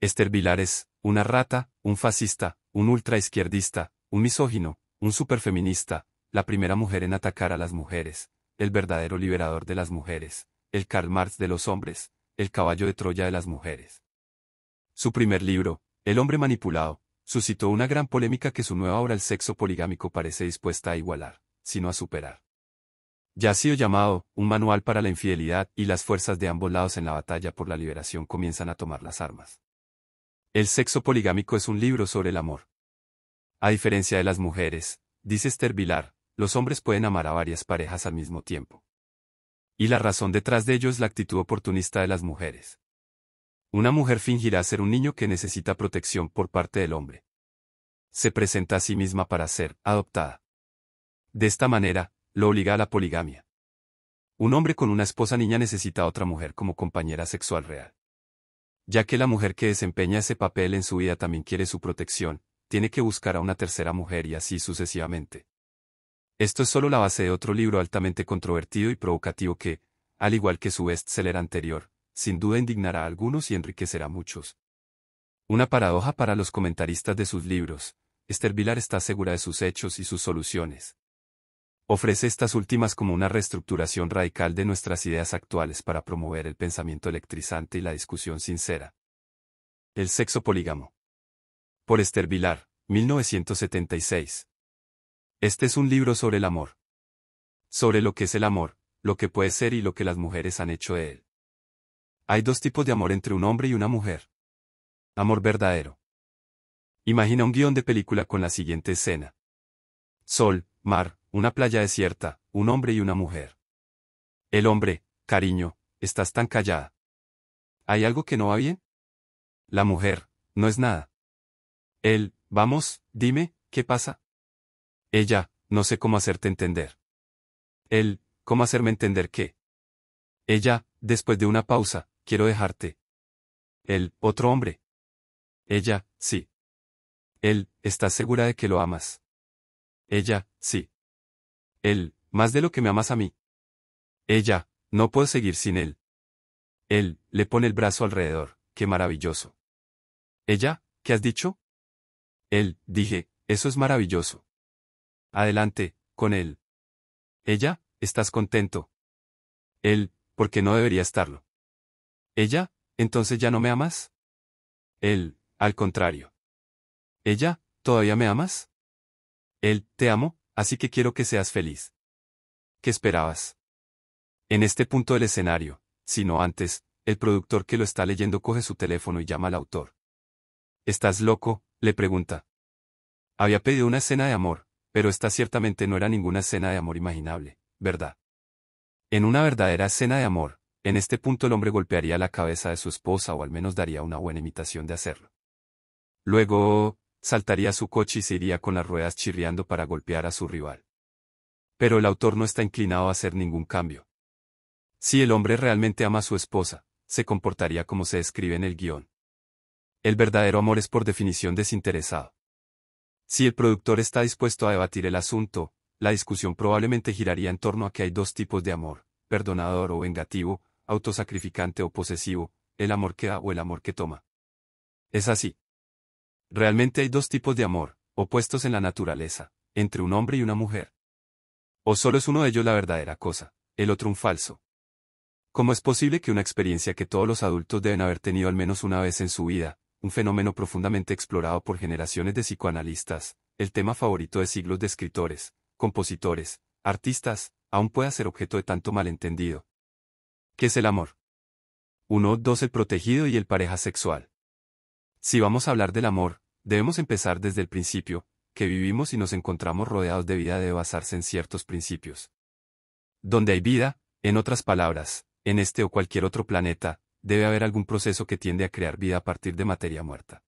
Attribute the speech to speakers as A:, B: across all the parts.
A: Esther es una rata, un fascista, un ultraizquierdista, un misógino, un superfeminista, la primera mujer en atacar a las mujeres, el verdadero liberador de las mujeres, el Karl Marx de los hombres, el caballo de Troya de las mujeres. Su primer libro, El hombre manipulado, suscitó una gran polémica que su nueva obra El sexo poligámico parece dispuesta a igualar, sino a superar. Ya ha sido llamado, un manual para la infidelidad y las fuerzas de ambos lados en la batalla por la liberación comienzan a tomar las armas. El sexo poligámico es un libro sobre el amor. A diferencia de las mujeres, dice Esther Vilar, los hombres pueden amar a varias parejas al mismo tiempo. Y la razón detrás de ello es la actitud oportunista de las mujeres. Una mujer fingirá ser un niño que necesita protección por parte del hombre. Se presenta a sí misma para ser adoptada. De esta manera, lo obliga a la poligamia. Un hombre con una esposa niña necesita a otra mujer como compañera sexual real ya que la mujer que desempeña ese papel en su vida también quiere su protección, tiene que buscar a una tercera mujer y así sucesivamente. Esto es solo la base de otro libro altamente controvertido y provocativo que, al igual que su bestseller anterior, sin duda indignará a algunos y enriquecerá a muchos. Una paradoja para los comentaristas de sus libros, Esther Vilar está segura de sus hechos y sus soluciones, ofrece estas últimas como una reestructuración radical de nuestras ideas actuales para promover el pensamiento electrizante y la discusión sincera. El sexo polígamo. Por Esther Vilar, 1976. Este es un libro sobre el amor. Sobre lo que es el amor, lo que puede ser y lo que las mujeres han hecho de él. Hay dos tipos de amor entre un hombre y una mujer. Amor verdadero. Imagina un guión de película con la siguiente escena. Sol, mar, una playa desierta, un hombre y una mujer. El hombre, cariño, estás tan callada. ¿Hay algo que no va bien? La mujer, no es nada. Él, vamos, dime, ¿qué pasa? Ella, no sé cómo hacerte entender. Él, ¿cómo hacerme entender qué? Ella, después de una pausa, quiero dejarte. Él, otro hombre. Ella, sí. Él, ¿estás segura de que lo amas? Ella, sí. Él, más de lo que me amas a mí. Ella, no puedo seguir sin él. Él, le pone el brazo alrededor, qué maravilloso. Ella, ¿qué has dicho? Él, dije, eso es maravilloso. Adelante, con él. Ella, ¿estás contento? Él, porque no debería estarlo. Ella, entonces ya no me amas? Él, al contrario. Ella, ¿todavía me amas? Él, te amo, así que quiero que seas feliz. ¿Qué esperabas? En este punto del escenario, sino antes, el productor que lo está leyendo coge su teléfono y llama al autor. ¿Estás loco? le pregunta. Había pedido una escena de amor, pero esta ciertamente no era ninguna escena de amor imaginable, ¿verdad? En una verdadera escena de amor, en este punto el hombre golpearía la cabeza de su esposa o al menos daría una buena imitación de hacerlo. Luego, saltaría su coche y se iría con las ruedas chirriando para golpear a su rival. Pero el autor no está inclinado a hacer ningún cambio. Si el hombre realmente ama a su esposa, se comportaría como se describe en el guión. El verdadero amor es por definición desinteresado. Si el productor está dispuesto a debatir el asunto, la discusión probablemente giraría en torno a que hay dos tipos de amor, perdonador o vengativo, autosacrificante o posesivo, el amor que da o el amor que toma. Es así. Realmente hay dos tipos de amor, opuestos en la naturaleza, entre un hombre y una mujer. O solo es uno de ellos la verdadera cosa, el otro un falso. ¿Cómo es posible que una experiencia que todos los adultos deben haber tenido al menos una vez en su vida, un fenómeno profundamente explorado por generaciones de psicoanalistas, el tema favorito de siglos de escritores, compositores, artistas, aún pueda ser objeto de tanto malentendido? ¿Qué es el amor? dos, El protegido y el pareja sexual. Si vamos a hablar del amor, debemos empezar desde el principio, que vivimos y nos encontramos rodeados de vida debe basarse en ciertos principios. Donde hay vida, en otras palabras, en este o cualquier otro planeta, debe haber algún proceso que tiende a crear vida a partir de materia muerta.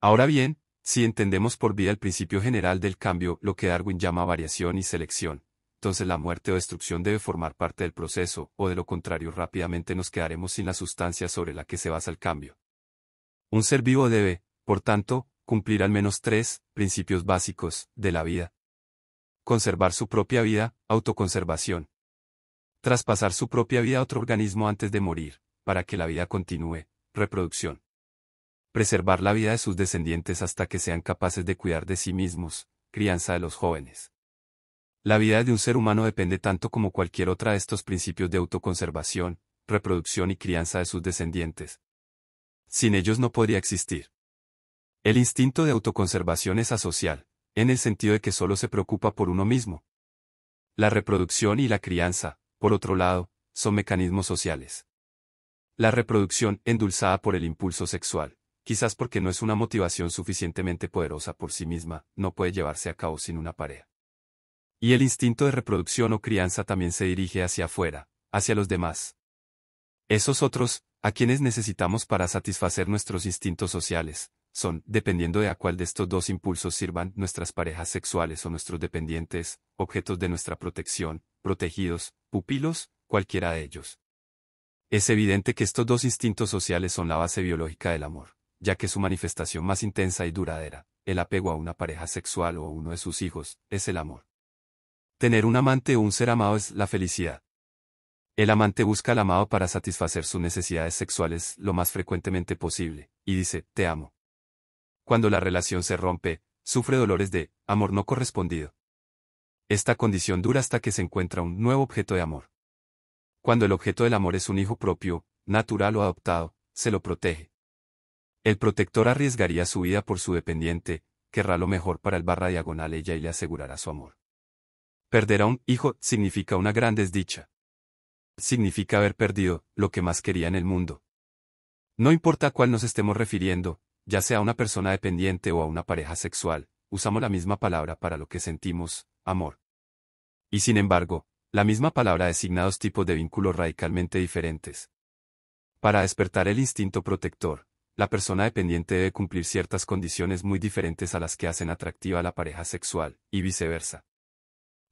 A: Ahora bien, si entendemos por vida el principio general del cambio, lo que Darwin llama variación y selección, entonces la muerte o destrucción debe formar parte del proceso, o de lo contrario rápidamente nos quedaremos sin la sustancia sobre la que se basa el cambio. Un ser vivo debe, por tanto, cumplir al menos tres principios básicos de la vida. Conservar su propia vida, autoconservación. Traspasar su propia vida a otro organismo antes de morir, para que la vida continúe, reproducción. Preservar la vida de sus descendientes hasta que sean capaces de cuidar de sí mismos, crianza de los jóvenes. La vida de un ser humano depende tanto como cualquier otra de estos principios de autoconservación, reproducción y crianza de sus descendientes, sin ellos no podría existir. El instinto de autoconservación es asocial, en el sentido de que solo se preocupa por uno mismo. La reproducción y la crianza, por otro lado, son mecanismos sociales. La reproducción endulzada por el impulso sexual, quizás porque no es una motivación suficientemente poderosa por sí misma, no puede llevarse a cabo sin una pareja. Y el instinto de reproducción o crianza también se dirige hacia afuera, hacia los demás. Esos otros, a quienes necesitamos para satisfacer nuestros instintos sociales, son, dependiendo de a cuál de estos dos impulsos sirvan nuestras parejas sexuales o nuestros dependientes, objetos de nuestra protección, protegidos, pupilos, cualquiera de ellos. Es evidente que estos dos instintos sociales son la base biológica del amor, ya que su manifestación más intensa y duradera, el apego a una pareja sexual o a uno de sus hijos, es el amor. Tener un amante o un ser amado es la felicidad, el amante busca al amado para satisfacer sus necesidades sexuales lo más frecuentemente posible, y dice, te amo. Cuando la relación se rompe, sufre dolores de amor no correspondido. Esta condición dura hasta que se encuentra un nuevo objeto de amor. Cuando el objeto del amor es un hijo propio, natural o adoptado, se lo protege. El protector arriesgaría su vida por su dependiente, querrá lo mejor para el barra diagonal ella y le asegurará su amor. Perder a un hijo significa una gran desdicha significa haber perdido lo que más quería en el mundo. No importa a cuál nos estemos refiriendo, ya sea a una persona dependiente o a una pareja sexual, usamos la misma palabra para lo que sentimos, amor. Y sin embargo, la misma palabra designa dos tipos de vínculos radicalmente diferentes. Para despertar el instinto protector, la persona dependiente debe cumplir ciertas condiciones muy diferentes a las que hacen atractiva a la pareja sexual, y viceversa.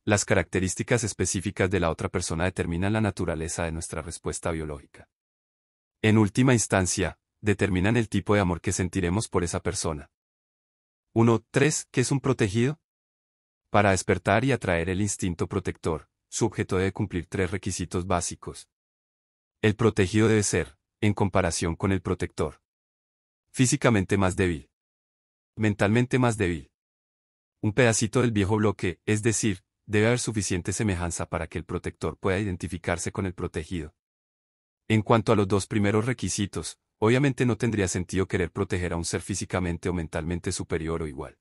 A: Las características específicas de la otra persona determinan la naturaleza de nuestra respuesta biológica. En última instancia, determinan el tipo de amor que sentiremos por esa persona. 1.3. ¿Qué es un protegido? Para despertar y atraer el instinto protector, su objeto debe cumplir tres requisitos básicos. El protegido debe ser, en comparación con el protector, físicamente más débil, mentalmente más débil. Un pedacito del viejo bloque, es decir, debe haber suficiente semejanza para que el protector pueda identificarse con el protegido. En cuanto a los dos primeros requisitos, obviamente no tendría sentido querer proteger a un ser físicamente o mentalmente superior o igual.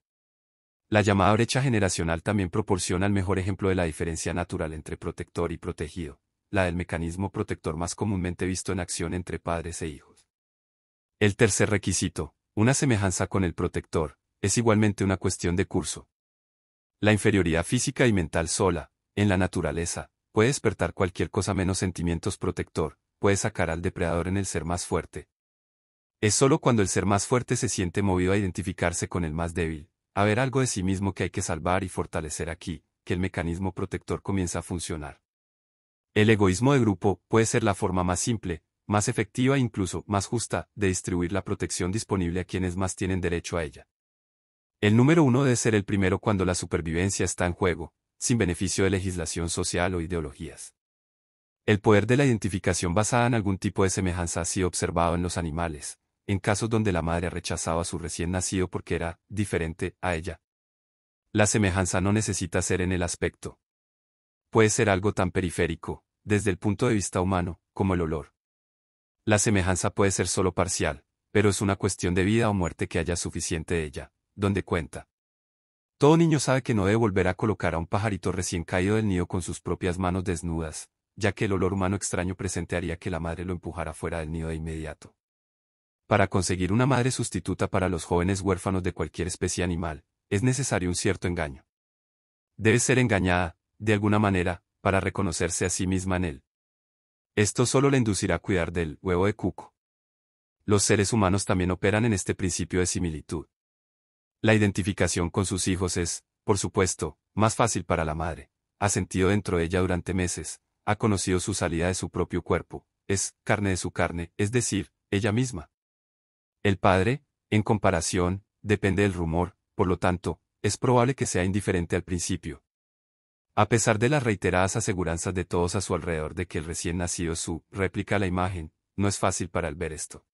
A: La llamada brecha generacional también proporciona el mejor ejemplo de la diferencia natural entre protector y protegido, la del mecanismo protector más comúnmente visto en acción entre padres e hijos. El tercer requisito, una semejanza con el protector, es igualmente una cuestión de curso, la inferioridad física y mental sola, en la naturaleza, puede despertar cualquier cosa menos sentimientos protector, puede sacar al depredador en el ser más fuerte. Es solo cuando el ser más fuerte se siente movido a identificarse con el más débil, a ver algo de sí mismo que hay que salvar y fortalecer aquí, que el mecanismo protector comienza a funcionar. El egoísmo de grupo puede ser la forma más simple, más efectiva e incluso más justa de distribuir la protección disponible a quienes más tienen derecho a ella. El número uno debe ser el primero cuando la supervivencia está en juego, sin beneficio de legislación social o ideologías. El poder de la identificación basada en algún tipo de semejanza ha sido observado en los animales, en casos donde la madre rechazaba a su recién nacido porque era diferente a ella. La semejanza no necesita ser en el aspecto. Puede ser algo tan periférico, desde el punto de vista humano, como el olor. La semejanza puede ser solo parcial, pero es una cuestión de vida o muerte que haya suficiente de ella donde cuenta. Todo niño sabe que no debe volver a colocar a un pajarito recién caído del nido con sus propias manos desnudas, ya que el olor humano extraño presente haría que la madre lo empujara fuera del nido de inmediato. Para conseguir una madre sustituta para los jóvenes huérfanos de cualquier especie animal, es necesario un cierto engaño. Debe ser engañada, de alguna manera, para reconocerse a sí misma en él. Esto solo le inducirá a cuidar del huevo de cuco. Los seres humanos también operan en este principio de similitud. La identificación con sus hijos es, por supuesto, más fácil para la madre. Ha sentido dentro de ella durante meses, ha conocido su salida de su propio cuerpo, es carne de su carne, es decir, ella misma. El padre, en comparación, depende del rumor, por lo tanto, es probable que sea indiferente al principio. A pesar de las reiteradas aseguranzas de todos a su alrededor de que el recién nacido es su réplica a la imagen, no es fácil para él ver esto.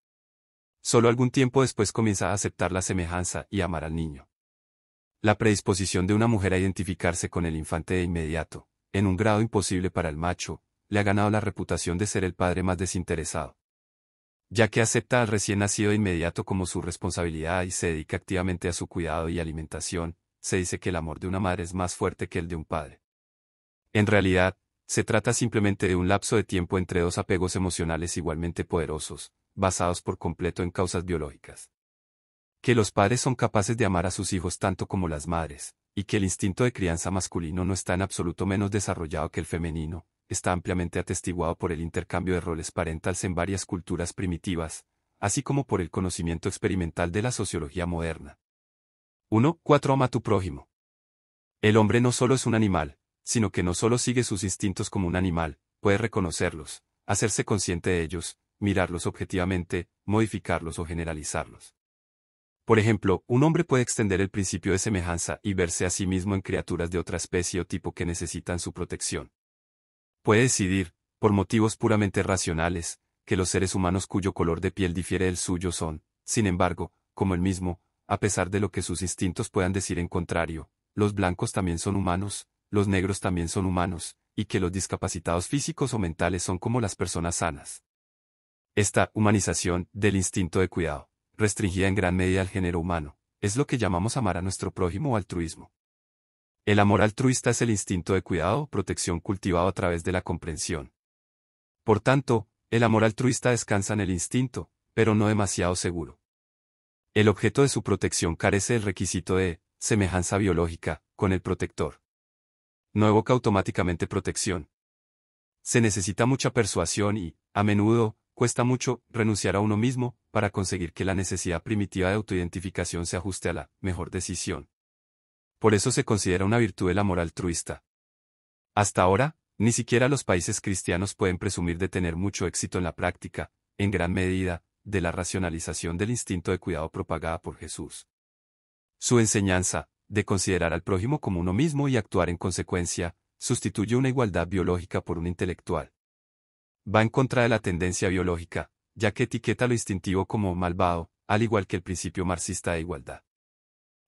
A: Solo algún tiempo después comienza a aceptar la semejanza y amar al niño. La predisposición de una mujer a identificarse con el infante de inmediato, en un grado imposible para el macho, le ha ganado la reputación de ser el padre más desinteresado. Ya que acepta al recién nacido de inmediato como su responsabilidad y se dedica activamente a su cuidado y alimentación, se dice que el amor de una madre es más fuerte que el de un padre. En realidad, se trata simplemente de un lapso de tiempo entre dos apegos emocionales igualmente poderosos, basados por completo en causas biológicas. Que los padres son capaces de amar a sus hijos tanto como las madres, y que el instinto de crianza masculino no está en absoluto menos desarrollado que el femenino, está ampliamente atestiguado por el intercambio de roles parentales en varias culturas primitivas, así como por el conocimiento experimental de la sociología moderna. 1. 4. Ama tu prójimo. El hombre no solo es un animal, sino que no solo sigue sus instintos como un animal, puede reconocerlos, hacerse consciente de ellos, mirarlos objetivamente, modificarlos o generalizarlos. Por ejemplo, un hombre puede extender el principio de semejanza y verse a sí mismo en criaturas de otra especie o tipo que necesitan su protección. Puede decidir, por motivos puramente racionales, que los seres humanos cuyo color de piel difiere del suyo son, sin embargo, como él mismo, a pesar de lo que sus instintos puedan decir en contrario, los blancos también son humanos, los negros también son humanos, y que los discapacitados físicos o mentales son como las personas sanas. Esta humanización del instinto de cuidado, restringida en gran medida al género humano, es lo que llamamos amar a nuestro prójimo o altruismo. El amor altruista es el instinto de cuidado o protección cultivado a través de la comprensión. Por tanto, el amor altruista descansa en el instinto, pero no demasiado seguro. El objeto de su protección carece del requisito de semejanza biológica con el protector. No evoca automáticamente protección. Se necesita mucha persuasión y, a menudo, cuesta mucho renunciar a uno mismo para conseguir que la necesidad primitiva de autoidentificación se ajuste a la mejor decisión. Por eso se considera una virtud de la moral altruista. Hasta ahora, ni siquiera los países cristianos pueden presumir de tener mucho éxito en la práctica, en gran medida, de la racionalización del instinto de cuidado propagada por Jesús. Su enseñanza, de considerar al prójimo como uno mismo y actuar en consecuencia, sustituye una igualdad biológica por una intelectual va en contra de la tendencia biológica, ya que etiqueta lo instintivo como malvado, al igual que el principio marxista de igualdad.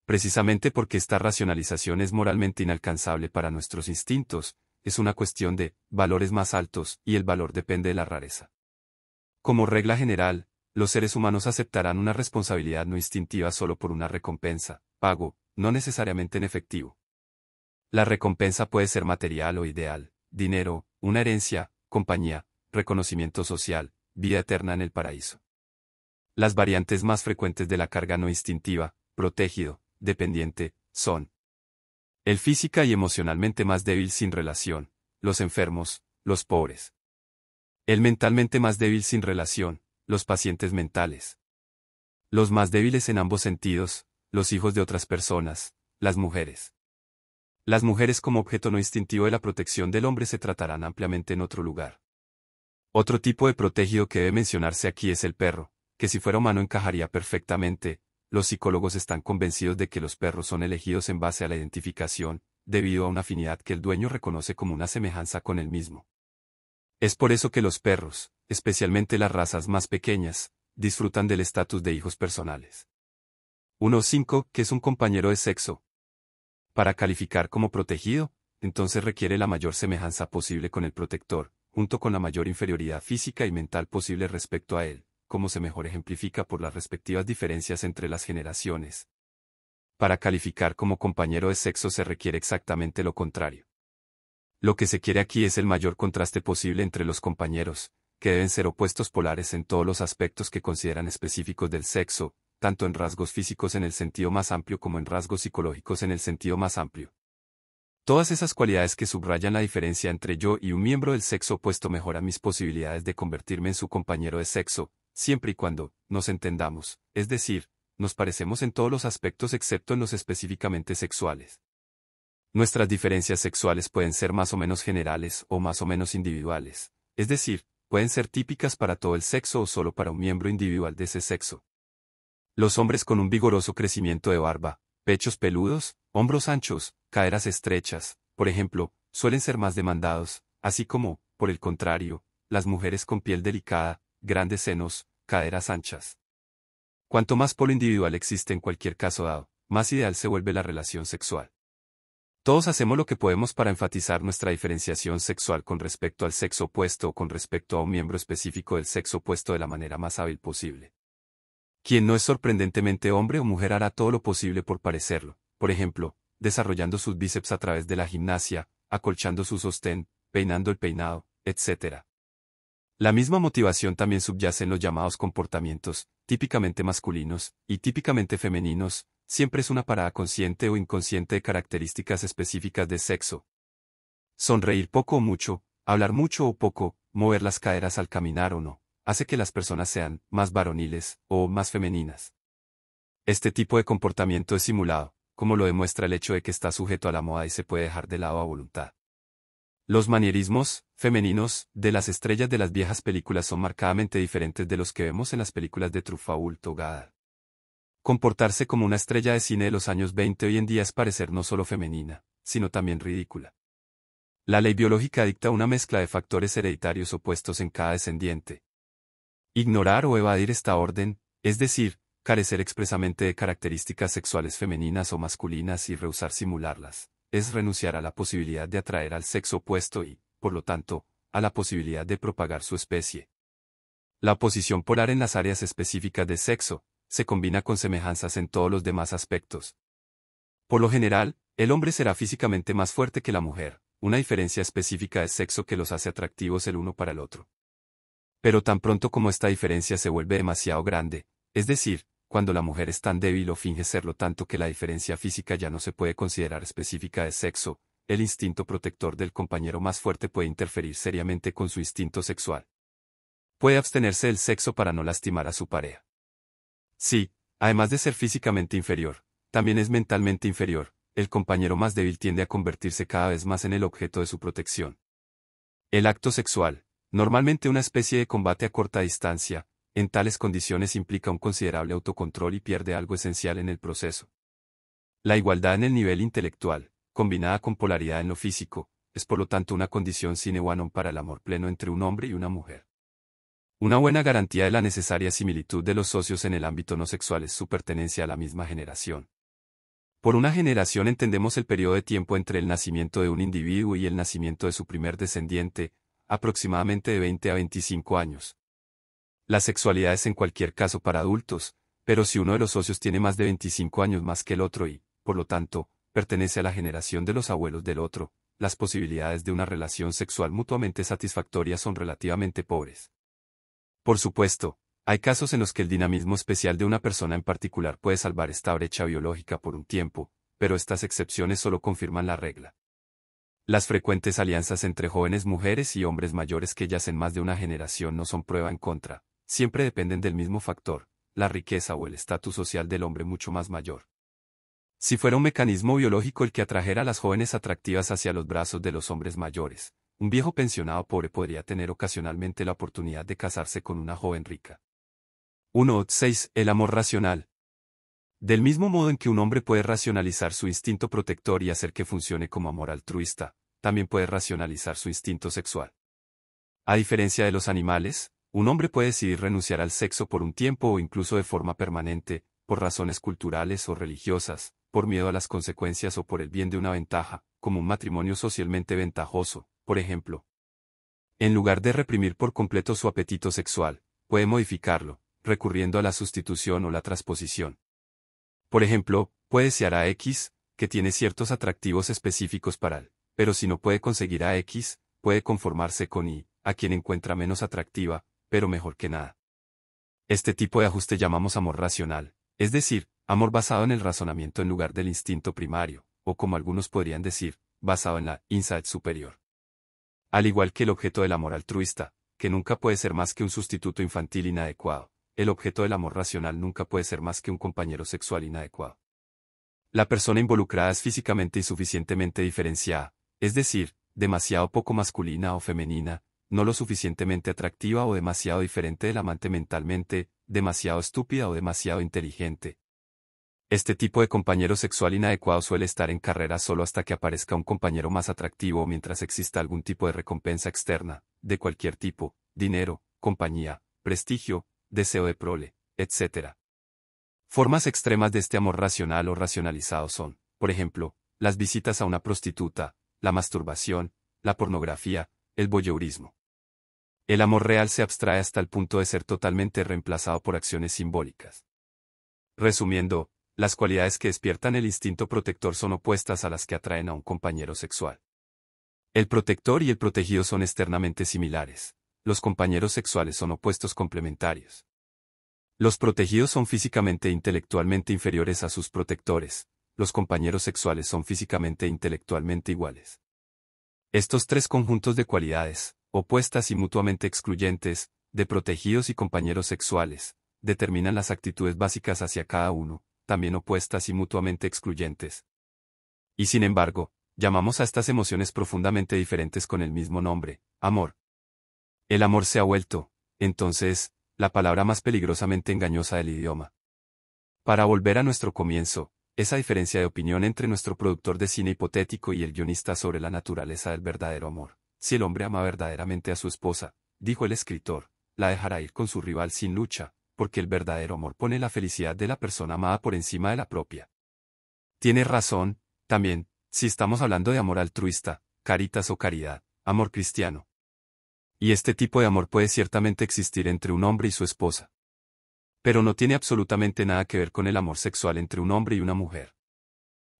A: Precisamente porque esta racionalización es moralmente inalcanzable para nuestros instintos, es una cuestión de valores más altos y el valor depende de la rareza. Como regla general, los seres humanos aceptarán una responsabilidad no instintiva solo por una recompensa, pago, no necesariamente en efectivo. La recompensa puede ser material o ideal, dinero, una herencia, compañía, reconocimiento social, vida eterna en el paraíso. Las variantes más frecuentes de la carga no instintiva, protegido, dependiente, son el física y emocionalmente más débil sin relación, los enfermos, los pobres. El mentalmente más débil sin relación, los pacientes mentales. Los más débiles en ambos sentidos, los hijos de otras personas, las mujeres. Las mujeres como objeto no instintivo de la protección del hombre se tratarán ampliamente en otro lugar. Otro tipo de protegido que debe mencionarse aquí es el perro, que si fuera humano encajaría perfectamente. Los psicólogos están convencidos de que los perros son elegidos en base a la identificación, debido a una afinidad que el dueño reconoce como una semejanza con él mismo. Es por eso que los perros, especialmente las razas más pequeñas, disfrutan del estatus de hijos personales. 1.5. Que es un compañero de sexo. Para calificar como protegido, entonces requiere la mayor semejanza posible con el protector, junto con la mayor inferioridad física y mental posible respecto a él, como se mejor ejemplifica por las respectivas diferencias entre las generaciones. Para calificar como compañero de sexo se requiere exactamente lo contrario. Lo que se quiere aquí es el mayor contraste posible entre los compañeros, que deben ser opuestos polares en todos los aspectos que consideran específicos del sexo, tanto en rasgos físicos en el sentido más amplio como en rasgos psicológicos en el sentido más amplio. Todas esas cualidades que subrayan la diferencia entre yo y un miembro del sexo opuesto mejoran mis posibilidades de convertirme en su compañero de sexo, siempre y cuando nos entendamos, es decir, nos parecemos en todos los aspectos excepto en los específicamente sexuales. Nuestras diferencias sexuales pueden ser más o menos generales o más o menos individuales, es decir, pueden ser típicas para todo el sexo o solo para un miembro individual de ese sexo. Los hombres con un vigoroso crecimiento de barba, pechos peludos, hombros anchos, caderas estrechas, por ejemplo, suelen ser más demandados, así como, por el contrario, las mujeres con piel delicada, grandes senos, caderas anchas. Cuanto más polo individual existe en cualquier caso dado, más ideal se vuelve la relación sexual. Todos hacemos lo que podemos para enfatizar nuestra diferenciación sexual con respecto al sexo opuesto o con respecto a un miembro específico del sexo opuesto de la manera más hábil posible. Quien no es sorprendentemente hombre o mujer hará todo lo posible por parecerlo, por ejemplo, desarrollando sus bíceps a través de la gimnasia, acolchando su sostén, peinando el peinado, etc. La misma motivación también subyace en los llamados comportamientos, típicamente masculinos y típicamente femeninos, siempre es una parada consciente o inconsciente de características específicas de sexo. Sonreír poco o mucho, hablar mucho o poco, mover las caderas al caminar o no hace que las personas sean más varoniles o más femeninas. Este tipo de comportamiento es simulado, como lo demuestra el hecho de que está sujeto a la moda y se puede dejar de lado a voluntad. Los manierismos, femeninos, de las estrellas de las viejas películas son marcadamente diferentes de los que vemos en las películas de Truffaut o Comportarse como una estrella de cine de los años 20 hoy en día es parecer no solo femenina, sino también ridícula. La ley biológica dicta una mezcla de factores hereditarios opuestos en cada descendiente, Ignorar o evadir esta orden, es decir, carecer expresamente de características sexuales femeninas o masculinas y rehusar simularlas, es renunciar a la posibilidad de atraer al sexo opuesto y, por lo tanto, a la posibilidad de propagar su especie. La posición polar en las áreas específicas de sexo, se combina con semejanzas en todos los demás aspectos. Por lo general, el hombre será físicamente más fuerte que la mujer, una diferencia específica de sexo que los hace atractivos el uno para el otro. Pero tan pronto como esta diferencia se vuelve demasiado grande, es decir, cuando la mujer es tan débil o finge serlo tanto que la diferencia física ya no se puede considerar específica de sexo, el instinto protector del compañero más fuerte puede interferir seriamente con su instinto sexual. Puede abstenerse del sexo para no lastimar a su pareja. Sí, además de ser físicamente inferior, también es mentalmente inferior, el compañero más débil tiende a convertirse cada vez más en el objeto de su protección. El acto sexual, Normalmente una especie de combate a corta distancia, en tales condiciones implica un considerable autocontrol y pierde algo esencial en el proceso. La igualdad en el nivel intelectual, combinada con polaridad en lo físico, es por lo tanto una condición sine qua non para el amor pleno entre un hombre y una mujer. Una buena garantía de la necesaria similitud de los socios en el ámbito no sexual es su pertenencia a la misma generación. Por una generación entendemos el periodo de tiempo entre el nacimiento de un individuo y el nacimiento de su primer descendiente, aproximadamente de 20 a 25 años. La sexualidad es en cualquier caso para adultos, pero si uno de los socios tiene más de 25 años más que el otro y, por lo tanto, pertenece a la generación de los abuelos del otro, las posibilidades de una relación sexual mutuamente satisfactoria son relativamente pobres. Por supuesto, hay casos en los que el dinamismo especial de una persona en particular puede salvar esta brecha biológica por un tiempo, pero estas excepciones solo confirman la regla. Las frecuentes alianzas entre jóvenes mujeres y hombres mayores que yacen más de una generación no son prueba en contra, siempre dependen del mismo factor, la riqueza o el estatus social del hombre mucho más mayor. Si fuera un mecanismo biológico el que atrajera a las jóvenes atractivas hacia los brazos de los hombres mayores, un viejo pensionado pobre podría tener ocasionalmente la oportunidad de casarse con una joven rica. 1.6. El amor racional. Del mismo modo en que un hombre puede racionalizar su instinto protector y hacer que funcione como amor altruista, también puede racionalizar su instinto sexual. A diferencia de los animales, un hombre puede decidir renunciar al sexo por un tiempo o incluso de forma permanente, por razones culturales o religiosas, por miedo a las consecuencias o por el bien de una ventaja, como un matrimonio socialmente ventajoso, por ejemplo. En lugar de reprimir por completo su apetito sexual, puede modificarlo, recurriendo a la sustitución o la transposición. Por ejemplo, puede desear a X, que tiene ciertos atractivos específicos para él pero si no puede conseguir a X, puede conformarse con Y, a quien encuentra menos atractiva, pero mejor que nada. Este tipo de ajuste llamamos amor racional, es decir, amor basado en el razonamiento en lugar del instinto primario, o como algunos podrían decir, basado en la insight superior. Al igual que el objeto del amor altruista, que nunca puede ser más que un sustituto infantil inadecuado, el objeto del amor racional nunca puede ser más que un compañero sexual inadecuado. La persona involucrada es físicamente y suficientemente diferenciada, es decir, demasiado poco masculina o femenina, no lo suficientemente atractiva o demasiado diferente del amante mentalmente, demasiado estúpida o demasiado inteligente. Este tipo de compañero sexual inadecuado suele estar en carrera solo hasta que aparezca un compañero más atractivo o mientras exista algún tipo de recompensa externa, de cualquier tipo, dinero, compañía, prestigio, deseo de prole, etc. Formas extremas de este amor racional o racionalizado son, por ejemplo, las visitas a una prostituta, la masturbación, la pornografía, el voyeurismo. El amor real se abstrae hasta el punto de ser totalmente reemplazado por acciones simbólicas. Resumiendo, las cualidades que despiertan el instinto protector son opuestas a las que atraen a un compañero sexual. El protector y el protegido son externamente similares. Los compañeros sexuales son opuestos complementarios. Los protegidos son físicamente e intelectualmente inferiores a sus protectores, los compañeros sexuales son físicamente e intelectualmente iguales. Estos tres conjuntos de cualidades, opuestas y mutuamente excluyentes, de protegidos y compañeros sexuales, determinan las actitudes básicas hacia cada uno, también opuestas y mutuamente excluyentes. Y sin embargo, llamamos a estas emociones profundamente diferentes con el mismo nombre, amor. El amor se ha vuelto, entonces, la palabra más peligrosamente engañosa del idioma. Para volver a nuestro comienzo, esa diferencia de opinión entre nuestro productor de cine hipotético y el guionista sobre la naturaleza del verdadero amor. Si el hombre ama verdaderamente a su esposa, dijo el escritor, la dejará ir con su rival sin lucha, porque el verdadero amor pone la felicidad de la persona amada por encima de la propia. Tiene razón, también, si estamos hablando de amor altruista, caritas o caridad, amor cristiano. Y este tipo de amor puede ciertamente existir entre un hombre y su esposa pero no tiene absolutamente nada que ver con el amor sexual entre un hombre y una mujer.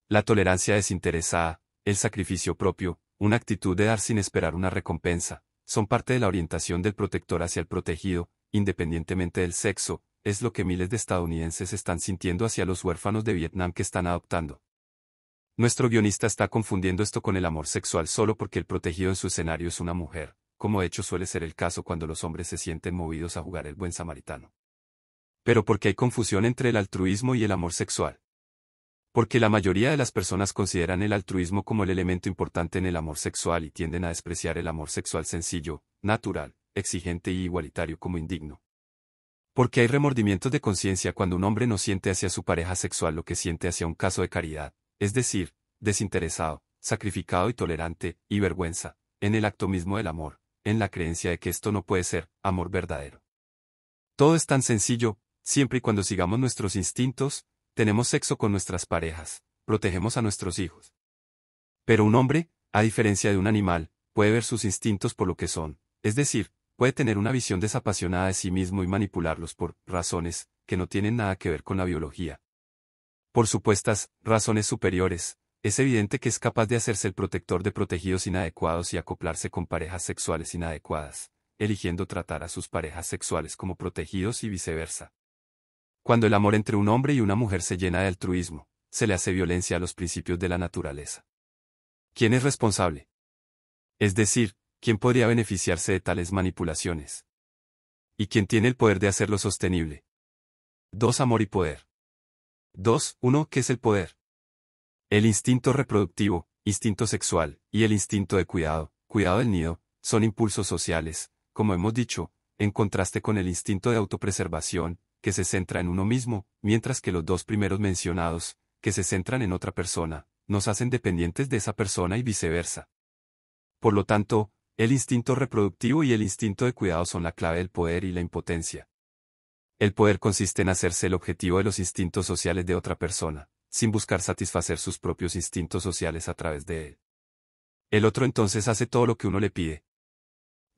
A: La tolerancia desinteresada, el sacrificio propio, una actitud de dar sin esperar una recompensa, son parte de la orientación del protector hacia el protegido, independientemente del sexo, es lo que miles de estadounidenses están sintiendo hacia los huérfanos de Vietnam que están adoptando. Nuestro guionista está confundiendo esto con el amor sexual solo porque el protegido en su escenario es una mujer, como hecho suele ser el caso cuando los hombres se sienten movidos a jugar el buen samaritano pero porque hay confusión entre el altruismo y el amor sexual. Porque la mayoría de las personas consideran el altruismo como el elemento importante en el amor sexual y tienden a despreciar el amor sexual sencillo, natural, exigente y igualitario como indigno. Porque hay remordimientos de conciencia cuando un hombre no siente hacia su pareja sexual lo que siente hacia un caso de caridad, es decir, desinteresado, sacrificado y tolerante, y vergüenza, en el acto mismo del amor, en la creencia de que esto no puede ser amor verdadero. Todo es tan sencillo, Siempre y cuando sigamos nuestros instintos, tenemos sexo con nuestras parejas, protegemos a nuestros hijos. Pero un hombre, a diferencia de un animal, puede ver sus instintos por lo que son, es decir, puede tener una visión desapasionada de sí mismo y manipularlos por razones que no tienen nada que ver con la biología. Por supuestas razones superiores, es evidente que es capaz de hacerse el protector de protegidos inadecuados y acoplarse con parejas sexuales inadecuadas, eligiendo tratar a sus parejas sexuales como protegidos y viceversa. Cuando el amor entre un hombre y una mujer se llena de altruismo, se le hace violencia a los principios de la naturaleza. ¿Quién es responsable? Es decir, ¿quién podría beneficiarse de tales manipulaciones? ¿Y quién tiene el poder de hacerlo sostenible? 2. Amor y poder. 2. uno, ¿Qué es el poder? El instinto reproductivo, instinto sexual, y el instinto de cuidado, cuidado del nido, son impulsos sociales, como hemos dicho, en contraste con el instinto de autopreservación, que se centra en uno mismo, mientras que los dos primeros mencionados, que se centran en otra persona, nos hacen dependientes de esa persona y viceversa. Por lo tanto, el instinto reproductivo y el instinto de cuidado son la clave del poder y la impotencia. El poder consiste en hacerse el objetivo de los instintos sociales de otra persona, sin buscar satisfacer sus propios instintos sociales a través de él. El otro entonces hace todo lo que uno le pide,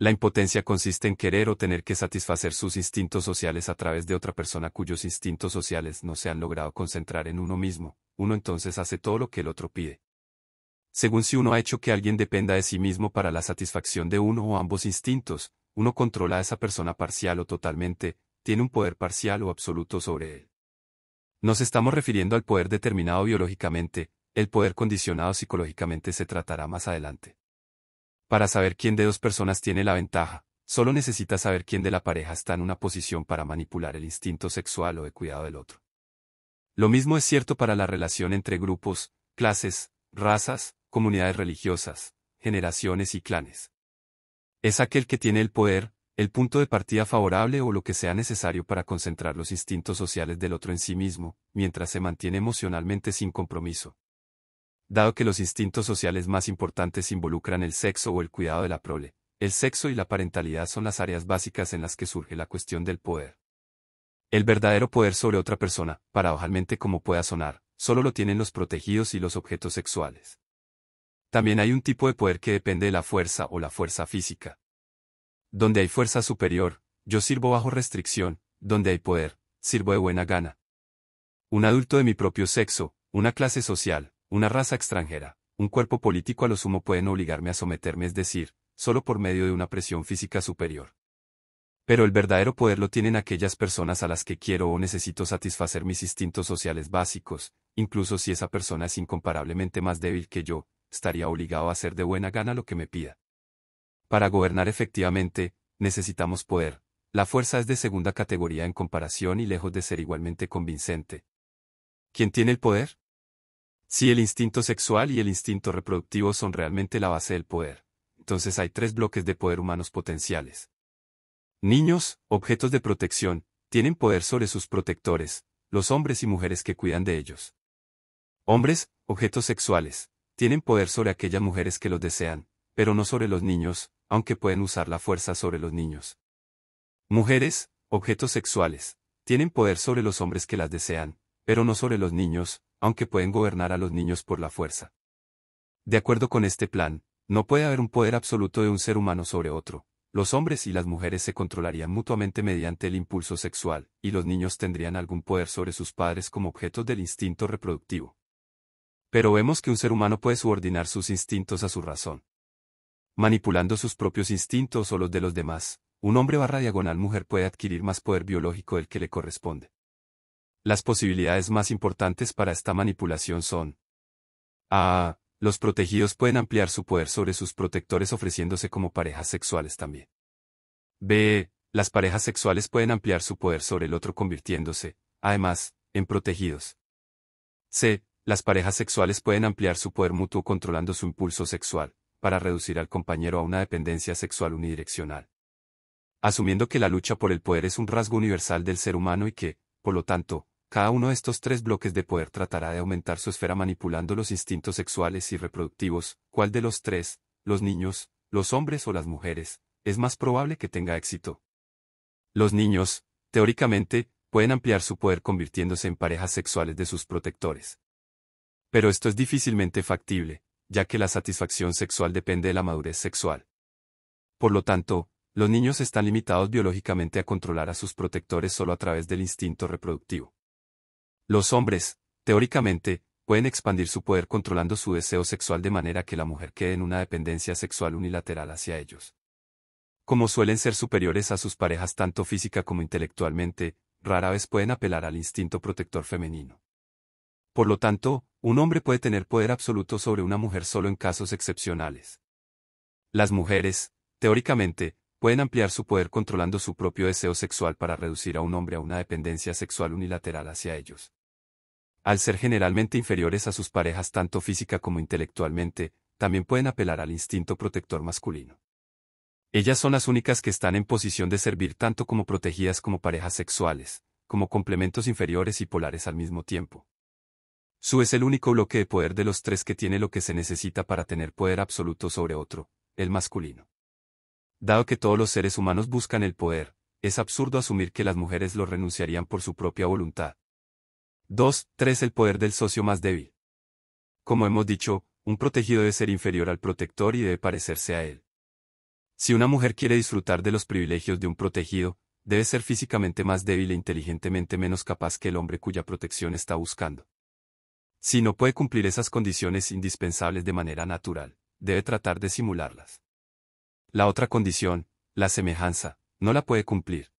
A: la impotencia consiste en querer o tener que satisfacer sus instintos sociales a través de otra persona cuyos instintos sociales no se han logrado concentrar en uno mismo, uno entonces hace todo lo que el otro pide. Según si uno ha hecho que alguien dependa de sí mismo para la satisfacción de uno o ambos instintos, uno controla a esa persona parcial o totalmente, tiene un poder parcial o absoluto sobre él. Nos estamos refiriendo al poder determinado biológicamente, el poder condicionado psicológicamente se tratará más adelante. Para saber quién de dos personas tiene la ventaja, solo necesita saber quién de la pareja está en una posición para manipular el instinto sexual o de cuidado del otro. Lo mismo es cierto para la relación entre grupos, clases, razas, comunidades religiosas, generaciones y clanes. Es aquel que tiene el poder, el punto de partida favorable o lo que sea necesario para concentrar los instintos sociales del otro en sí mismo, mientras se mantiene emocionalmente sin compromiso, dado que los instintos sociales más importantes involucran el sexo o el cuidado de la prole. El sexo y la parentalidad son las áreas básicas en las que surge la cuestión del poder. El verdadero poder sobre otra persona, paradojalmente como pueda sonar, solo lo tienen los protegidos y los objetos sexuales. También hay un tipo de poder que depende de la fuerza o la fuerza física. Donde hay fuerza superior, yo sirvo bajo restricción, donde hay poder, sirvo de buena gana. Un adulto de mi propio sexo, una clase social, una raza extranjera, un cuerpo político a lo sumo pueden obligarme a someterme, es decir, solo por medio de una presión física superior. Pero el verdadero poder lo tienen aquellas personas a las que quiero o necesito satisfacer mis instintos sociales básicos, incluso si esa persona es incomparablemente más débil que yo, estaría obligado a hacer de buena gana lo que me pida. Para gobernar efectivamente, necesitamos poder. La fuerza es de segunda categoría en comparación y lejos de ser igualmente convincente. ¿Quién tiene el poder? Si el instinto sexual y el instinto reproductivo son realmente la base del poder, entonces hay tres bloques de poder humanos potenciales. Niños, objetos de protección, tienen poder sobre sus protectores, los hombres y mujeres que cuidan de ellos. Hombres, objetos sexuales, tienen poder sobre aquellas mujeres que los desean, pero no sobre los niños, aunque pueden usar la fuerza sobre los niños. Mujeres, objetos sexuales, tienen poder sobre los hombres que las desean, pero no sobre los niños, aunque pueden gobernar a los niños por la fuerza. De acuerdo con este plan, no puede haber un poder absoluto de un ser humano sobre otro. Los hombres y las mujeres se controlarían mutuamente mediante el impulso sexual, y los niños tendrían algún poder sobre sus padres como objetos del instinto reproductivo. Pero vemos que un ser humano puede subordinar sus instintos a su razón. Manipulando sus propios instintos o los de los demás, un hombre barra diagonal mujer puede adquirir más poder biológico del que le corresponde. Las posibilidades más importantes para esta manipulación son A. Los protegidos pueden ampliar su poder sobre sus protectores ofreciéndose como parejas sexuales también. B. Las parejas sexuales pueden ampliar su poder sobre el otro convirtiéndose, además, en protegidos. C. Las parejas sexuales pueden ampliar su poder mutuo controlando su impulso sexual, para reducir al compañero a una dependencia sexual unidireccional. Asumiendo que la lucha por el poder es un rasgo universal del ser humano y que, por lo tanto, cada uno de estos tres bloques de poder tratará de aumentar su esfera manipulando los instintos sexuales y reproductivos, cuál de los tres, los niños, los hombres o las mujeres, es más probable que tenga éxito. Los niños, teóricamente, pueden ampliar su poder convirtiéndose en parejas sexuales de sus protectores. Pero esto es difícilmente factible, ya que la satisfacción sexual depende de la madurez sexual. Por lo tanto, los niños están limitados biológicamente a controlar a sus protectores solo a través del instinto reproductivo. Los hombres, teóricamente, pueden expandir su poder controlando su deseo sexual de manera que la mujer quede en una dependencia sexual unilateral hacia ellos. Como suelen ser superiores a sus parejas tanto física como intelectualmente, rara vez pueden apelar al instinto protector femenino. Por lo tanto, un hombre puede tener poder absoluto sobre una mujer solo en casos excepcionales. Las mujeres, teóricamente, pueden ampliar su poder controlando su propio deseo sexual para reducir a un hombre a una dependencia sexual unilateral hacia ellos. Al ser generalmente inferiores a sus parejas tanto física como intelectualmente, también pueden apelar al instinto protector masculino. Ellas son las únicas que están en posición de servir tanto como protegidas como parejas sexuales, como complementos inferiores y polares al mismo tiempo. Su es el único bloque de poder de los tres que tiene lo que se necesita para tener poder absoluto sobre otro, el masculino. Dado que todos los seres humanos buscan el poder, es absurdo asumir que las mujeres lo renunciarían por su propia voluntad, 2. 3. El poder del socio más débil. Como hemos dicho, un protegido debe ser inferior al protector y debe parecerse a él. Si una mujer quiere disfrutar de los privilegios de un protegido, debe ser físicamente más débil e inteligentemente menos capaz que el hombre cuya protección está buscando. Si no puede cumplir esas condiciones indispensables de manera natural, debe tratar de simularlas. La otra condición, la semejanza, no la puede cumplir.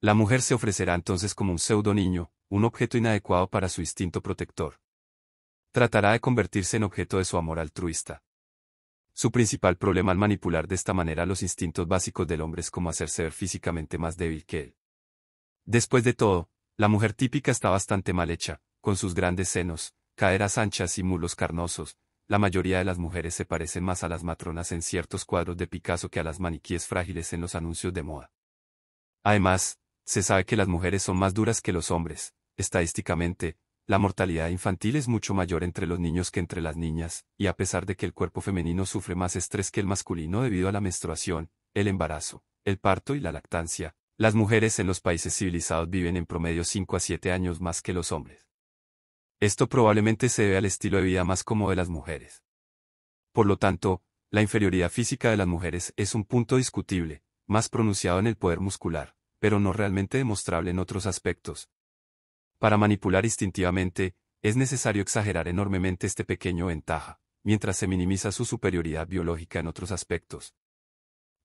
A: La mujer se ofrecerá entonces como un pseudo niño, un objeto inadecuado para su instinto protector. Tratará de convertirse en objeto de su amor altruista. Su principal problema al manipular de esta manera los instintos básicos del hombre es como hacerse ver físicamente más débil que él. Después de todo, la mujer típica está bastante mal hecha, con sus grandes senos, caderas anchas y mulos carnosos, la mayoría de las mujeres se parecen más a las matronas en ciertos cuadros de Picasso que a las maniquíes frágiles en los anuncios de moda. Además, se sabe que las mujeres son más duras que los hombres, Estadísticamente, la mortalidad infantil es mucho mayor entre los niños que entre las niñas, y a pesar de que el cuerpo femenino sufre más estrés que el masculino debido a la menstruación, el embarazo, el parto y la lactancia, las mujeres en los países civilizados viven en promedio 5 a 7 años más que los hombres. Esto probablemente se debe al estilo de vida más cómodo de las mujeres. Por lo tanto, la inferioridad física de las mujeres es un punto discutible, más pronunciado en el poder muscular, pero no realmente demostrable en otros aspectos, para manipular instintivamente, es necesario exagerar enormemente este pequeño ventaja, mientras se minimiza su superioridad biológica en otros aspectos.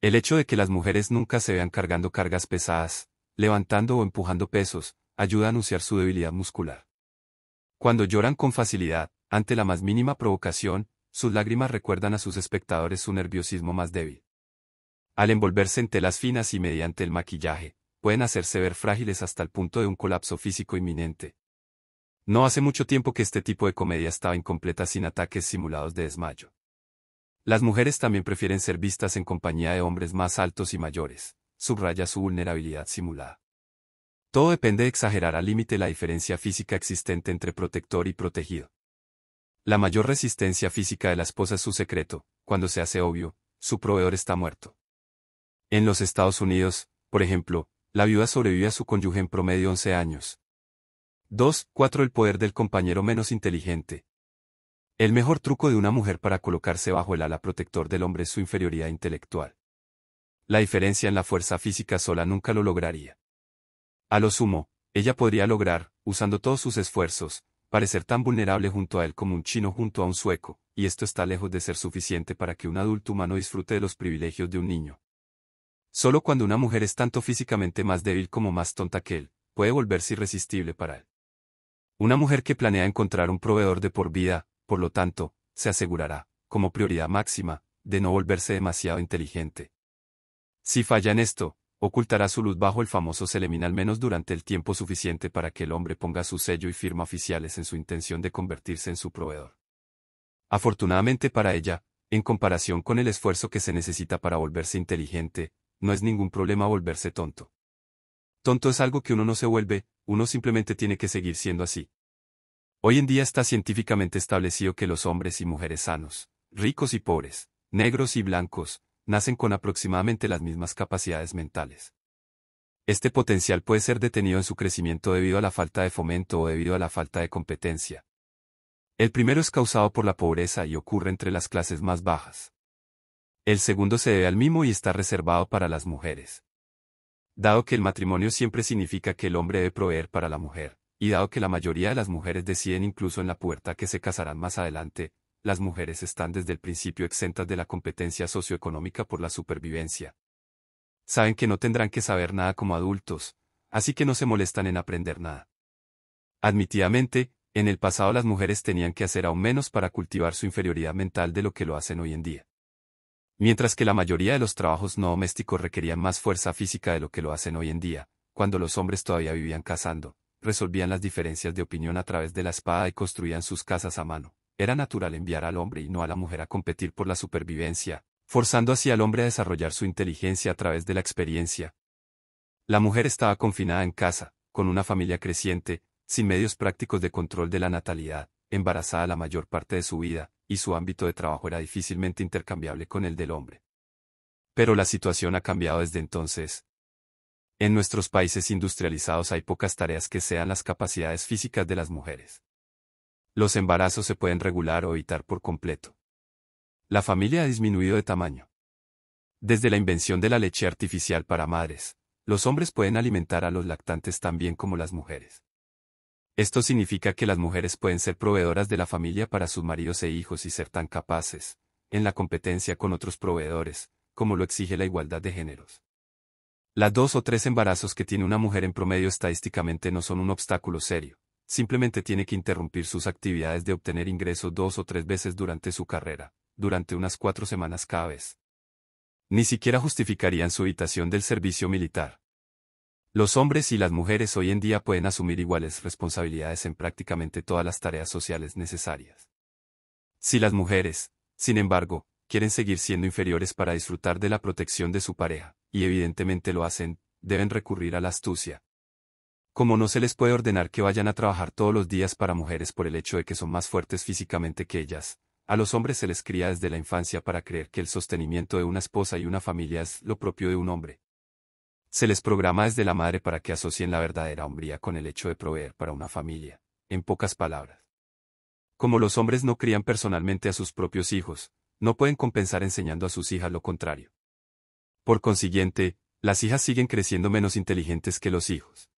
A: El hecho de que las mujeres nunca se vean cargando cargas pesadas, levantando o empujando pesos, ayuda a anunciar su debilidad muscular. Cuando lloran con facilidad, ante la más mínima provocación, sus lágrimas recuerdan a sus espectadores su nerviosismo más débil. Al envolverse en telas finas y mediante el maquillaje, pueden hacerse ver frágiles hasta el punto de un colapso físico inminente. No hace mucho tiempo que este tipo de comedia estaba incompleta sin ataques simulados de desmayo. Las mujeres también prefieren ser vistas en compañía de hombres más altos y mayores, subraya su vulnerabilidad simulada. Todo depende de exagerar al límite la diferencia física existente entre protector y protegido. La mayor resistencia física de la esposa es su secreto, cuando se hace obvio, su proveedor está muerto. En los Estados Unidos, por ejemplo, la viuda sobrevive a su cónyuge en promedio 11 años. 2. 4. El poder del compañero menos inteligente. El mejor truco de una mujer para colocarse bajo el ala protector del hombre es su inferioridad intelectual. La diferencia en la fuerza física sola nunca lo lograría. A lo sumo, ella podría lograr, usando todos sus esfuerzos, parecer tan vulnerable junto a él como un chino junto a un sueco, y esto está lejos de ser suficiente para que un adulto humano disfrute de los privilegios de un niño. Solo cuando una mujer es tanto físicamente más débil como más tonta que él, puede volverse irresistible para él. Una mujer que planea encontrar un proveedor de por vida, por lo tanto, se asegurará, como prioridad máxima, de no volverse demasiado inteligente. Si falla en esto, ocultará su luz bajo el famoso elimina al menos durante el tiempo suficiente para que el hombre ponga su sello y firma oficiales en su intención de convertirse en su proveedor. Afortunadamente para ella, en comparación con el esfuerzo que se necesita para volverse inteligente, no es ningún problema volverse tonto. Tonto es algo que uno no se vuelve, uno simplemente tiene que seguir siendo así. Hoy en día está científicamente establecido que los hombres y mujeres sanos, ricos y pobres, negros y blancos, nacen con aproximadamente las mismas capacidades mentales. Este potencial puede ser detenido en su crecimiento debido a la falta de fomento o debido a la falta de competencia. El primero es causado por la pobreza y ocurre entre las clases más bajas. El segundo se debe al mismo y está reservado para las mujeres. Dado que el matrimonio siempre significa que el hombre debe proveer para la mujer, y dado que la mayoría de las mujeres deciden incluso en la puerta que se casarán más adelante, las mujeres están desde el principio exentas de la competencia socioeconómica por la supervivencia. Saben que no tendrán que saber nada como adultos, así que no se molestan en aprender nada. Admitidamente, en el pasado las mujeres tenían que hacer aún menos para cultivar su inferioridad mental de lo que lo hacen hoy en día. Mientras que la mayoría de los trabajos no domésticos requerían más fuerza física de lo que lo hacen hoy en día, cuando los hombres todavía vivían cazando, resolvían las diferencias de opinión a través de la espada y construían sus casas a mano. Era natural enviar al hombre y no a la mujer a competir por la supervivencia, forzando así al hombre a desarrollar su inteligencia a través de la experiencia. La mujer estaba confinada en casa, con una familia creciente, sin medios prácticos de control de la natalidad, embarazada la mayor parte de su vida, y su ámbito de trabajo era difícilmente intercambiable con el del hombre. Pero la situación ha cambiado desde entonces. En nuestros países industrializados hay pocas tareas que sean las capacidades físicas de las mujeres. Los embarazos se pueden regular o evitar por completo. La familia ha disminuido de tamaño. Desde la invención de la leche artificial para madres, los hombres pueden alimentar a los lactantes tan bien como las mujeres. Esto significa que las mujeres pueden ser proveedoras de la familia para sus maridos e hijos y ser tan capaces, en la competencia con otros proveedores, como lo exige la igualdad de géneros. Las dos o tres embarazos que tiene una mujer en promedio estadísticamente no son un obstáculo serio, simplemente tiene que interrumpir sus actividades de obtener ingresos dos o tres veces durante su carrera, durante unas cuatro semanas cada vez. Ni siquiera justificarían su evitación del servicio militar, los hombres y las mujeres hoy en día pueden asumir iguales responsabilidades en prácticamente todas las tareas sociales necesarias. Si las mujeres, sin embargo, quieren seguir siendo inferiores para disfrutar de la protección de su pareja, y evidentemente lo hacen, deben recurrir a la astucia. Como no se les puede ordenar que vayan a trabajar todos los días para mujeres por el hecho de que son más fuertes físicamente que ellas, a los hombres se les cría desde la infancia para creer que el sostenimiento de una esposa y una familia es lo propio de un hombre, se les programa desde la madre para que asocien la verdadera hombría con el hecho de proveer para una familia, en pocas palabras. Como los hombres no crían personalmente a sus propios hijos, no pueden compensar enseñando a sus hijas lo contrario. Por consiguiente, las hijas siguen creciendo menos inteligentes que los hijos.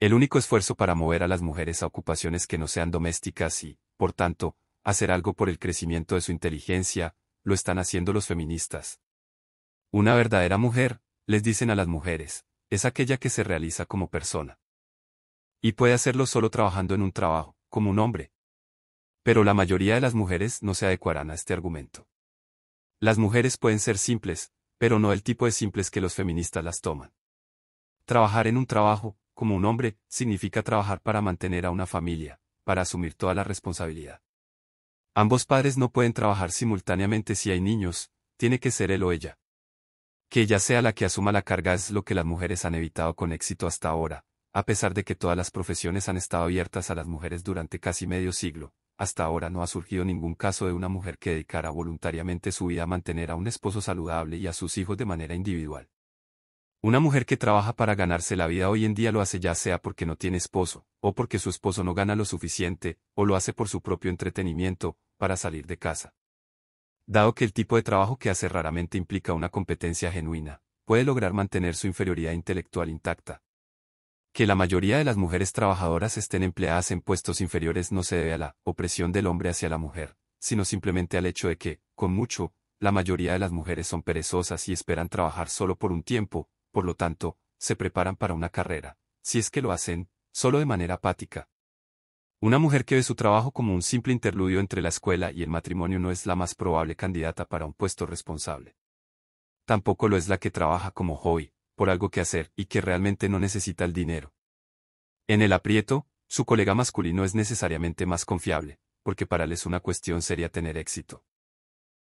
A: El único esfuerzo para mover a las mujeres a ocupaciones que no sean domésticas y, por tanto, hacer algo por el crecimiento de su inteligencia, lo están haciendo los feministas. Una verdadera mujer, les dicen a las mujeres, es aquella que se realiza como persona. Y puede hacerlo solo trabajando en un trabajo, como un hombre. Pero la mayoría de las mujeres no se adecuarán a este argumento. Las mujeres pueden ser simples, pero no el tipo de simples que los feministas las toman. Trabajar en un trabajo, como un hombre, significa trabajar para mantener a una familia, para asumir toda la responsabilidad. Ambos padres no pueden trabajar simultáneamente si hay niños, tiene que ser él o ella. Que ella sea la que asuma la carga es lo que las mujeres han evitado con éxito hasta ahora, a pesar de que todas las profesiones han estado abiertas a las mujeres durante casi medio siglo. Hasta ahora no ha surgido ningún caso de una mujer que dedicara voluntariamente su vida a mantener a un esposo saludable y a sus hijos de manera individual. Una mujer que trabaja para ganarse la vida hoy en día lo hace ya sea porque no tiene esposo, o porque su esposo no gana lo suficiente, o lo hace por su propio entretenimiento, para salir de casa. Dado que el tipo de trabajo que hace raramente implica una competencia genuina, puede lograr mantener su inferioridad intelectual intacta. Que la mayoría de las mujeres trabajadoras estén empleadas en puestos inferiores no se debe a la opresión del hombre hacia la mujer, sino simplemente al hecho de que, con mucho, la mayoría de las mujeres son perezosas y esperan trabajar solo por un tiempo, por lo tanto, se preparan para una carrera, si es que lo hacen, solo de manera apática, una mujer que ve su trabajo como un simple interludio entre la escuela y el matrimonio no es la más probable candidata para un puesto responsable. Tampoco lo es la que trabaja como hobby, por algo que hacer y que realmente no necesita el dinero. En el aprieto, su colega masculino es necesariamente más confiable, porque para él es una cuestión seria tener éxito.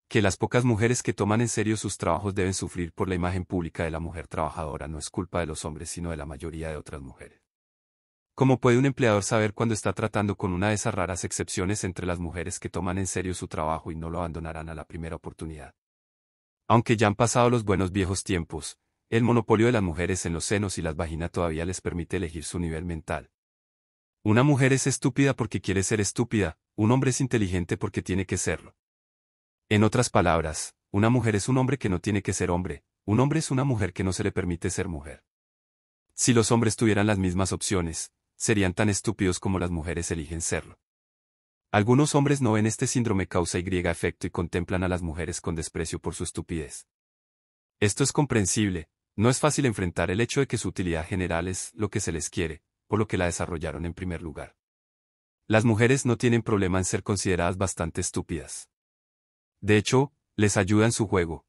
A: Que las pocas mujeres que toman en serio sus trabajos deben sufrir por la imagen pública de la mujer trabajadora no es culpa de los hombres sino de la mayoría de otras mujeres. ¿Cómo puede un empleador saber cuando está tratando con una de esas raras excepciones entre las mujeres que toman en serio su trabajo y no lo abandonarán a la primera oportunidad? Aunque ya han pasado los buenos viejos tiempos, el monopolio de las mujeres en los senos y las vaginas todavía les permite elegir su nivel mental. Una mujer es estúpida porque quiere ser estúpida, un hombre es inteligente porque tiene que serlo. En otras palabras, una mujer es un hombre que no tiene que ser hombre, un hombre es una mujer que no se le permite ser mujer. Si los hombres tuvieran las mismas opciones, serían tan estúpidos como las mujeres eligen serlo. Algunos hombres no ven este síndrome causa y efecto y contemplan a las mujeres con desprecio por su estupidez. Esto es comprensible, no es fácil enfrentar el hecho de que su utilidad general es lo que se les quiere, por lo que la desarrollaron en primer lugar. Las mujeres no tienen problema en ser consideradas bastante estúpidas. De hecho, les ayuda en su juego.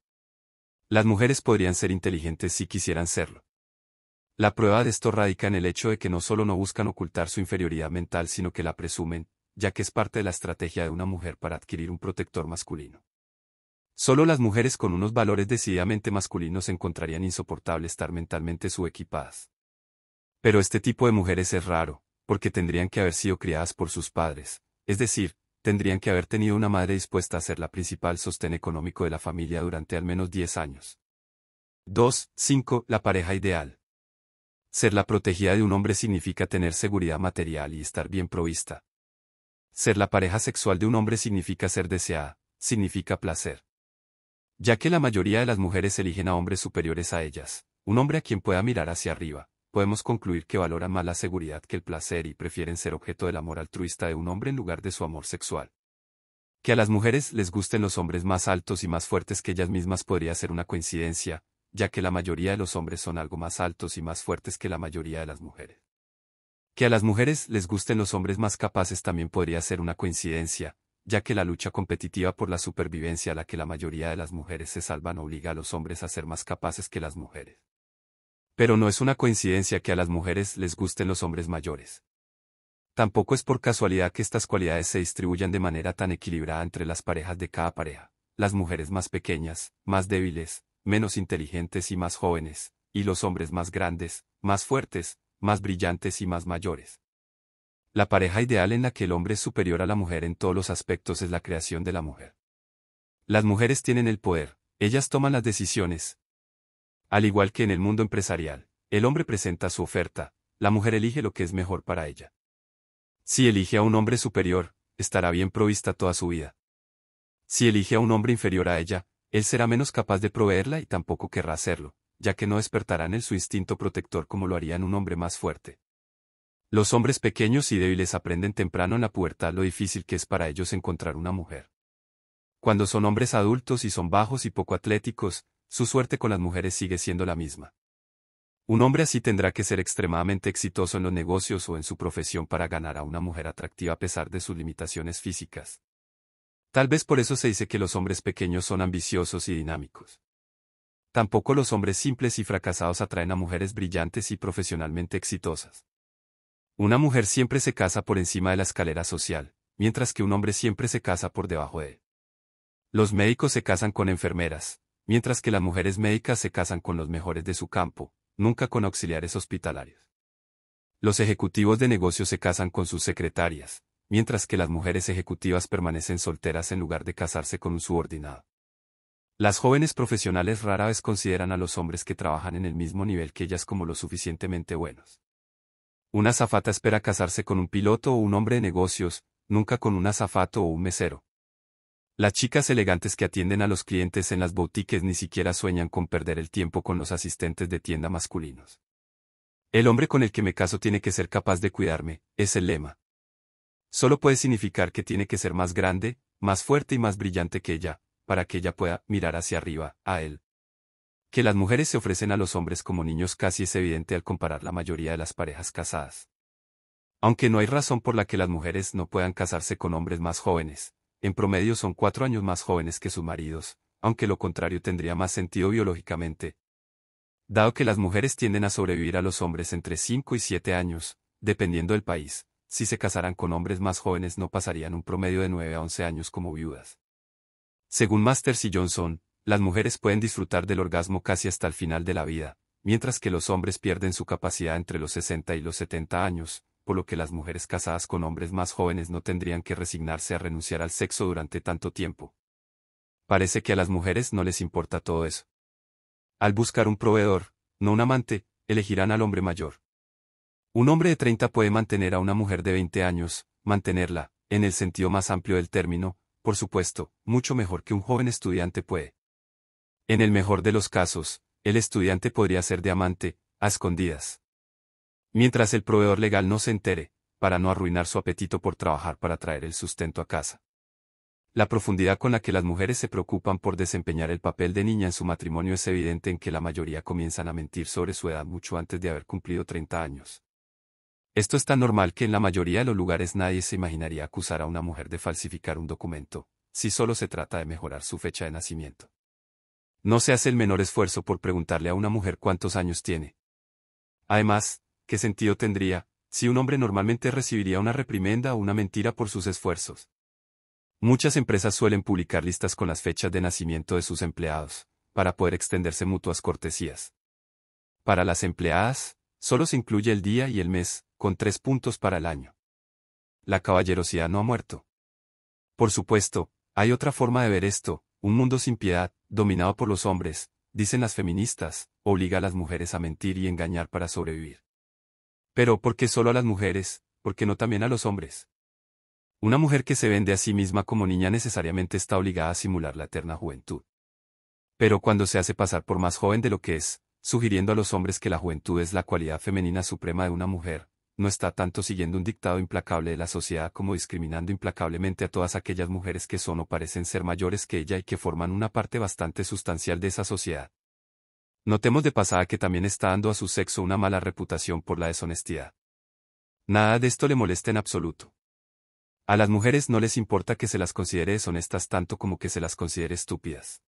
A: Las mujeres podrían ser inteligentes si quisieran serlo. La prueba de esto radica en el hecho de que no solo no buscan ocultar su inferioridad mental, sino que la presumen, ya que es parte de la estrategia de una mujer para adquirir un protector masculino. Solo las mujeres con unos valores decididamente masculinos encontrarían insoportable estar mentalmente subequipadas. Pero este tipo de mujeres es raro, porque tendrían que haber sido criadas por sus padres, es decir, tendrían que haber tenido una madre dispuesta a ser la principal sostén económico de la familia durante al menos 10 años. 2. 5. La pareja ideal. Ser la protegida de un hombre significa tener seguridad material y estar bien provista. Ser la pareja sexual de un hombre significa ser deseada, significa placer. Ya que la mayoría de las mujeres eligen a hombres superiores a ellas, un hombre a quien pueda mirar hacia arriba, podemos concluir que valoran más la seguridad que el placer y prefieren ser objeto del amor altruista de un hombre en lugar de su amor sexual. Que a las mujeres les gusten los hombres más altos y más fuertes que ellas mismas podría ser una coincidencia, ya que la mayoría de los hombres son algo más altos y más fuertes que la mayoría de las mujeres. Que a las mujeres les gusten los hombres más capaces también podría ser una coincidencia, ya que la lucha competitiva por la supervivencia a la que la mayoría de las mujeres se salvan obliga a los hombres a ser más capaces que las mujeres. Pero no es una coincidencia que a las mujeres les gusten los hombres mayores. Tampoco es por casualidad que estas cualidades se distribuyan de manera tan equilibrada entre las parejas de cada pareja. Las mujeres más pequeñas, más débiles, menos inteligentes y más jóvenes, y los hombres más grandes, más fuertes, más brillantes y más mayores. La pareja ideal en la que el hombre es superior a la mujer en todos los aspectos es la creación de la mujer. Las mujeres tienen el poder, ellas toman las decisiones. Al igual que en el mundo empresarial, el hombre presenta su oferta, la mujer elige lo que es mejor para ella. Si elige a un hombre superior, estará bien provista toda su vida. Si elige a un hombre inferior a ella, él será menos capaz de proveerla y tampoco querrá hacerlo, ya que no despertarán en su instinto protector como lo harían un hombre más fuerte. Los hombres pequeños y débiles aprenden temprano en la puerta lo difícil que es para ellos encontrar una mujer. Cuando son hombres adultos y son bajos y poco atléticos, su suerte con las mujeres sigue siendo la misma. Un hombre así tendrá que ser extremadamente exitoso en los negocios o en su profesión para ganar a una mujer atractiva a pesar de sus limitaciones físicas. Tal vez por eso se dice que los hombres pequeños son ambiciosos y dinámicos. Tampoco los hombres simples y fracasados atraen a mujeres brillantes y profesionalmente exitosas. Una mujer siempre se casa por encima de la escalera social, mientras que un hombre siempre se casa por debajo de él. Los médicos se casan con enfermeras, mientras que las mujeres médicas se casan con los mejores de su campo, nunca con auxiliares hospitalarios. Los ejecutivos de negocios se casan con sus secretarias, mientras que las mujeres ejecutivas permanecen solteras en lugar de casarse con un subordinado. Las jóvenes profesionales rara vez consideran a los hombres que trabajan en el mismo nivel que ellas como lo suficientemente buenos. Una azafata espera casarse con un piloto o un hombre de negocios, nunca con un azafato o un mesero. Las chicas elegantes que atienden a los clientes en las boutiques ni siquiera sueñan con perder el tiempo con los asistentes de tienda masculinos. El hombre con el que me caso tiene que ser capaz de cuidarme, es el lema, solo puede significar que tiene que ser más grande, más fuerte y más brillante que ella, para que ella pueda mirar hacia arriba, a él. Que las mujeres se ofrecen a los hombres como niños casi es evidente al comparar la mayoría de las parejas casadas. Aunque no hay razón por la que las mujeres no puedan casarse con hombres más jóvenes, en promedio son cuatro años más jóvenes que sus maridos, aunque lo contrario tendría más sentido biológicamente. Dado que las mujeres tienden a sobrevivir a los hombres entre cinco y siete años, dependiendo del país, si se casaran con hombres más jóvenes no pasarían un promedio de 9 a 11 años como viudas. Según Masters y Johnson, las mujeres pueden disfrutar del orgasmo casi hasta el final de la vida, mientras que los hombres pierden su capacidad entre los 60 y los 70 años, por lo que las mujeres casadas con hombres más jóvenes no tendrían que resignarse a renunciar al sexo durante tanto tiempo. Parece que a las mujeres no les importa todo eso. Al buscar un proveedor, no un amante, elegirán al hombre mayor. Un hombre de 30 puede mantener a una mujer de 20 años, mantenerla, en el sentido más amplio del término, por supuesto, mucho mejor que un joven estudiante puede. En el mejor de los casos, el estudiante podría ser de amante, a escondidas. Mientras el proveedor legal no se entere, para no arruinar su apetito por trabajar para traer el sustento a casa. La profundidad con la que las mujeres se preocupan por desempeñar el papel de niña en su matrimonio es evidente en que la mayoría comienzan a mentir sobre su edad mucho antes de haber cumplido 30 años. Esto es tan normal que en la mayoría de los lugares nadie se imaginaría acusar a una mujer de falsificar un documento, si solo se trata de mejorar su fecha de nacimiento. No se hace el menor esfuerzo por preguntarle a una mujer cuántos años tiene. Además, ¿qué sentido tendría, si un hombre normalmente recibiría una reprimenda o una mentira por sus esfuerzos? Muchas empresas suelen publicar listas con las fechas de nacimiento de sus empleados, para poder extenderse mutuas cortesías. Para las empleadas, solo se incluye el día y el mes, con tres puntos para el año. La caballerosidad no ha muerto. Por supuesto, hay otra forma de ver esto, un mundo sin piedad, dominado por los hombres, dicen las feministas, obliga a las mujeres a mentir y engañar para sobrevivir. Pero ¿por qué solo a las mujeres? ¿Por qué no también a los hombres? Una mujer que se vende a sí misma como niña necesariamente está obligada a simular la eterna juventud. Pero cuando se hace pasar por más joven de lo que es, sugiriendo a los hombres que la juventud es la cualidad femenina suprema de una mujer, no está tanto siguiendo un dictado implacable de la sociedad como discriminando implacablemente a todas aquellas mujeres que son o parecen ser mayores que ella y que forman una parte bastante sustancial de esa sociedad. Notemos de pasada que también está dando a su sexo una mala reputación por la deshonestidad. Nada de esto le molesta en absoluto. A las mujeres no les importa que se las considere deshonestas tanto como que se las considere estúpidas.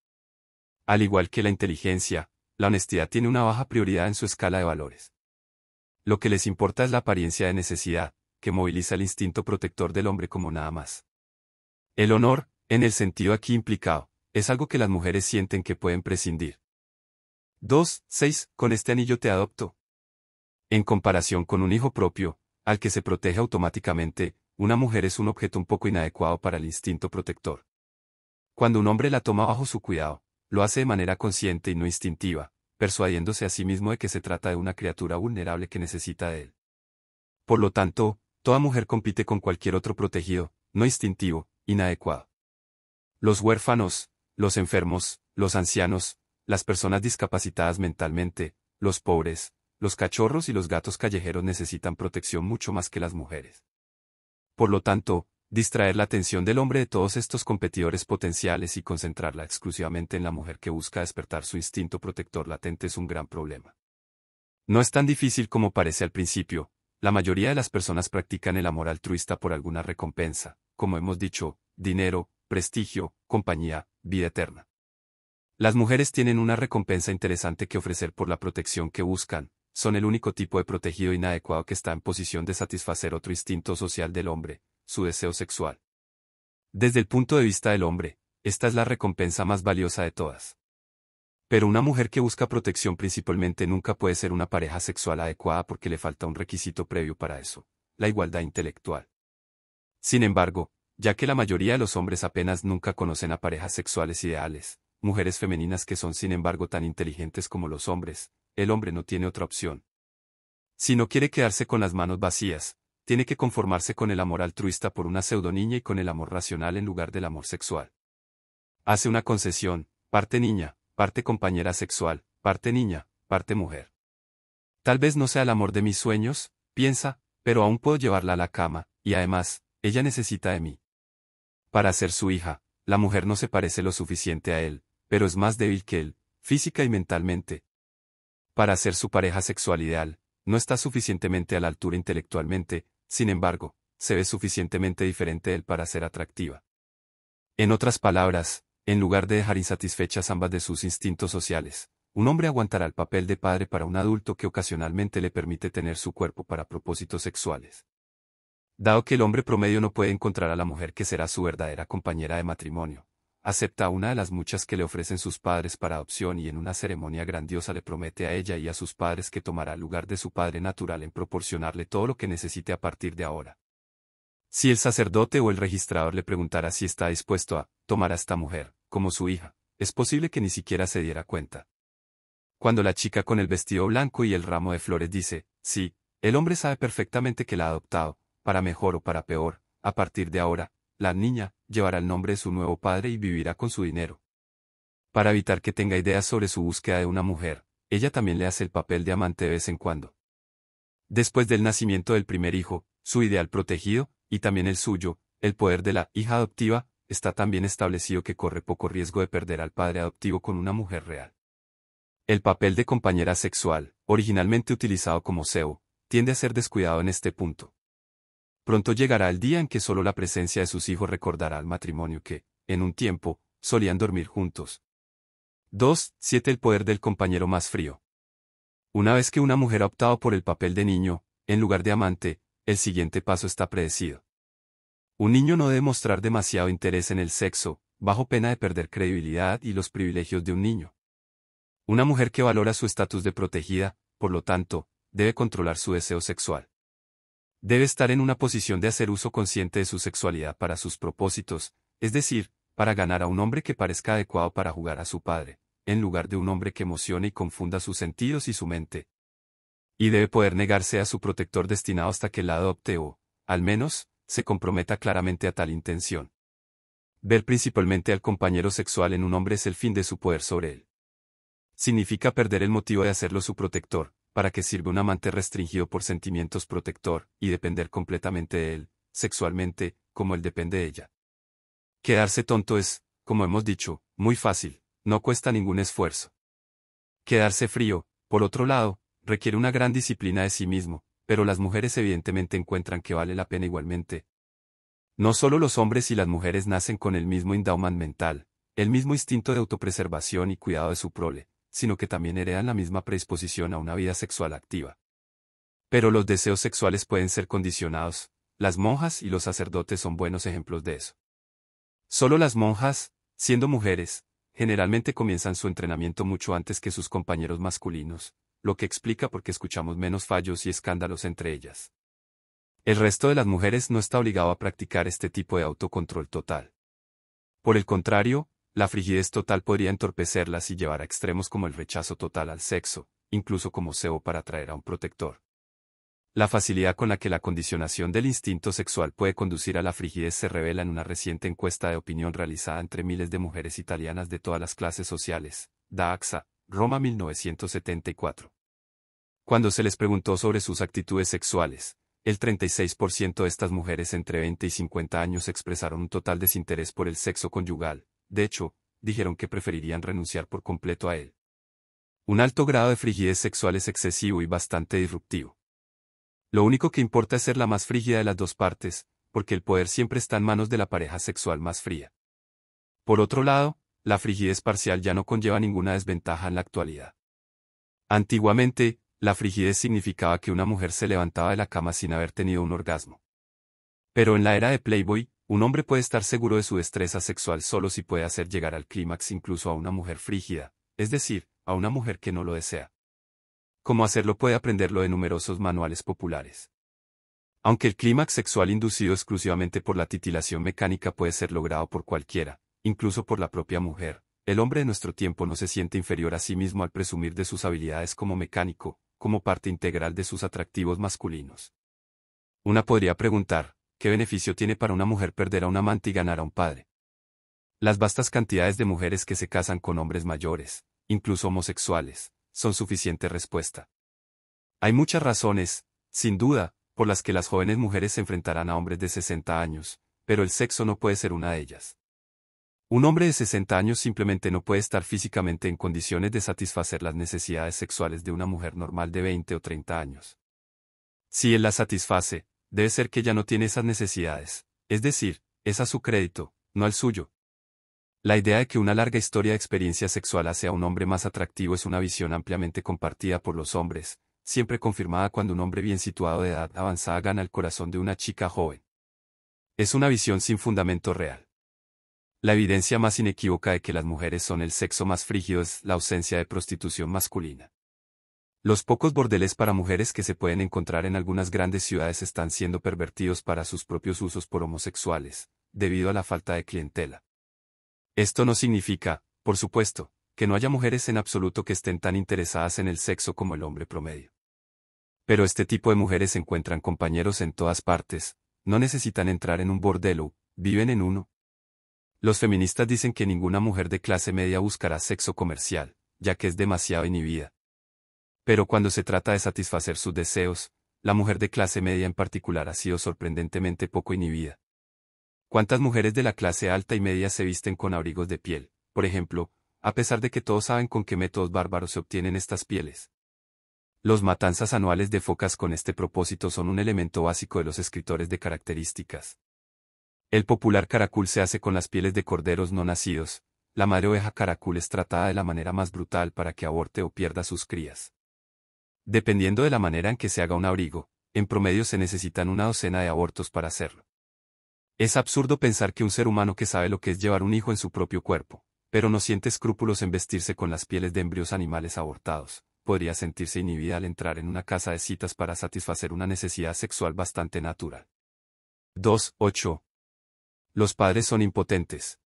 A: Al igual que la inteligencia, la honestidad tiene una baja prioridad en su escala de valores. Lo que les importa es la apariencia de necesidad, que moviliza el instinto protector del hombre como nada más. El honor, en el sentido aquí implicado, es algo que las mujeres sienten que pueden prescindir. 2.6. Con este anillo te adopto. En comparación con un hijo propio, al que se protege automáticamente, una mujer es un objeto un poco inadecuado para el instinto protector. Cuando un hombre la toma bajo su cuidado, lo hace de manera consciente y no instintiva, persuadiéndose a sí mismo de que se trata de una criatura vulnerable que necesita de él. Por lo tanto, toda mujer compite con cualquier otro protegido, no instintivo, inadecuado. Los huérfanos, los enfermos, los ancianos, las personas discapacitadas mentalmente, los pobres, los cachorros y los gatos callejeros necesitan protección mucho más que las mujeres. Por lo tanto, distraer la atención del hombre de todos estos competidores potenciales y concentrarla exclusivamente en la mujer que busca despertar su instinto protector latente es un gran problema. No es tan difícil como parece al principio, la mayoría de las personas practican el amor altruista por alguna recompensa, como hemos dicho, dinero, prestigio, compañía, vida eterna. Las mujeres tienen una recompensa interesante que ofrecer por la protección que buscan, son el único tipo de protegido inadecuado que está en posición de satisfacer otro instinto social del hombre, su deseo sexual. Desde el punto de vista del hombre, esta es la recompensa más valiosa de todas. Pero una mujer que busca protección principalmente nunca puede ser una pareja sexual adecuada porque le falta un requisito previo para eso, la igualdad intelectual. Sin embargo, ya que la mayoría de los hombres apenas nunca conocen a parejas sexuales ideales, mujeres femeninas que son sin embargo tan inteligentes como los hombres, el hombre no tiene otra opción. Si no quiere quedarse con las manos vacías, tiene que conformarse con el amor altruista por una pseudoniña y con el amor racional en lugar del amor sexual. Hace una concesión, parte niña, parte compañera sexual, parte niña, parte mujer. Tal vez no sea el amor de mis sueños, piensa, pero aún puedo llevarla a la cama, y además, ella necesita de mí. Para ser su hija, la mujer no se parece lo suficiente a él, pero es más débil que él, física y mentalmente. Para ser su pareja sexual ideal, no está suficientemente a la altura intelectualmente, sin embargo, se ve suficientemente diferente él para ser atractiva. En otras palabras, en lugar de dejar insatisfechas ambas de sus instintos sociales, un hombre aguantará el papel de padre para un adulto que ocasionalmente le permite tener su cuerpo para propósitos sexuales. Dado que el hombre promedio no puede encontrar a la mujer que será su verdadera compañera de matrimonio, acepta una de las muchas que le ofrecen sus padres para adopción y en una ceremonia grandiosa le promete a ella y a sus padres que tomará lugar de su padre natural en proporcionarle todo lo que necesite a partir de ahora. Si el sacerdote o el registrador le preguntara si está dispuesto a tomar a esta mujer, como su hija, es posible que ni siquiera se diera cuenta. Cuando la chica con el vestido blanco y el ramo de flores dice, sí, el hombre sabe perfectamente que la ha adoptado, para mejor o para peor, a partir de ahora, la niña, llevará el nombre de su nuevo padre y vivirá con su dinero. Para evitar que tenga ideas sobre su búsqueda de una mujer, ella también le hace el papel de amante de vez en cuando. Después del nacimiento del primer hijo, su ideal protegido, y también el suyo, el poder de la hija adoptiva, está también establecido que corre poco riesgo de perder al padre adoptivo con una mujer real. El papel de compañera sexual, originalmente utilizado como ceo, tiende a ser descuidado en este punto. Pronto llegará el día en que solo la presencia de sus hijos recordará al matrimonio que, en un tiempo, solían dormir juntos. 2. 7. El poder del compañero más frío. Una vez que una mujer ha optado por el papel de niño, en lugar de amante, el siguiente paso está predecido. Un niño no debe mostrar demasiado interés en el sexo, bajo pena de perder credibilidad y los privilegios de un niño. Una mujer que valora su estatus de protegida, por lo tanto, debe controlar su deseo sexual. Debe estar en una posición de hacer uso consciente de su sexualidad para sus propósitos, es decir, para ganar a un hombre que parezca adecuado para jugar a su padre, en lugar de un hombre que emocione y confunda sus sentidos y su mente. Y debe poder negarse a su protector destinado hasta que la adopte o, al menos, se comprometa claramente a tal intención. Ver principalmente al compañero sexual en un hombre es el fin de su poder sobre él. Significa perder el motivo de hacerlo su protector, ¿para que sirve un amante restringido por sentimientos protector y depender completamente de él, sexualmente, como él depende de ella? Quedarse tonto es, como hemos dicho, muy fácil, no cuesta ningún esfuerzo. Quedarse frío, por otro lado, requiere una gran disciplina de sí mismo, pero las mujeres evidentemente encuentran que vale la pena igualmente. No solo los hombres y las mujeres nacen con el mismo endowment mental, el mismo instinto de autopreservación y cuidado de su prole, sino que también heredan la misma predisposición a una vida sexual activa. Pero los deseos sexuales pueden ser condicionados, las monjas y los sacerdotes son buenos ejemplos de eso. Solo las monjas, siendo mujeres, generalmente comienzan su entrenamiento mucho antes que sus compañeros masculinos, lo que explica por qué escuchamos menos fallos y escándalos entre ellas. El resto de las mujeres no está obligado a practicar este tipo de autocontrol total. Por el contrario, la frigidez total podría entorpecerlas y llevar a extremos como el rechazo total al sexo, incluso como cebo para atraer a un protector. La facilidad con la que la condicionación del instinto sexual puede conducir a la frigidez se revela en una reciente encuesta de opinión realizada entre miles de mujeres italianas de todas las clases sociales, DAXA, Roma 1974. Cuando se les preguntó sobre sus actitudes sexuales, el 36% de estas mujeres entre 20 y 50 años expresaron un total desinterés por el sexo conyugal, de hecho, dijeron que preferirían renunciar por completo a él. Un alto grado de frigidez sexual es excesivo y bastante disruptivo. Lo único que importa es ser la más frígida de las dos partes, porque el poder siempre está en manos de la pareja sexual más fría. Por otro lado, la frigidez parcial ya no conlleva ninguna desventaja en la actualidad. Antiguamente, la frigidez significaba que una mujer se levantaba de la cama sin haber tenido un orgasmo. Pero en la era de Playboy, un hombre puede estar seguro de su destreza sexual solo si puede hacer llegar al clímax incluso a una mujer frígida, es decir, a una mujer que no lo desea. Cómo hacerlo puede aprenderlo de numerosos manuales populares. Aunque el clímax sexual inducido exclusivamente por la titilación mecánica puede ser logrado por cualquiera, incluso por la propia mujer, el hombre de nuestro tiempo no se siente inferior a sí mismo al presumir de sus habilidades como mecánico, como parte integral de sus atractivos masculinos. Una podría preguntar, ¿qué beneficio tiene para una mujer perder a un amante y ganar a un padre? Las vastas cantidades de mujeres que se casan con hombres mayores, incluso homosexuales, son suficiente respuesta. Hay muchas razones, sin duda, por las que las jóvenes mujeres se enfrentarán a hombres de 60 años, pero el sexo no puede ser una de ellas. Un hombre de 60 años simplemente no puede estar físicamente en condiciones de satisfacer las necesidades sexuales de una mujer normal de 20 o 30 años. Si él las satisface, debe ser que ya no tiene esas necesidades, es decir, es a su crédito, no al suyo. La idea de que una larga historia de experiencia sexual hace a un hombre más atractivo es una visión ampliamente compartida por los hombres, siempre confirmada cuando un hombre bien situado de edad avanzada gana el corazón de una chica joven. Es una visión sin fundamento real. La evidencia más inequívoca de que las mujeres son el sexo más frígido es la ausencia de prostitución masculina. Los pocos bordeles para mujeres que se pueden encontrar en algunas grandes ciudades están siendo pervertidos para sus propios usos por homosexuales, debido a la falta de clientela. Esto no significa, por supuesto, que no haya mujeres en absoluto que estén tan interesadas en el sexo como el hombre promedio. Pero este tipo de mujeres encuentran compañeros en todas partes, no necesitan entrar en un bordelo, viven en uno. Los feministas dicen que ninguna mujer de clase media buscará sexo comercial, ya que es demasiado inhibida, pero cuando se trata de satisfacer sus deseos, la mujer de clase media en particular ha sido sorprendentemente poco inhibida. ¿Cuántas mujeres de la clase alta y media se visten con abrigos de piel, por ejemplo, a pesar de que todos saben con qué métodos bárbaros se obtienen estas pieles? Los matanzas anuales de focas con este propósito son un elemento básico de los escritores de características. El popular caracul se hace con las pieles de corderos no nacidos, la madre oveja caracul es tratada de la manera más brutal para que aborte o pierda sus crías. Dependiendo de la manera en que se haga un abrigo, en promedio se necesitan una docena de abortos para hacerlo. Es absurdo pensar que un ser humano que sabe lo que es llevar un hijo en su propio cuerpo, pero no siente escrúpulos en vestirse con las pieles de embrios animales abortados, podría sentirse inhibida al entrar en una casa de citas para satisfacer una necesidad sexual bastante natural. 2.8. Los padres son impotentes.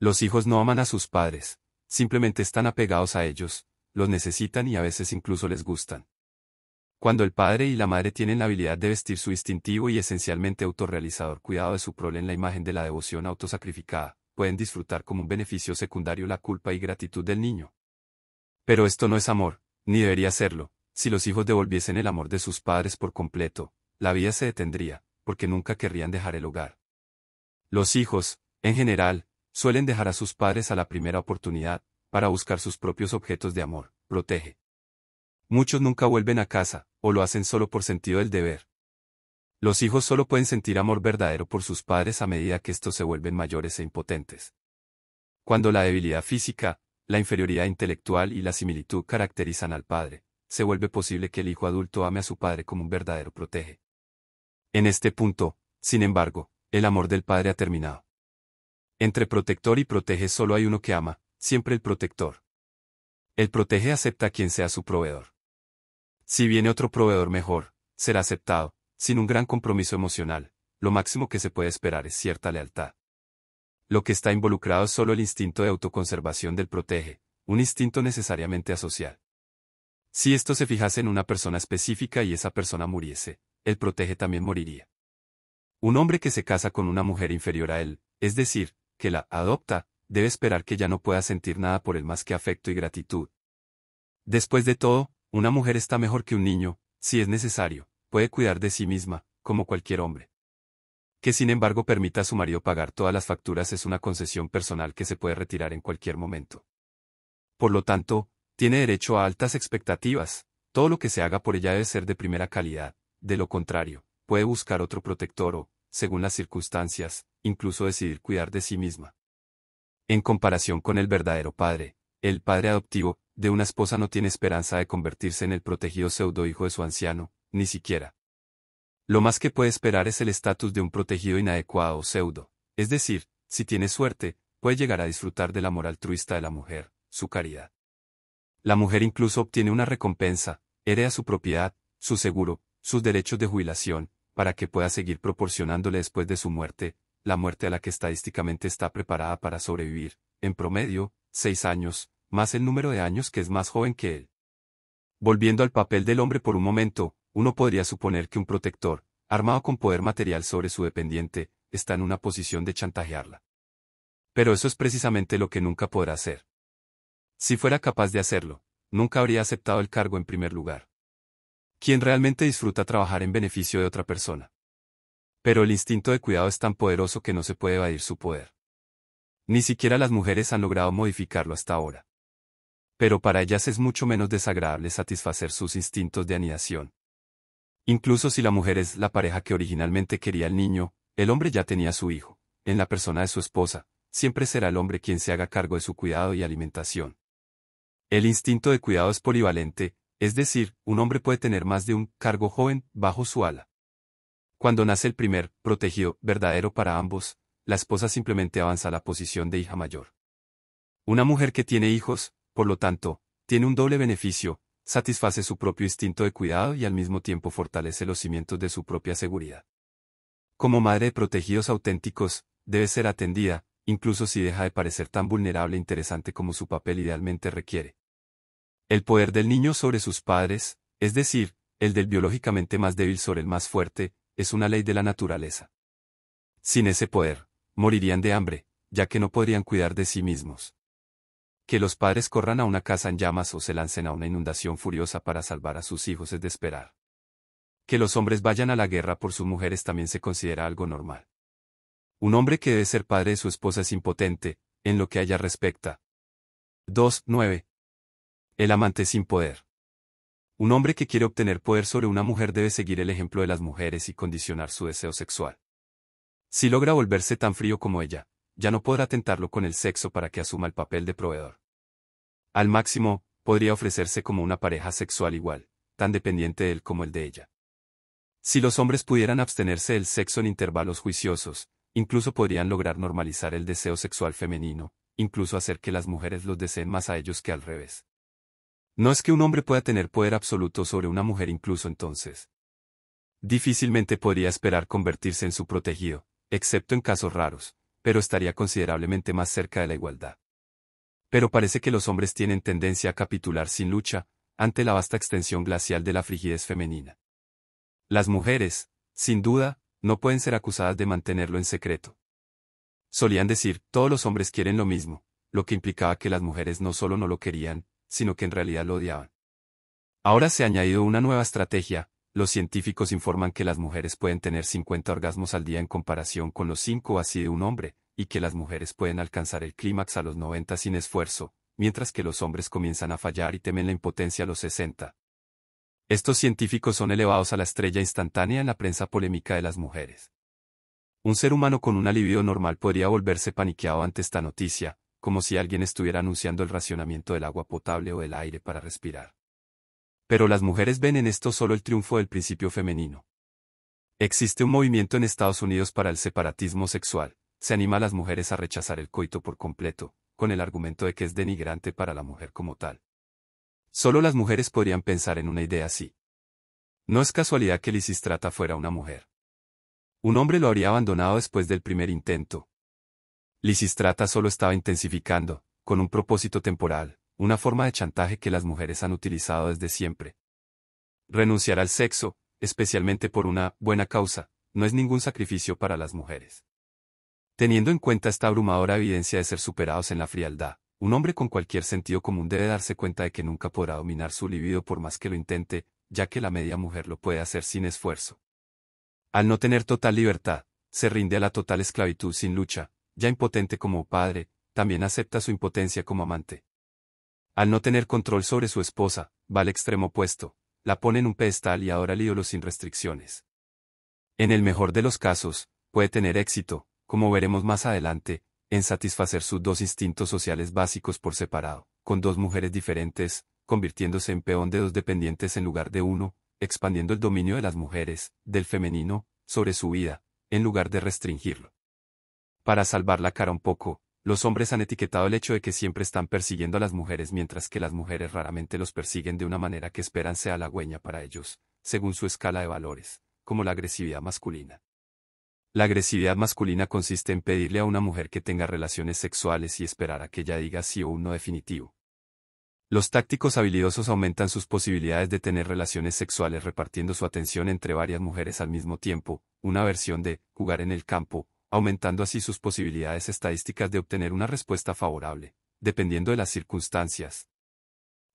A: Los hijos no aman a sus padres, simplemente están apegados a ellos, los necesitan y a veces incluso les gustan. Cuando el padre y la madre tienen la habilidad de vestir su distintivo y esencialmente autorrealizador cuidado de su prole en la imagen de la devoción autosacrificada, pueden disfrutar como un beneficio secundario la culpa y gratitud del niño. Pero esto no es amor, ni debería serlo. Si los hijos devolviesen el amor de sus padres por completo, la vida se detendría, porque nunca querrían dejar el hogar. Los hijos, en general, suelen dejar a sus padres a la primera oportunidad, para buscar sus propios objetos de amor, protege. Muchos nunca vuelven a casa, o lo hacen solo por sentido del deber. Los hijos solo pueden sentir amor verdadero por sus padres a medida que estos se vuelven mayores e impotentes. Cuando la debilidad física, la inferioridad intelectual y la similitud caracterizan al padre, se vuelve posible que el hijo adulto ame a su padre como un verdadero protege. En este punto, sin embargo, el amor del padre ha terminado. Entre protector y protege solo hay uno que ama, siempre el protector. El protege acepta a quien sea su proveedor. Si viene otro proveedor mejor, será aceptado, sin un gran compromiso emocional, lo máximo que se puede esperar es cierta lealtad. Lo que está involucrado es solo el instinto de autoconservación del protege, un instinto necesariamente asocial. Si esto se fijase en una persona específica y esa persona muriese, el protege también moriría. Un hombre que se casa con una mujer inferior a él, es decir, que la adopta, debe esperar que ya no pueda sentir nada por él más que afecto y gratitud. Después de todo, una mujer está mejor que un niño, si es necesario, puede cuidar de sí misma, como cualquier hombre. Que sin embargo permita a su marido pagar todas las facturas es una concesión personal que se puede retirar en cualquier momento. Por lo tanto, tiene derecho a altas expectativas, todo lo que se haga por ella debe ser de primera calidad, de lo contrario, puede buscar otro protector o, según las circunstancias, incluso decidir cuidar de sí misma. En comparación con el verdadero padre, el padre adoptivo, de una esposa no tiene esperanza de convertirse en el protegido pseudo hijo de su anciano, ni siquiera. Lo más que puede esperar es el estatus de un protegido inadecuado o pseudo, es decir, si tiene suerte, puede llegar a disfrutar del amor altruista de la mujer, su caridad. La mujer incluso obtiene una recompensa, hereda su propiedad, su seguro, sus derechos de jubilación, para que pueda seguir proporcionándole después de su muerte, la muerte a la que estadísticamente está preparada para sobrevivir, en promedio, seis años, más el número de años que es más joven que él. Volviendo al papel del hombre por un momento, uno podría suponer que un protector, armado con poder material sobre su dependiente, está en una posición de chantajearla. Pero eso es precisamente lo que nunca podrá hacer. Si fuera capaz de hacerlo, nunca habría aceptado el cargo en primer lugar. ¿Quién realmente disfruta trabajar en beneficio de otra persona? Pero el instinto de cuidado es tan poderoso que no se puede evadir su poder. Ni siquiera las mujeres han logrado modificarlo hasta ahora. Pero para ellas es mucho menos desagradable satisfacer sus instintos de anidación. Incluso si la mujer es la pareja que originalmente quería el niño, el hombre ya tenía su hijo, en la persona de su esposa, siempre será el hombre quien se haga cargo de su cuidado y alimentación. El instinto de cuidado es polivalente, es decir, un hombre puede tener más de un cargo joven bajo su ala. Cuando nace el primer, protegido, verdadero para ambos, la esposa simplemente avanza a la posición de hija mayor. Una mujer que tiene hijos, por lo tanto, tiene un doble beneficio, satisface su propio instinto de cuidado y al mismo tiempo fortalece los cimientos de su propia seguridad. Como madre de protegidos auténticos, debe ser atendida, incluso si deja de parecer tan vulnerable e interesante como su papel idealmente requiere. El poder del niño sobre sus padres, es decir, el del biológicamente más débil sobre el más fuerte, es una ley de la naturaleza. Sin ese poder, morirían de hambre, ya que no podrían cuidar de sí mismos. Que los padres corran a una casa en llamas o se lancen a una inundación furiosa para salvar a sus hijos es de esperar. Que los hombres vayan a la guerra por sus mujeres también se considera algo normal. Un hombre que debe ser padre de su esposa es impotente, en lo que haya respecta. 2.9. El amante sin poder. Un hombre que quiere obtener poder sobre una mujer debe seguir el ejemplo de las mujeres y condicionar su deseo sexual. Si logra volverse tan frío como ella, ya no podrá tentarlo con el sexo para que asuma el papel de proveedor. Al máximo, podría ofrecerse como una pareja sexual igual, tan dependiente de él como el de ella. Si los hombres pudieran abstenerse del sexo en intervalos juiciosos, incluso podrían lograr normalizar el deseo sexual femenino, incluso hacer que las mujeres los deseen más a ellos que al revés. No es que un hombre pueda tener poder absoluto sobre una mujer incluso entonces. Difícilmente podría esperar convertirse en su protegido, excepto en casos raros, pero estaría considerablemente más cerca de la igualdad. Pero parece que los hombres tienen tendencia a capitular sin lucha, ante la vasta extensión glacial de la frigidez femenina. Las mujeres, sin duda, no pueden ser acusadas de mantenerlo en secreto. Solían decir, todos los hombres quieren lo mismo, lo que implicaba que las mujeres no solo no lo querían, sino que en realidad lo odiaban. Ahora se ha añadido una nueva estrategia, los científicos informan que las mujeres pueden tener 50 orgasmos al día en comparación con los 5 así de un hombre, y que las mujeres pueden alcanzar el clímax a los 90 sin esfuerzo, mientras que los hombres comienzan a fallar y temen la impotencia a los 60. Estos científicos son elevados a la estrella instantánea en la prensa polémica de las mujeres. Un ser humano con un alivio normal podría volverse paniqueado ante esta noticia, como si alguien estuviera anunciando el racionamiento del agua potable o del aire para respirar. Pero las mujeres ven en esto solo el triunfo del principio femenino. Existe un movimiento en Estados Unidos para el separatismo sexual, se anima a las mujeres a rechazar el coito por completo, con el argumento de que es denigrante para la mujer como tal. Solo las mujeres podrían pensar en una idea así. No es casualidad que Lisistrata fuera una mujer. Un hombre lo habría abandonado después del primer intento, Lisistrata solo estaba intensificando, con un propósito temporal, una forma de chantaje que las mujeres han utilizado desde siempre. Renunciar al sexo, especialmente por una buena causa, no es ningún sacrificio para las mujeres. Teniendo en cuenta esta abrumadora evidencia de ser superados en la frialdad, un hombre con cualquier sentido común debe darse cuenta de que nunca podrá dominar su libido por más que lo intente, ya que la media mujer lo puede hacer sin esfuerzo. Al no tener total libertad, se rinde a la total esclavitud sin lucha, ya impotente como padre, también acepta su impotencia como amante. Al no tener control sobre su esposa, va al extremo opuesto, la pone en un pedestal y ahora al ídolo sin restricciones. En el mejor de los casos, puede tener éxito, como veremos más adelante, en satisfacer sus dos instintos sociales básicos por separado, con dos mujeres diferentes, convirtiéndose en peón de dos dependientes en lugar de uno, expandiendo el dominio de las mujeres, del femenino, sobre su vida, en lugar de restringirlo. Para salvar la cara un poco, los hombres han etiquetado el hecho de que siempre están persiguiendo a las mujeres mientras que las mujeres raramente los persiguen de una manera que esperan sea halagüeña para ellos, según su escala de valores, como la agresividad masculina. La agresividad masculina consiste en pedirle a una mujer que tenga relaciones sexuales y esperar a que ella diga sí o no definitivo. Los tácticos habilidosos aumentan sus posibilidades de tener relaciones sexuales repartiendo su atención entre varias mujeres al mismo tiempo, una versión de jugar en el campo, aumentando así sus posibilidades estadísticas de obtener una respuesta favorable, dependiendo de las circunstancias.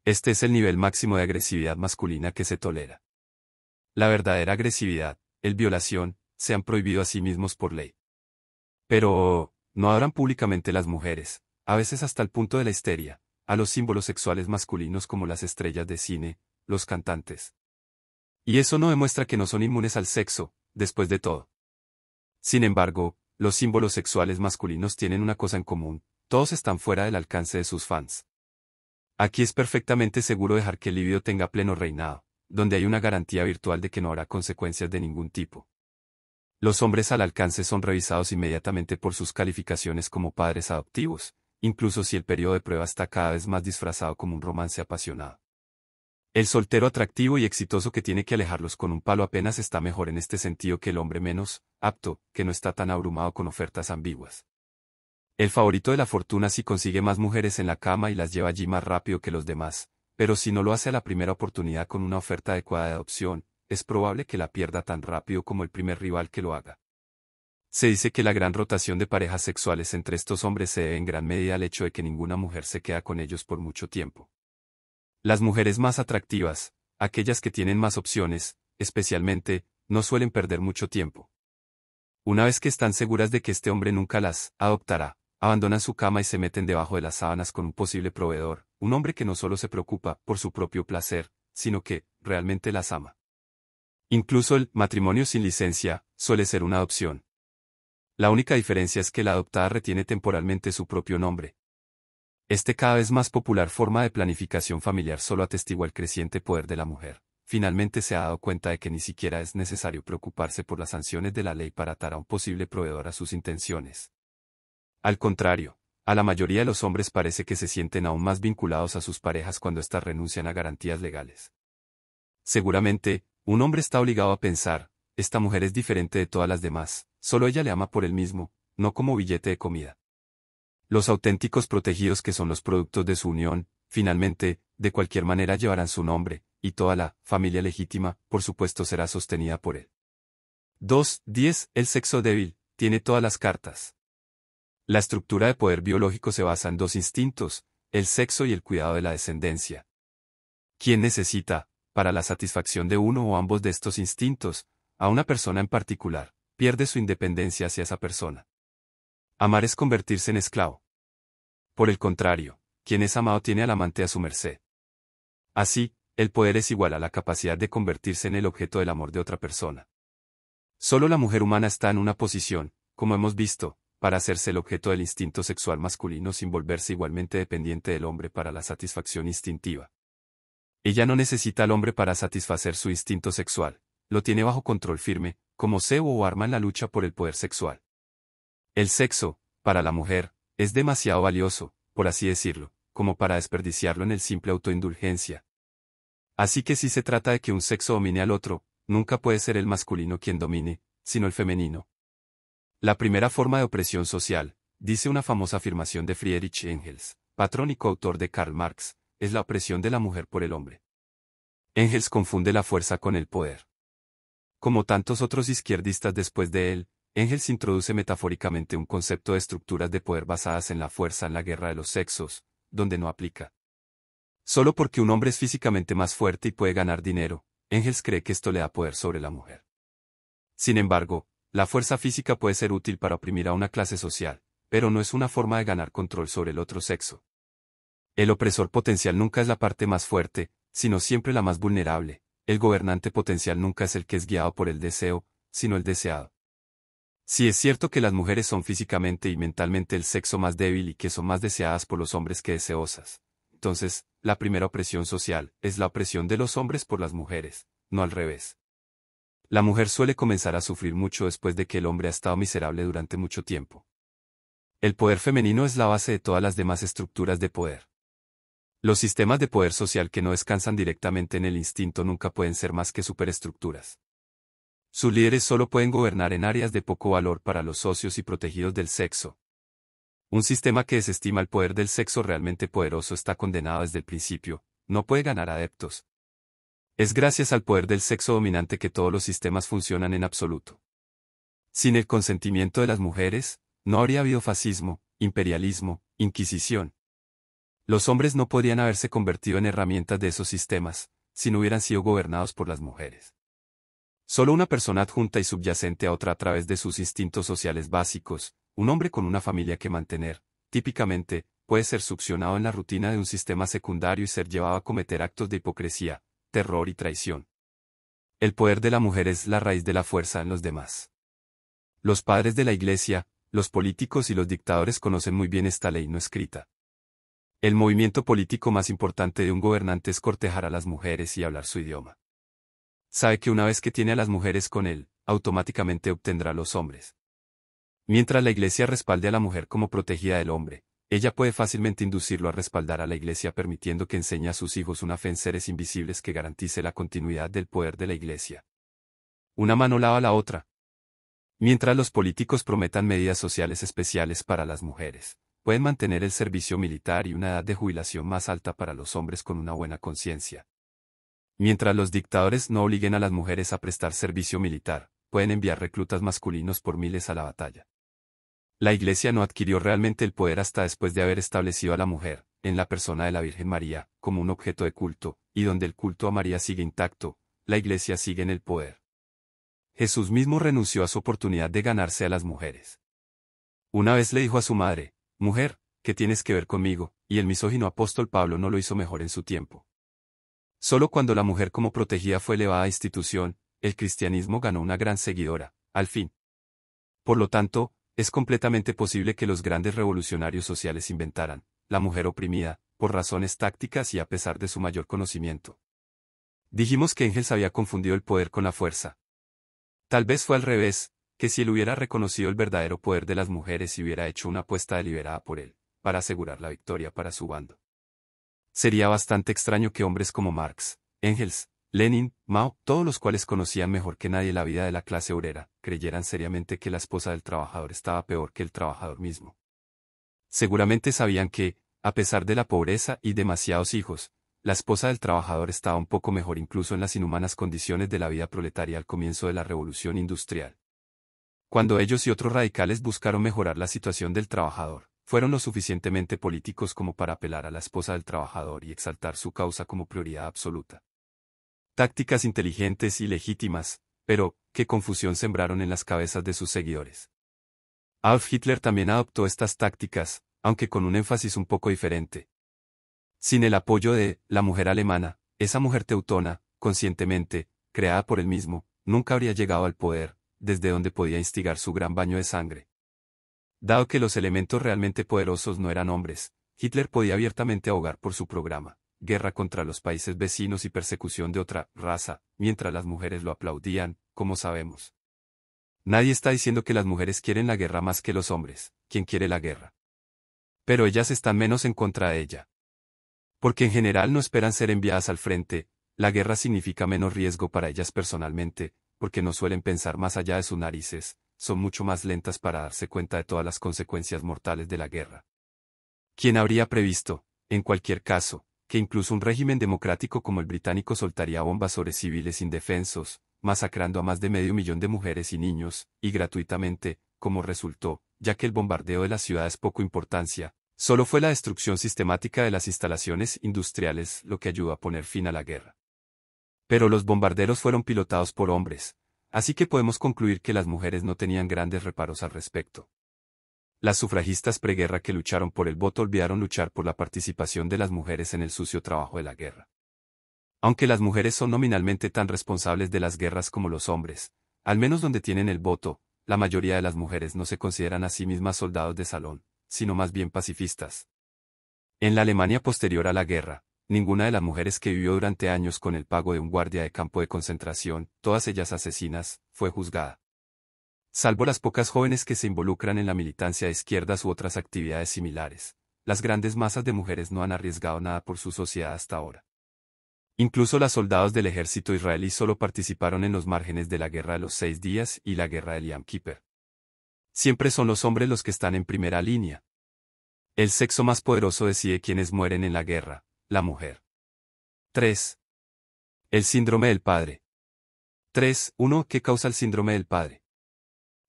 A: Este es el nivel máximo de agresividad masculina que se tolera. La verdadera agresividad, el violación, se han prohibido a sí mismos por ley. Pero, no hablan públicamente las mujeres, a veces hasta el punto de la histeria, a los símbolos sexuales masculinos como las estrellas de cine, los cantantes. Y eso no demuestra que no son inmunes al sexo, después de todo. Sin embargo, los símbolos sexuales masculinos tienen una cosa en común, todos están fuera del alcance de sus fans. Aquí es perfectamente seguro dejar que el libido tenga pleno reinado, donde hay una garantía virtual de que no habrá consecuencias de ningún tipo. Los hombres al alcance son revisados inmediatamente por sus calificaciones como padres adoptivos, incluso si el periodo de prueba está cada vez más disfrazado como un romance apasionado. El soltero atractivo y exitoso que tiene que alejarlos con un palo apenas está mejor en este sentido que el hombre menos apto, que no está tan abrumado con ofertas ambiguas. El favorito de la fortuna si consigue más mujeres en la cama y las lleva allí más rápido que los demás, pero si no lo hace a la primera oportunidad con una oferta adecuada de adopción, es probable que la pierda tan rápido como el primer rival que lo haga. Se dice que la gran rotación de parejas sexuales entre estos hombres se debe en gran medida al hecho de que ninguna mujer se queda con ellos por mucho tiempo. Las mujeres más atractivas, aquellas que tienen más opciones, especialmente, no suelen perder mucho tiempo. Una vez que están seguras de que este hombre nunca las adoptará, abandonan su cama y se meten debajo de las sábanas con un posible proveedor, un hombre que no solo se preocupa por su propio placer, sino que, realmente las ama. Incluso el matrimonio sin licencia suele ser una adopción. La única diferencia es que la adoptada retiene temporalmente su propio nombre, este cada vez más popular forma de planificación familiar solo atestigua el creciente poder de la mujer. Finalmente se ha dado cuenta de que ni siquiera es necesario preocuparse por las sanciones de la ley para atar a un posible proveedor a sus intenciones. Al contrario, a la mayoría de los hombres parece que se sienten aún más vinculados a sus parejas cuando éstas renuncian a garantías legales. Seguramente, un hombre está obligado a pensar, esta mujer es diferente de todas las demás, solo ella le ama por él mismo, no como billete de comida los auténticos protegidos que son los productos de su unión, finalmente, de cualquier manera llevarán su nombre, y toda la familia legítima, por supuesto, será sostenida por él. 2.10. El sexo débil, tiene todas las cartas. La estructura de poder biológico se basa en dos instintos, el sexo y el cuidado de la descendencia. Quien necesita, para la satisfacción de uno o ambos de estos instintos, a una persona en particular, pierde su independencia hacia esa persona? Amar es convertirse en esclavo. Por el contrario, quien es amado tiene al amante a su merced. Así, el poder es igual a la capacidad de convertirse en el objeto del amor de otra persona. Solo la mujer humana está en una posición, como hemos visto, para hacerse el objeto del instinto sexual masculino sin volverse igualmente dependiente del hombre para la satisfacción instintiva. Ella no necesita al hombre para satisfacer su instinto sexual, lo tiene bajo control firme, como se o arma en la lucha por el poder sexual. El sexo, para la mujer, es demasiado valioso, por así decirlo, como para desperdiciarlo en el simple autoindulgencia. Así que si se trata de que un sexo domine al otro, nunca puede ser el masculino quien domine, sino el femenino. La primera forma de opresión social, dice una famosa afirmación de Friedrich Engels, patrón y coautor de Karl Marx, es la opresión de la mujer por el hombre. Engels confunde la fuerza con el poder. Como tantos otros izquierdistas después de él, Engels introduce metafóricamente un concepto de estructuras de poder basadas en la fuerza en la guerra de los sexos, donde no aplica. Solo porque un hombre es físicamente más fuerte y puede ganar dinero, Engels cree que esto le da poder sobre la mujer. Sin embargo, la fuerza física puede ser útil para oprimir a una clase social, pero no es una forma de ganar control sobre el otro sexo. El opresor potencial nunca es la parte más fuerte, sino siempre la más vulnerable, el gobernante potencial nunca es el que es guiado por el deseo, sino el deseado. Si es cierto que las mujeres son físicamente y mentalmente el sexo más débil y que son más deseadas por los hombres que deseosas, entonces, la primera opresión social es la opresión de los hombres por las mujeres, no al revés. La mujer suele comenzar a sufrir mucho después de que el hombre ha estado miserable durante mucho tiempo. El poder femenino es la base de todas las demás estructuras de poder. Los sistemas de poder social que no descansan directamente en el instinto nunca pueden ser más que superestructuras. Sus líderes solo pueden gobernar en áreas de poco valor para los socios y protegidos del sexo. Un sistema que desestima el poder del sexo realmente poderoso está condenado desde el principio, no puede ganar adeptos. Es gracias al poder del sexo dominante que todos los sistemas funcionan en absoluto. Sin el consentimiento de las mujeres, no habría habido fascismo, imperialismo, inquisición. Los hombres no podrían haberse convertido en herramientas de esos sistemas, si no hubieran sido gobernados por las mujeres. Solo una persona adjunta y subyacente a otra a través de sus instintos sociales básicos, un hombre con una familia que mantener, típicamente, puede ser succionado en la rutina de un sistema secundario y ser llevado a cometer actos de hipocresía, terror y traición. El poder de la mujer es la raíz de la fuerza en los demás. Los padres de la Iglesia, los políticos y los dictadores conocen muy bien esta ley no escrita. El movimiento político más importante de un gobernante es cortejar a las mujeres y hablar su idioma sabe que una vez que tiene a las mujeres con él, automáticamente obtendrá a los hombres. Mientras la Iglesia respalde a la mujer como protegida del hombre, ella puede fácilmente inducirlo a respaldar a la Iglesia permitiendo que enseñe a sus hijos una fe en seres invisibles que garantice la continuidad del poder de la Iglesia. Una mano lava la otra. Mientras los políticos prometan medidas sociales especiales para las mujeres, pueden mantener el servicio militar y una edad de jubilación más alta para los hombres con una buena conciencia. Mientras los dictadores no obliguen a las mujeres a prestar servicio militar, pueden enviar reclutas masculinos por miles a la batalla. La Iglesia no adquirió realmente el poder hasta después de haber establecido a la mujer, en la persona de la Virgen María, como un objeto de culto, y donde el culto a María sigue intacto, la Iglesia sigue en el poder. Jesús mismo renunció a su oportunidad de ganarse a las mujeres. Una vez le dijo a su madre, Mujer, ¿qué tienes que ver conmigo? Y el misógino apóstol Pablo no lo hizo mejor en su tiempo. Solo cuando la mujer como protegida fue elevada a institución, el cristianismo ganó una gran seguidora, al fin. Por lo tanto, es completamente posible que los grandes revolucionarios sociales inventaran, la mujer oprimida, por razones tácticas y a pesar de su mayor conocimiento. Dijimos que Engels había confundido el poder con la fuerza. Tal vez fue al revés, que si él hubiera reconocido el verdadero poder de las mujeres y hubiera hecho una apuesta deliberada por él, para asegurar la victoria para su bando. Sería bastante extraño que hombres como Marx, Engels, Lenin, Mao, todos los cuales conocían mejor que nadie la vida de la clase obrera, creyeran seriamente que la esposa del trabajador estaba peor que el trabajador mismo. Seguramente sabían que, a pesar de la pobreza y demasiados hijos, la esposa del trabajador estaba un poco mejor incluso en las inhumanas condiciones de la vida proletaria al comienzo de la revolución industrial. Cuando ellos y otros radicales buscaron mejorar la situación del trabajador, fueron lo suficientemente políticos como para apelar a la esposa del trabajador y exaltar su causa como prioridad absoluta. Tácticas inteligentes y legítimas, pero, qué confusión sembraron en las cabezas de sus seguidores. Adolf Hitler también adoptó estas tácticas, aunque con un énfasis un poco diferente. Sin el apoyo de la mujer alemana, esa mujer teutona, conscientemente, creada por él mismo, nunca habría llegado al poder, desde donde podía instigar su gran baño de sangre. Dado que los elementos realmente poderosos no eran hombres, Hitler podía abiertamente ahogar por su programa, guerra contra los países vecinos y persecución de otra raza, mientras las mujeres lo aplaudían, como sabemos. Nadie está diciendo que las mujeres quieren la guerra más que los hombres, quien quiere la guerra. Pero ellas están menos en contra de ella. Porque en general no esperan ser enviadas al frente, la guerra significa menos riesgo para ellas personalmente, porque no suelen pensar más allá de sus narices, son mucho más lentas para darse cuenta de todas las consecuencias mortales de la guerra. ¿Quién habría previsto, en cualquier caso, que incluso un régimen democrático como el británico soltaría bombas sobre civiles indefensos, masacrando a más de medio millón de mujeres y niños, y gratuitamente, como resultó, ya que el bombardeo de las ciudades poco importancia, solo fue la destrucción sistemática de las instalaciones industriales lo que ayudó a poner fin a la guerra. Pero los bombarderos fueron pilotados por hombres, Así que podemos concluir que las mujeres no tenían grandes reparos al respecto. Las sufragistas preguerra que lucharon por el voto olvidaron luchar por la participación de las mujeres en el sucio trabajo de la guerra. Aunque las mujeres son nominalmente tan responsables de las guerras como los hombres, al menos donde tienen el voto, la mayoría de las mujeres no se consideran a sí mismas soldados de salón, sino más bien pacifistas. En la Alemania posterior a la guerra, ninguna de las mujeres que vivió durante años con el pago de un guardia de campo de concentración, todas ellas asesinas, fue juzgada. Salvo las pocas jóvenes que se involucran en la militancia de izquierdas u otras actividades similares, las grandes masas de mujeres no han arriesgado nada por su sociedad hasta ahora. Incluso las soldados del ejército israelí solo participaron en los márgenes de la Guerra de los Seis Días y la Guerra de Liam Kippur. Siempre son los hombres los que están en primera línea. El sexo más poderoso decide quienes mueren en la guerra, la mujer. 3. El síndrome del padre. 3. ¿Qué causa el síndrome del padre?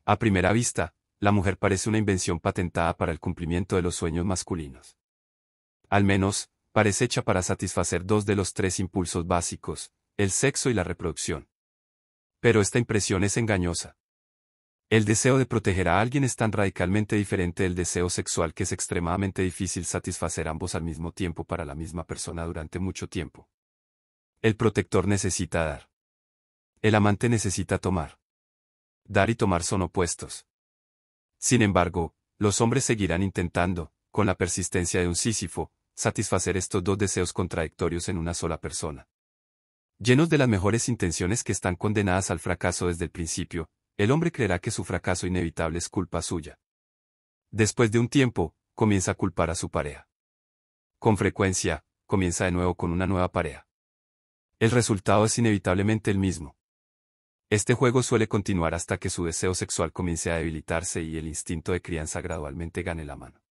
A: A primera vista, la mujer parece una invención patentada para el cumplimiento de los sueños masculinos. Al menos, parece hecha para satisfacer dos de los tres impulsos básicos, el sexo y la reproducción. Pero esta impresión es engañosa. El deseo de proteger a alguien es tan radicalmente diferente del deseo sexual que es extremadamente difícil satisfacer ambos al mismo tiempo para la misma persona durante mucho tiempo. El protector necesita dar. El amante necesita tomar. Dar y tomar son opuestos. Sin embargo, los hombres seguirán intentando, con la persistencia de un Sísifo, satisfacer estos dos deseos contradictorios en una sola persona. Llenos de las mejores intenciones que están condenadas al fracaso desde el principio, el hombre creerá que su fracaso inevitable es culpa suya. Después de un tiempo, comienza a culpar a su pareja. Con frecuencia, comienza de nuevo con una nueva pareja. El resultado es inevitablemente el mismo. Este juego suele continuar hasta que su deseo sexual comience a debilitarse y el instinto de crianza gradualmente gane la mano.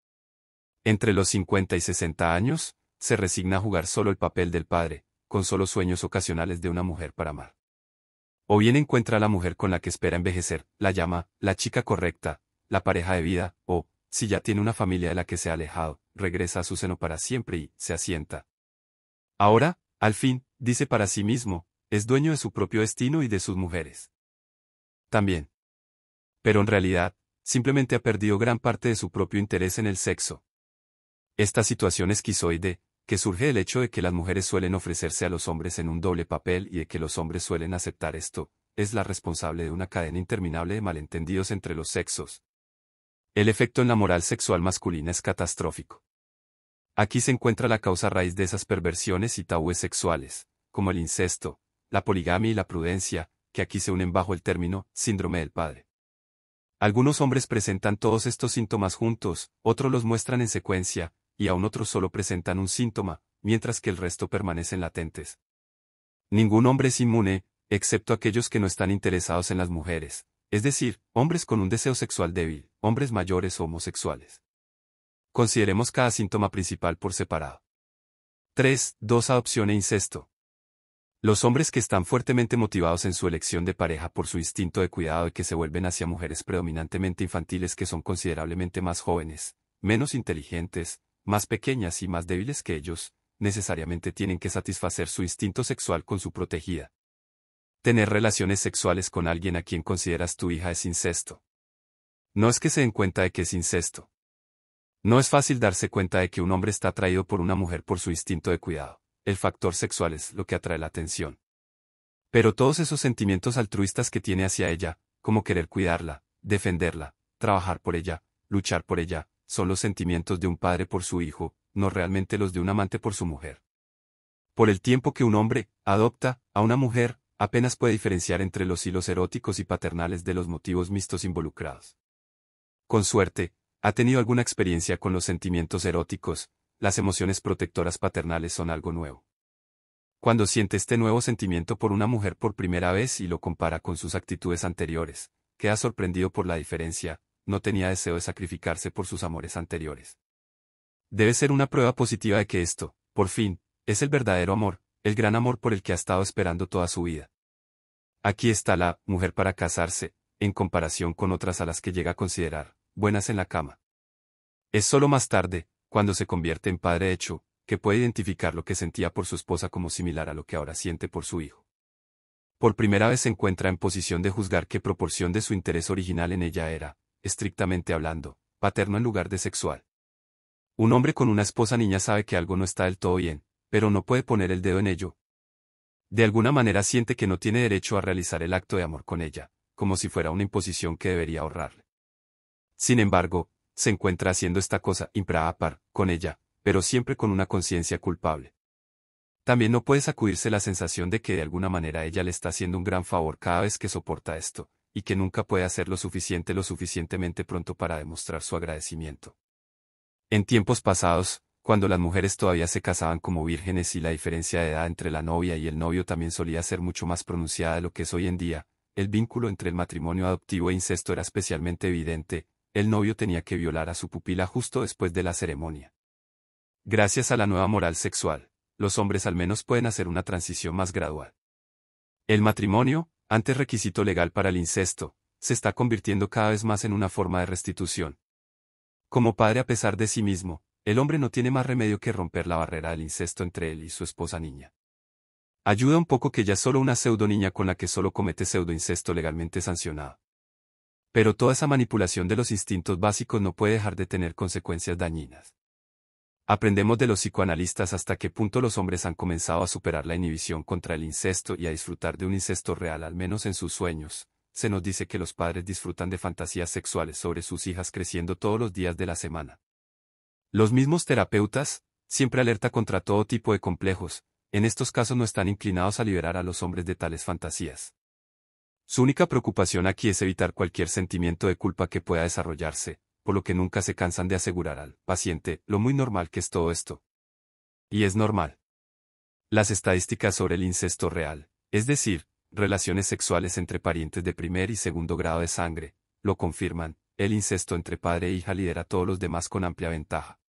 A: Entre los 50 y 60 años, se resigna a jugar solo el papel del padre, con solo sueños ocasionales de una mujer para amar. O bien encuentra a la mujer con la que espera envejecer, la llama, la chica correcta, la pareja de vida, o, si ya tiene una familia de la que se ha alejado, regresa a su seno para siempre y se asienta. Ahora, al fin, dice para sí mismo, es dueño de su propio destino y de sus mujeres. También. Pero en realidad, simplemente ha perdido gran parte de su propio interés en el sexo. Esta situación esquizoide, que surge el hecho de que las mujeres suelen ofrecerse a los hombres en un doble papel y de que los hombres suelen aceptar esto, es la responsable de una cadena interminable de malentendidos entre los sexos. El efecto en la moral sexual masculina es catastrófico. Aquí se encuentra la causa raíz de esas perversiones y tabúes sexuales, como el incesto, la poligamia y la prudencia, que aquí se unen bajo el término síndrome del padre. Algunos hombres presentan todos estos síntomas juntos, otros los muestran en secuencia, y aún otros solo presentan un síntoma, mientras que el resto permanecen latentes. Ningún hombre es inmune, excepto aquellos que no están interesados en las mujeres, es decir, hombres con un deseo sexual débil, hombres mayores o homosexuales. Consideremos cada síntoma principal por separado. 3. 2. Adopción e incesto. Los hombres que están fuertemente motivados en su elección de pareja por su instinto de cuidado y que se vuelven hacia mujeres predominantemente infantiles que son considerablemente más jóvenes, menos inteligentes, más pequeñas y más débiles que ellos, necesariamente tienen que satisfacer su instinto sexual con su protegida. Tener relaciones sexuales con alguien a quien consideras tu hija es incesto. No es que se den cuenta de que es incesto. No es fácil darse cuenta de que un hombre está atraído por una mujer por su instinto de cuidado. El factor sexual es lo que atrae la atención. Pero todos esos sentimientos altruistas que tiene hacia ella, como querer cuidarla, defenderla, trabajar por ella, luchar por ella, son los sentimientos de un padre por su hijo, no realmente los de un amante por su mujer. Por el tiempo que un hombre adopta a una mujer, apenas puede diferenciar entre los hilos eróticos y paternales de los motivos mixtos involucrados. Con suerte, ha tenido alguna experiencia con los sentimientos eróticos, las emociones protectoras paternales son algo nuevo. Cuando siente este nuevo sentimiento por una mujer por primera vez y lo compara con sus actitudes anteriores, queda sorprendido por la diferencia, no tenía deseo de sacrificarse por sus amores anteriores. Debe ser una prueba positiva de que esto, por fin, es el verdadero amor, el gran amor por el que ha estado esperando toda su vida. Aquí está la mujer para casarse, en comparación con otras a las que llega a considerar buenas en la cama. Es solo más tarde, cuando se convierte en padre hecho, que puede identificar lo que sentía por su esposa como similar a lo que ahora siente por su hijo. Por primera vez se encuentra en posición de juzgar qué proporción de su interés original en ella era, estrictamente hablando, paterno en lugar de sexual. Un hombre con una esposa niña sabe que algo no está del todo bien, pero no puede poner el dedo en ello. De alguna manera siente que no tiene derecho a realizar el acto de amor con ella, como si fuera una imposición que debería ahorrarle. Sin embargo, se encuentra haciendo esta cosa impra a par con ella, pero siempre con una conciencia culpable. También no puede sacudirse la sensación de que de alguna manera ella le está haciendo un gran favor cada vez que soporta esto, y que nunca puede hacer lo suficiente lo suficientemente pronto para demostrar su agradecimiento. En tiempos pasados, cuando las mujeres todavía se casaban como vírgenes y la diferencia de edad entre la novia y el novio también solía ser mucho más pronunciada de lo que es hoy en día, el vínculo entre el matrimonio adoptivo e incesto era especialmente evidente, el novio tenía que violar a su pupila justo después de la ceremonia. Gracias a la nueva moral sexual, los hombres al menos pueden hacer una transición más gradual. El matrimonio, antes requisito legal para el incesto, se está convirtiendo cada vez más en una forma de restitución. Como padre a pesar de sí mismo, el hombre no tiene más remedio que romper la barrera del incesto entre él y su esposa niña. Ayuda un poco que ya solo una pseudo niña con la que solo comete pseudo incesto legalmente sancionado. Pero toda esa manipulación de los instintos básicos no puede dejar de tener consecuencias dañinas. Aprendemos de los psicoanalistas hasta qué punto los hombres han comenzado a superar la inhibición contra el incesto y a disfrutar de un incesto real al menos en sus sueños. Se nos dice que los padres disfrutan de fantasías sexuales sobre sus hijas creciendo todos los días de la semana. Los mismos terapeutas, siempre alerta contra todo tipo de complejos, en estos casos no están inclinados a liberar a los hombres de tales fantasías. Su única preocupación aquí es evitar cualquier sentimiento de culpa que pueda desarrollarse, lo que nunca se cansan de asegurar al paciente lo muy normal que es todo esto. Y es normal. Las estadísticas sobre el incesto real, es decir, relaciones sexuales entre parientes de primer y segundo grado de sangre, lo confirman, el incesto entre padre e hija lidera a todos los demás con amplia ventaja.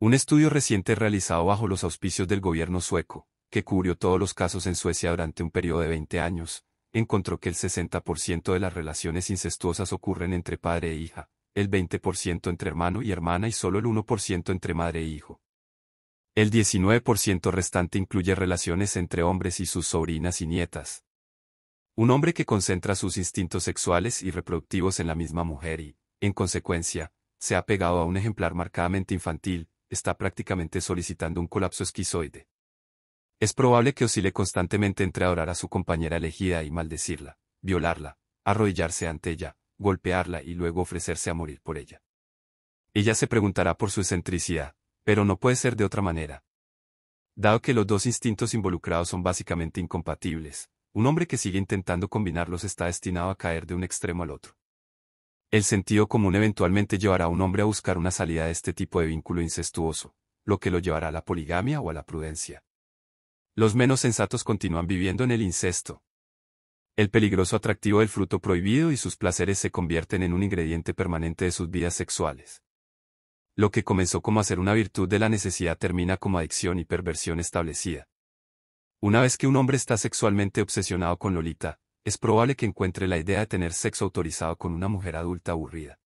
A: Un estudio reciente realizado bajo los auspicios del gobierno sueco, que cubrió todos los casos en Suecia durante un periodo de 20 años, encontró que el 60% de las relaciones incestuosas ocurren entre padre e hija, el 20% entre hermano y hermana y solo el 1% entre madre e hijo. El 19% restante incluye relaciones entre hombres y sus sobrinas y nietas. Un hombre que concentra sus instintos sexuales y reproductivos en la misma mujer y, en consecuencia, se ha pegado a un ejemplar marcadamente infantil, está prácticamente solicitando un colapso esquizoide. Es probable que oscile constantemente entre adorar a su compañera elegida y maldecirla, violarla, arrodillarse ante ella, golpearla y luego ofrecerse a morir por ella. Ella se preguntará por su excentricidad, pero no puede ser de otra manera. Dado que los dos instintos involucrados son básicamente incompatibles, un hombre que sigue intentando combinarlos está destinado a caer de un extremo al otro. El sentido común eventualmente llevará a un hombre a buscar una salida de este tipo de vínculo incestuoso, lo que lo llevará a la poligamia o a la prudencia. Los menos sensatos continúan viviendo en el incesto, el peligroso atractivo del fruto prohibido y sus placeres se convierten en un ingrediente permanente de sus vidas sexuales. Lo que comenzó como hacer una virtud de la necesidad termina como adicción y perversión establecida. Una vez que un hombre está sexualmente obsesionado con Lolita, es probable que encuentre la idea de tener sexo autorizado con una mujer adulta aburrida.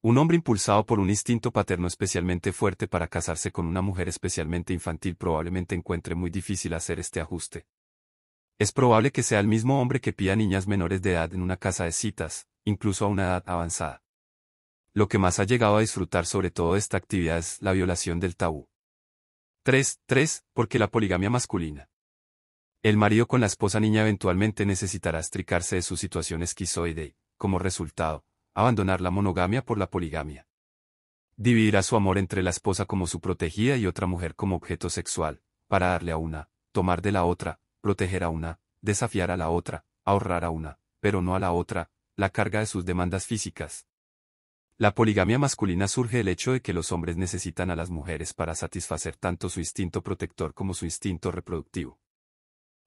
A: Un hombre impulsado por un instinto paterno especialmente fuerte para casarse con una mujer especialmente infantil probablemente encuentre muy difícil hacer este ajuste. Es probable que sea el mismo hombre que pida niñas menores de edad en una casa de citas, incluso a una edad avanzada. Lo que más ha llegado a disfrutar sobre todo de esta actividad es la violación del tabú. 3. 3. Porque la poligamia masculina. El marido con la esposa niña eventualmente necesitará estricarse de su situación esquizoide y, como resultado, abandonar la monogamia por la poligamia. Dividirá su amor entre la esposa como su protegida y otra mujer como objeto sexual, para darle a una, tomar de la otra, proteger a una, desafiar a la otra, ahorrar a una, pero no a la otra, la carga de sus demandas físicas. La poligamia masculina surge del hecho de que los hombres necesitan a las mujeres para satisfacer tanto su instinto protector como su instinto reproductivo.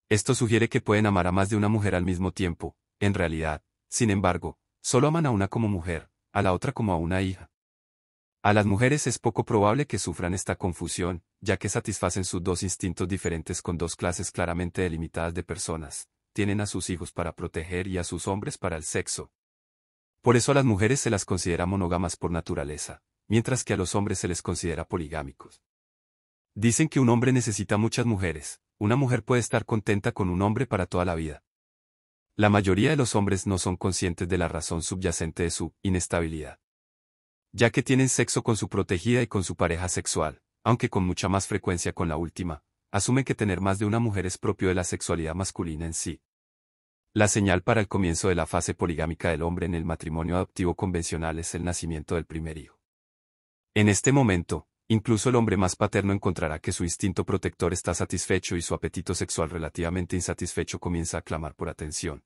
A: Esto sugiere que pueden amar a más de una mujer al mismo tiempo, en realidad, sin embargo, solo aman a una como mujer, a la otra como a una hija, a las mujeres es poco probable que sufran esta confusión, ya que satisfacen sus dos instintos diferentes con dos clases claramente delimitadas de personas, tienen a sus hijos para proteger y a sus hombres para el sexo. Por eso a las mujeres se las considera monógamas por naturaleza, mientras que a los hombres se les considera poligámicos. Dicen que un hombre necesita muchas mujeres, una mujer puede estar contenta con un hombre para toda la vida. La mayoría de los hombres no son conscientes de la razón subyacente de su inestabilidad ya que tienen sexo con su protegida y con su pareja sexual, aunque con mucha más frecuencia con la última, asumen que tener más de una mujer es propio de la sexualidad masculina en sí. La señal para el comienzo de la fase poligámica del hombre en el matrimonio adoptivo convencional es el nacimiento del primer hijo. En este momento, incluso el hombre más paterno encontrará que su instinto protector está satisfecho y su apetito sexual relativamente insatisfecho comienza a clamar por atención.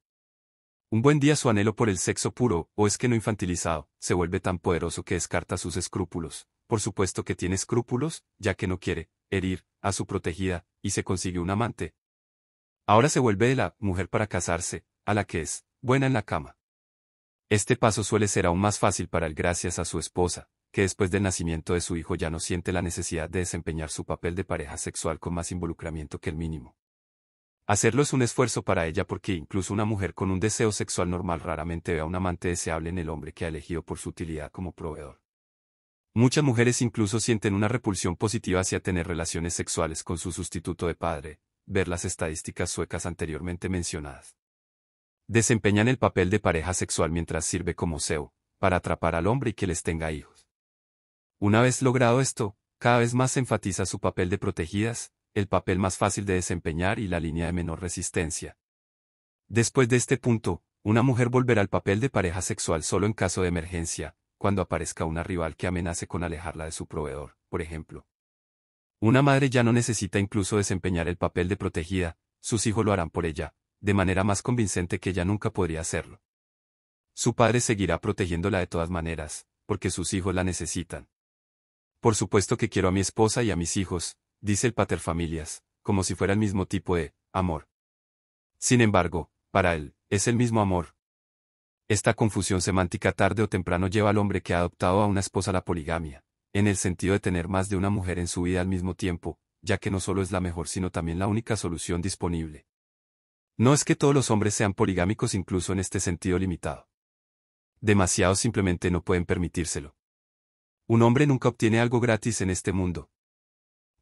A: Un buen día su anhelo por el sexo puro, o es que no infantilizado, se vuelve tan poderoso que descarta sus escrúpulos. Por supuesto que tiene escrúpulos, ya que no quiere herir a su protegida, y se consigue un amante. Ahora se vuelve de la mujer para casarse, a la que es buena en la cama. Este paso suele ser aún más fácil para él gracias a su esposa, que después del nacimiento de su hijo ya no siente la necesidad de desempeñar su papel de pareja sexual con más involucramiento que el mínimo. Hacerlo es un esfuerzo para ella porque incluso una mujer con un deseo sexual normal raramente ve a un amante deseable en el hombre que ha elegido por su utilidad como proveedor. Muchas mujeres incluso sienten una repulsión positiva hacia tener relaciones sexuales con su sustituto de padre, ver las estadísticas suecas anteriormente mencionadas. Desempeñan el papel de pareja sexual mientras sirve como CEO, para atrapar al hombre y que les tenga hijos. Una vez logrado esto, cada vez más enfatiza su papel de protegidas, el papel más fácil de desempeñar y la línea de menor resistencia. Después de este punto, una mujer volverá al papel de pareja sexual solo en caso de emergencia, cuando aparezca una rival que amenace con alejarla de su proveedor, por ejemplo. Una madre ya no necesita incluso desempeñar el papel de protegida, sus hijos lo harán por ella, de manera más convincente que ella nunca podría hacerlo. Su padre seguirá protegiéndola de todas maneras, porque sus hijos la necesitan. Por supuesto que quiero a mi esposa y a mis hijos, dice el paterfamilias, como si fuera el mismo tipo de amor. Sin embargo, para él, es el mismo amor. Esta confusión semántica tarde o temprano lleva al hombre que ha adoptado a una esposa la poligamia, en el sentido de tener más de una mujer en su vida al mismo tiempo, ya que no solo es la mejor sino también la única solución disponible. No es que todos los hombres sean poligámicos incluso en este sentido limitado. Demasiados simplemente no pueden permitírselo. Un hombre nunca obtiene algo gratis en este mundo,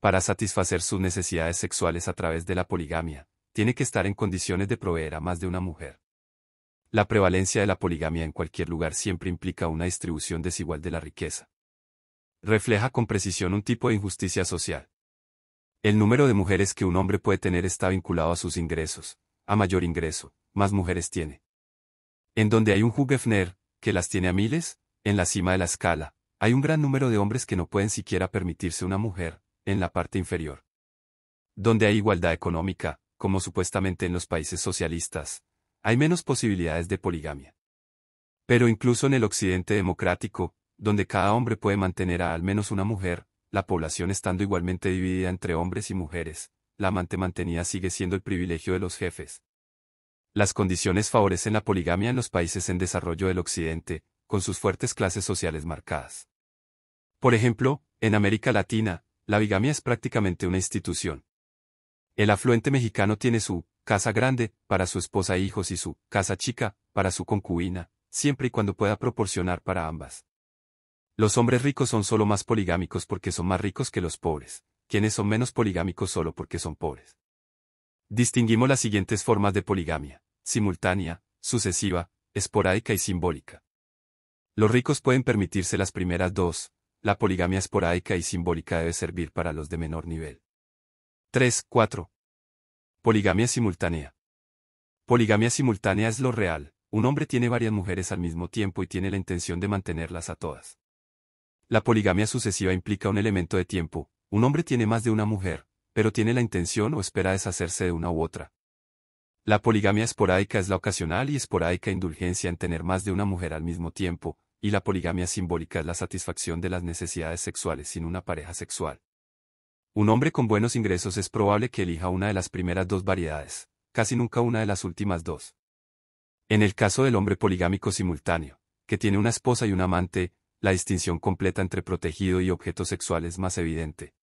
A: para satisfacer sus necesidades sexuales a través de la poligamia, tiene que estar en condiciones de proveer a más de una mujer. La prevalencia de la poligamia en cualquier lugar siempre implica una distribución desigual de la riqueza. Refleja con precisión un tipo de injusticia social. El número de mujeres que un hombre puede tener está vinculado a sus ingresos. A mayor ingreso, más mujeres tiene. En donde hay un Hugefner, que las tiene a miles, en la cima de la escala, hay un gran número de hombres que no pueden siquiera permitirse una mujer, en la parte inferior. Donde hay igualdad económica, como supuestamente en los países socialistas, hay menos posibilidades de poligamia. Pero incluso en el occidente democrático, donde cada hombre puede mantener a al menos una mujer, la población estando igualmente dividida entre hombres y mujeres, la amante mantenida sigue siendo el privilegio de los jefes. Las condiciones favorecen la poligamia en los países en desarrollo del occidente, con sus fuertes clases sociales marcadas. Por ejemplo, en América Latina, la bigamia es prácticamente una institución. El afluente mexicano tiene su casa grande para su esposa e hijos y su casa chica para su concubina, siempre y cuando pueda proporcionar para ambas. Los hombres ricos son solo más poligámicos porque son más ricos que los pobres, quienes son menos poligámicos solo porque son pobres. Distinguimos las siguientes formas de poligamia, simultánea, sucesiva, esporádica y simbólica. Los ricos pueden permitirse las primeras dos, la poligamia esporádica y simbólica debe servir para los de menor nivel. 3. 4. Poligamia simultánea. Poligamia simultánea es lo real, un hombre tiene varias mujeres al mismo tiempo y tiene la intención de mantenerlas a todas. La poligamia sucesiva implica un elemento de tiempo, un hombre tiene más de una mujer, pero tiene la intención o espera deshacerse de una u otra. La poligamia esporádica es la ocasional y esporádica indulgencia en tener más de una mujer al mismo tiempo, y la poligamia simbólica es la satisfacción de las necesidades sexuales sin una pareja sexual. Un hombre con buenos ingresos es probable que elija una de las primeras dos variedades, casi nunca una de las últimas dos. En el caso del hombre poligámico simultáneo, que tiene una esposa y un amante, la distinción completa entre protegido y objeto sexual es más evidente.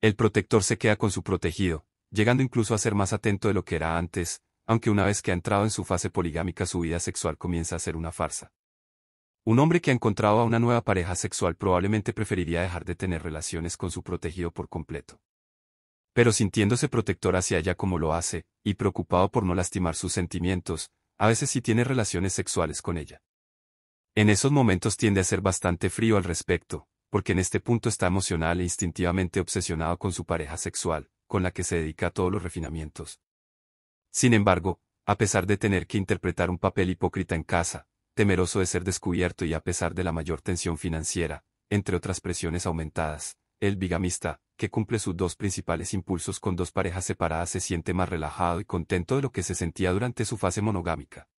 A: El protector se queda con su protegido, llegando incluso a ser más atento de lo que era antes, aunque una vez que ha entrado en su fase poligámica su vida sexual comienza a ser una farsa. Un hombre que ha encontrado a una nueva pareja sexual probablemente preferiría dejar de tener relaciones con su protegido por completo. Pero sintiéndose protector hacia ella como lo hace, y preocupado por no lastimar sus sentimientos, a veces sí tiene relaciones sexuales con ella. En esos momentos tiende a ser bastante frío al respecto, porque en este punto está emocional e instintivamente obsesionado con su pareja sexual, con la que se dedica a todos los refinamientos. Sin embargo, a pesar de tener que interpretar un papel hipócrita en casa, temeroso de ser descubierto y a pesar de la mayor tensión financiera, entre otras presiones aumentadas, el bigamista, que cumple sus dos principales impulsos con dos parejas separadas, se siente más relajado y contento de lo que se sentía durante su fase monogámica.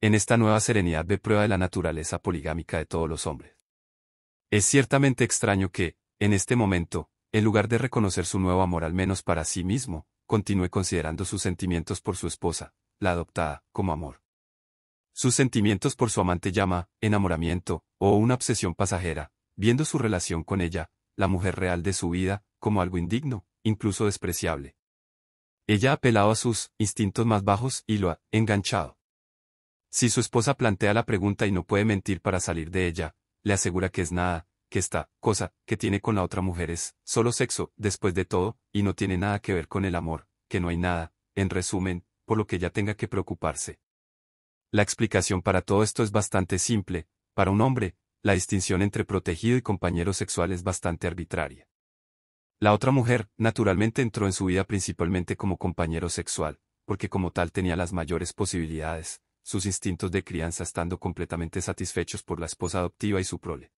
A: En esta nueva serenidad ve prueba de la naturaleza poligámica de todos los hombres. Es ciertamente extraño que, en este momento, en lugar de reconocer su nuevo amor al menos para sí mismo, continúe considerando sus sentimientos por su esposa, la adoptada, como amor. Sus sentimientos por su amante llama, enamoramiento, o una obsesión pasajera, viendo su relación con ella, la mujer real de su vida, como algo indigno, incluso despreciable. Ella ha apelado a sus instintos más bajos y lo ha enganchado. Si su esposa plantea la pregunta y no puede mentir para salir de ella, le asegura que es nada, que esta cosa que tiene con la otra mujer es solo sexo, después de todo, y no tiene nada que ver con el amor, que no hay nada, en resumen, por lo que ella tenga que preocuparse. La explicación para todo esto es bastante simple, para un hombre, la distinción entre protegido y compañero sexual es bastante arbitraria. La otra mujer, naturalmente, entró en su vida principalmente como compañero sexual, porque como tal tenía las mayores posibilidades, sus instintos de crianza estando completamente satisfechos por la esposa adoptiva y su prole.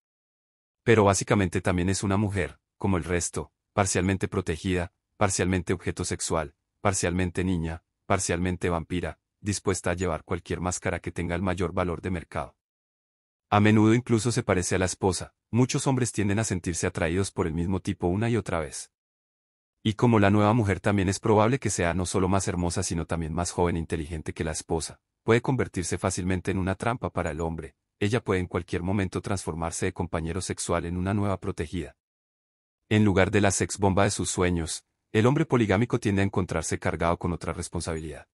A: Pero básicamente también es una mujer, como el resto, parcialmente protegida, parcialmente objeto sexual, parcialmente niña, parcialmente vampira, dispuesta a llevar cualquier máscara que tenga el mayor valor de mercado. A menudo incluso se parece a la esposa, muchos hombres tienden a sentirse atraídos por el mismo tipo una y otra vez. Y como la nueva mujer también es probable que sea no solo más hermosa sino también más joven e inteligente que la esposa, puede convertirse fácilmente en una trampa para el hombre, ella puede en cualquier momento transformarse de compañero sexual en una nueva protegida. En lugar de la sex bomba de sus sueños, el hombre poligámico tiende a encontrarse cargado con otra responsabilidad.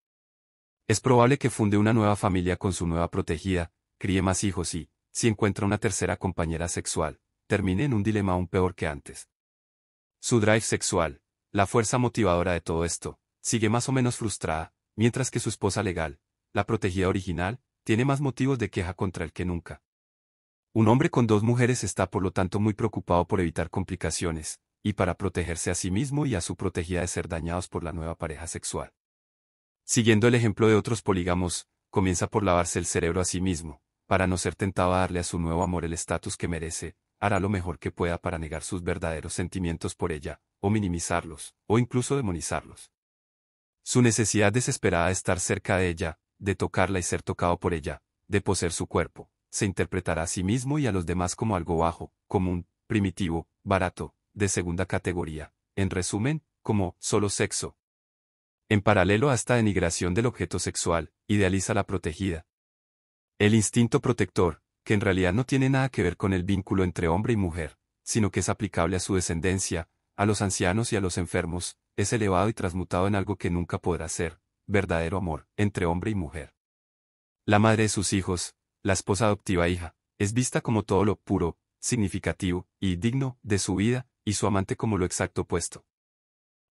A: Es probable que funde una nueva familia con su nueva protegida, críe más hijos y, si encuentra una tercera compañera sexual, termine en un dilema aún peor que antes. Su drive sexual, la fuerza motivadora de todo esto, sigue más o menos frustrada, mientras que su esposa legal, la protegida original, tiene más motivos de queja contra él que nunca. Un hombre con dos mujeres está por lo tanto muy preocupado por evitar complicaciones, y para protegerse a sí mismo y a su protegida de ser dañados por la nueva pareja sexual. Siguiendo el ejemplo de otros polígamos, comienza por lavarse el cerebro a sí mismo, para no ser tentado a darle a su nuevo amor el estatus que merece, hará lo mejor que pueda para negar sus verdaderos sentimientos por ella, o minimizarlos, o incluso demonizarlos. Su necesidad desesperada de estar cerca de ella, de tocarla y ser tocado por ella, de poseer su cuerpo, se interpretará a sí mismo y a los demás como algo bajo, común, primitivo, barato, de segunda categoría, en resumen, como solo sexo, en paralelo a esta denigración del objeto sexual, idealiza la protegida. El instinto protector, que en realidad no tiene nada que ver con el vínculo entre hombre y mujer, sino que es aplicable a su descendencia, a los ancianos y a los enfermos, es elevado y transmutado en algo que nunca podrá ser, verdadero amor, entre hombre y mujer. La madre de sus hijos, la esposa adoptiva e hija, es vista como todo lo puro, significativo y digno de su vida, y su amante como lo exacto opuesto.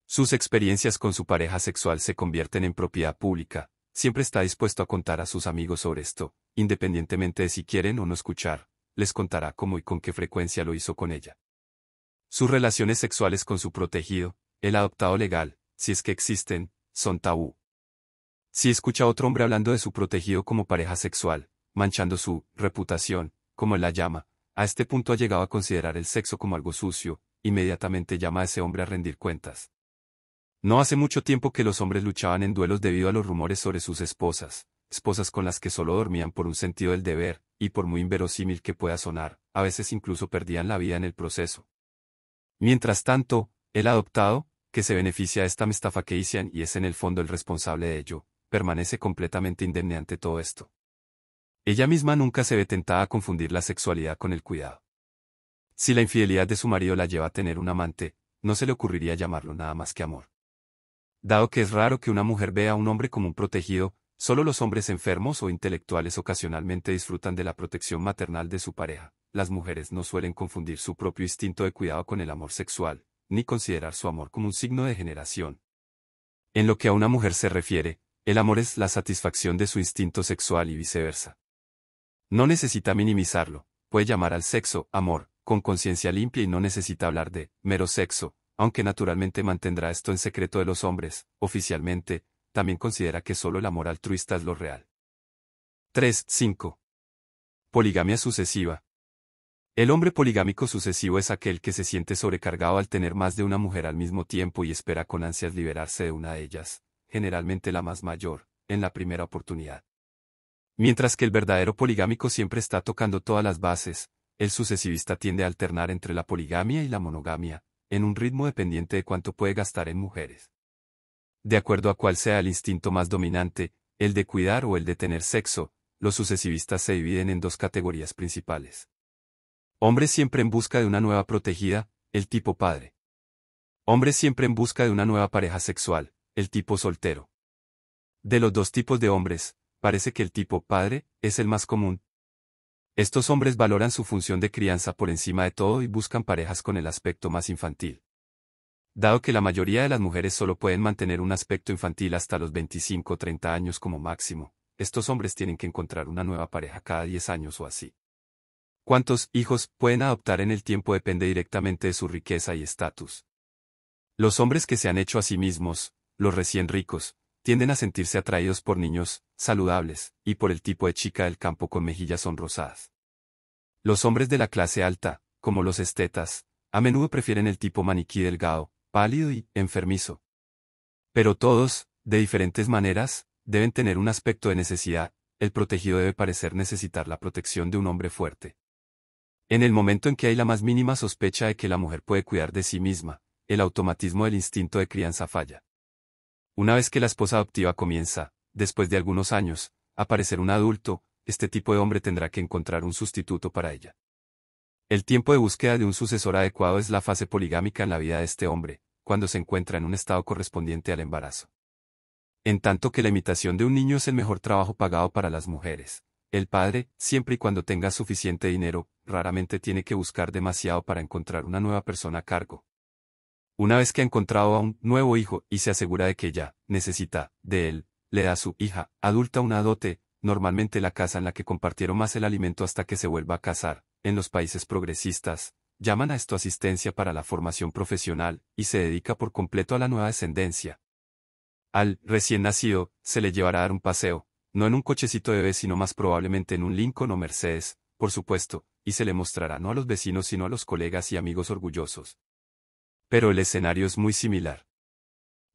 A: Sus experiencias con su pareja sexual se convierten en propiedad pública, siempre está dispuesto a contar a sus amigos sobre esto, independientemente de si quieren o no escuchar, les contará cómo y con qué frecuencia lo hizo con ella. Sus relaciones sexuales con su protegido, el adoptado legal, si es que existen, son tabú. Si escucha a otro hombre hablando de su protegido como pareja sexual, manchando su reputación, como él la llama, a este punto ha llegado a considerar el sexo como algo sucio, inmediatamente llama a ese hombre a rendir cuentas. No hace mucho tiempo que los hombres luchaban en duelos debido a los rumores sobre sus esposas, esposas con las que solo dormían por un sentido del deber, y por muy inverosímil que pueda sonar, a veces incluso perdían la vida en el proceso. Mientras tanto, el adoptado, que se beneficia de esta estafa que y es en el fondo el responsable de ello, permanece completamente indemne ante todo esto. Ella misma nunca se ve tentada a confundir la sexualidad con el cuidado. Si la infidelidad de su marido la lleva a tener un amante, no se le ocurriría llamarlo nada más que amor. Dado que es raro que una mujer vea a un hombre como un protegido, solo los hombres enfermos o intelectuales ocasionalmente disfrutan de la protección maternal de su pareja. Las mujeres no suelen confundir su propio instinto de cuidado con el amor sexual, ni considerar su amor como un signo de generación. En lo que a una mujer se refiere, el amor es la satisfacción de su instinto sexual y viceversa. No necesita minimizarlo, puede llamar al sexo amor, con conciencia limpia y no necesita hablar de mero sexo, aunque naturalmente mantendrá esto en secreto de los hombres, oficialmente, también considera que solo el amor altruista es lo real. 5. Poligamia sucesiva. El hombre poligámico sucesivo es aquel que se siente sobrecargado al tener más de una mujer al mismo tiempo y espera con ansias liberarse de una de ellas, generalmente la más mayor, en la primera oportunidad. Mientras que el verdadero poligámico siempre está tocando todas las bases, el sucesivista tiende a alternar entre la poligamia y la monogamia, en un ritmo dependiente de cuánto puede gastar en mujeres. De acuerdo a cuál sea el instinto más dominante, el de cuidar o el de tener sexo, los sucesivistas se dividen en dos categorías principales. Hombre siempre en busca de una nueva protegida, el tipo padre. Hombre siempre en busca de una nueva pareja sexual, el tipo soltero. De los dos tipos de hombres, parece que el tipo padre es el más común, estos hombres valoran su función de crianza por encima de todo y buscan parejas con el aspecto más infantil. Dado que la mayoría de las mujeres solo pueden mantener un aspecto infantil hasta los 25 o 30 años como máximo, estos hombres tienen que encontrar una nueva pareja cada 10 años o así. Cuántos hijos pueden adoptar en el tiempo depende directamente de su riqueza y estatus. Los hombres que se han hecho a sí mismos, los recién ricos, tienden a sentirse atraídos por niños, saludables, y por el tipo de chica del campo con mejillas sonrosadas. Los hombres de la clase alta, como los estetas, a menudo prefieren el tipo maniquí delgado, pálido y enfermizo. Pero todos, de diferentes maneras, deben tener un aspecto de necesidad, el protegido debe parecer necesitar la protección de un hombre fuerte. En el momento en que hay la más mínima sospecha de que la mujer puede cuidar de sí misma, el automatismo del instinto de crianza falla. Una vez que la esposa adoptiva comienza, después de algunos años, a parecer un adulto, este tipo de hombre tendrá que encontrar un sustituto para ella. El tiempo de búsqueda de un sucesor adecuado es la fase poligámica en la vida de este hombre, cuando se encuentra en un estado correspondiente al embarazo. En tanto que la imitación de un niño es el mejor trabajo pagado para las mujeres, el padre, siempre y cuando tenga suficiente dinero, raramente tiene que buscar demasiado para encontrar una nueva persona a cargo, una vez que ha encontrado a un nuevo hijo y se asegura de que ella necesita de él, le da a su hija adulta una dote, normalmente la casa en la que compartieron más el alimento hasta que se vuelva a casar. En los países progresistas, llaman a esto asistencia para la formación profesional y se dedica por completo a la nueva descendencia. Al recién nacido, se le llevará a dar un paseo, no en un cochecito de bebé sino más probablemente en un Lincoln o Mercedes, por supuesto, y se le mostrará no a los vecinos sino a los colegas y amigos orgullosos pero el escenario es muy similar.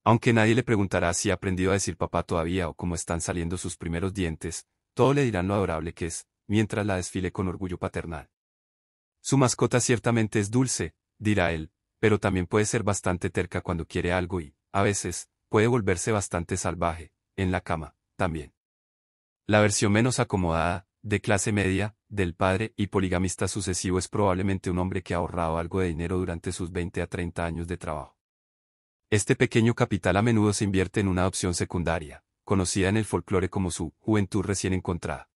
A: Aunque nadie le preguntará si ha aprendido a decir papá todavía o cómo están saliendo sus primeros dientes, todo le dirán lo adorable que es, mientras la desfile con orgullo paternal. Su mascota ciertamente es dulce, dirá él, pero también puede ser bastante terca cuando quiere algo y, a veces, puede volverse bastante salvaje, en la cama, también. La versión menos acomodada, de clase media, del padre y poligamista sucesivo es probablemente un hombre que ha ahorrado algo de dinero durante sus 20 a 30 años de trabajo. Este pequeño capital a menudo se invierte en una adopción secundaria, conocida en el folclore como su juventud recién encontrada.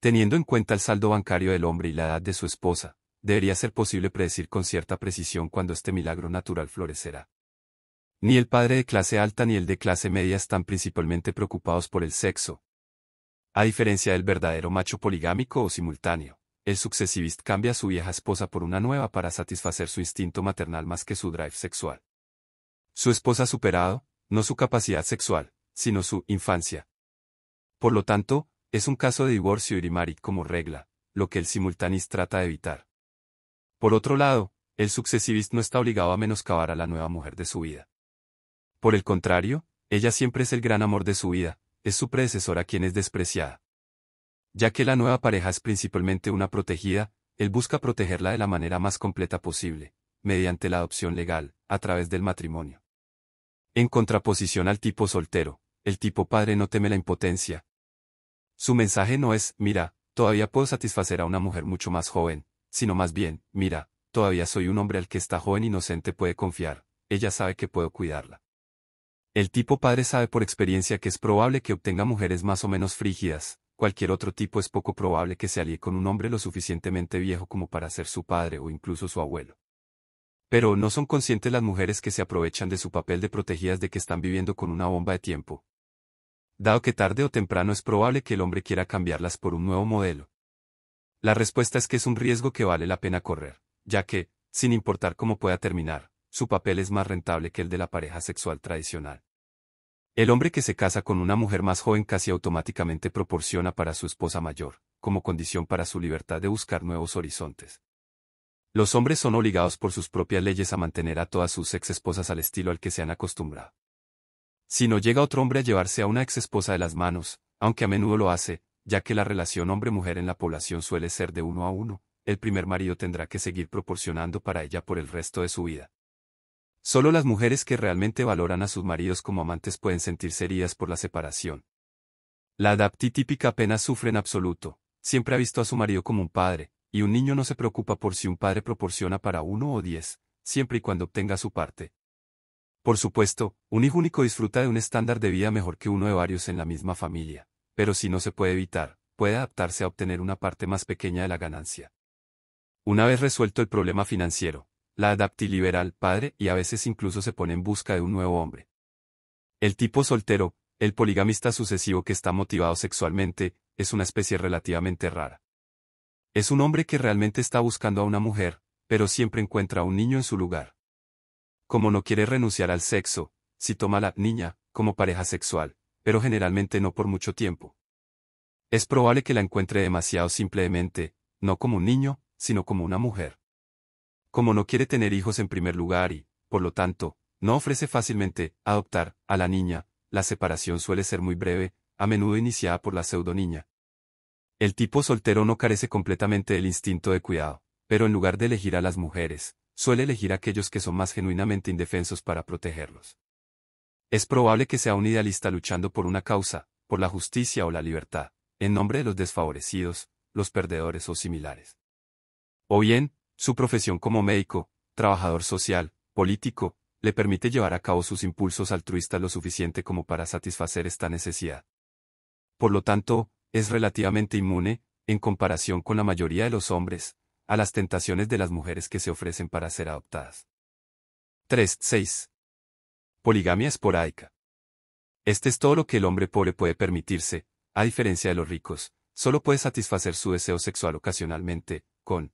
A: Teniendo en cuenta el saldo bancario del hombre y la edad de su esposa, debería ser posible predecir con cierta precisión cuando este milagro natural florecerá. Ni el padre de clase alta ni el de clase media están principalmente preocupados por el sexo, a diferencia del verdadero macho poligámico o simultáneo, el sucesivista cambia a su vieja esposa por una nueva para satisfacer su instinto maternal más que su drive sexual. Su esposa ha superado, no su capacidad sexual, sino su infancia. Por lo tanto, es un caso de divorcio y como regla, lo que el simultáneo trata de evitar. Por otro lado, el sucesivista no está obligado a menoscabar a la nueva mujer de su vida. Por el contrario, ella siempre es el gran amor de su vida, es su predecesora quien es despreciada. Ya que la nueva pareja es principalmente una protegida, él busca protegerla de la manera más completa posible, mediante la adopción legal, a través del matrimonio. En contraposición al tipo soltero, el tipo padre no teme la impotencia. Su mensaje no es, mira, todavía puedo satisfacer a una mujer mucho más joven, sino más bien, mira, todavía soy un hombre al que esta joven inocente puede confiar, ella sabe que puedo cuidarla. El tipo padre sabe por experiencia que es probable que obtenga mujeres más o menos frígidas, cualquier otro tipo es poco probable que se alíe con un hombre lo suficientemente viejo como para ser su padre o incluso su abuelo. Pero no son conscientes las mujeres que se aprovechan de su papel de protegidas de que están viviendo con una bomba de tiempo. Dado que tarde o temprano es probable que el hombre quiera cambiarlas por un nuevo modelo. La respuesta es que es un riesgo que vale la pena correr, ya que, sin importar cómo pueda terminar, su papel es más rentable que el de la pareja sexual tradicional. El hombre que se casa con una mujer más joven casi automáticamente proporciona para su esposa mayor, como condición para su libertad de buscar nuevos horizontes. Los hombres son obligados por sus propias leyes a mantener a todas sus exesposas al estilo al que se han acostumbrado. Si no llega otro hombre a llevarse a una exesposa de las manos, aunque a menudo lo hace, ya que la relación hombre-mujer en la población suele ser de uno a uno, el primer marido tendrá que seguir proporcionando para ella por el resto de su vida. Solo las mujeres que realmente valoran a sus maridos como amantes pueden sentirse heridas por la separación. La adaptitípica típica apenas sufre en absoluto, siempre ha visto a su marido como un padre, y un niño no se preocupa por si un padre proporciona para uno o diez, siempre y cuando obtenga su parte. Por supuesto, un hijo único disfruta de un estándar de vida mejor que uno de varios en la misma familia, pero si no se puede evitar, puede adaptarse a obtener una parte más pequeña de la ganancia. Una vez resuelto el problema financiero, la adapti liberal padre y a veces incluso se pone en busca de un nuevo hombre. El tipo soltero, el poligamista sucesivo que está motivado sexualmente, es una especie relativamente rara. Es un hombre que realmente está buscando a una mujer, pero siempre encuentra a un niño en su lugar. Como no quiere renunciar al sexo, si toma a la niña como pareja sexual, pero generalmente no por mucho tiempo. Es probable que la encuentre demasiado simplemente, no como un niño, sino como una mujer como no quiere tener hijos en primer lugar y, por lo tanto, no ofrece fácilmente adoptar a la niña, la separación suele ser muy breve, a menudo iniciada por la niña. El tipo soltero no carece completamente del instinto de cuidado, pero en lugar de elegir a las mujeres, suele elegir a aquellos que son más genuinamente indefensos para protegerlos. Es probable que sea un idealista luchando por una causa, por la justicia o la libertad, en nombre de los desfavorecidos, los perdedores o similares. O bien, su profesión como médico, trabajador social, político, le permite llevar a cabo sus impulsos altruistas lo suficiente como para satisfacer esta necesidad. Por lo tanto, es relativamente inmune, en comparación con la mayoría de los hombres, a las tentaciones de las mujeres que se ofrecen para ser adoptadas. 3.6. Poligamia esporádica. Este es todo lo que el hombre pobre puede permitirse, a diferencia de los ricos, solo puede satisfacer su deseo sexual ocasionalmente, con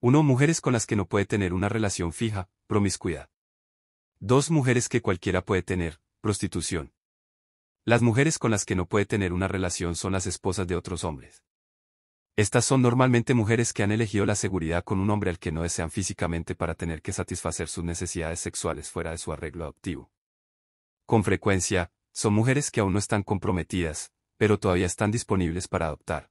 A: 1. Mujeres con las que no puede tener una relación fija, promiscuidad. 2. Mujeres que cualquiera puede tener, prostitución. Las mujeres con las que no puede tener una relación son las esposas de otros hombres. Estas son normalmente mujeres que han elegido la seguridad con un hombre al que no desean físicamente para tener que satisfacer sus necesidades sexuales fuera de su arreglo adoptivo. Con frecuencia, son mujeres que aún no están comprometidas, pero todavía están disponibles para adoptar.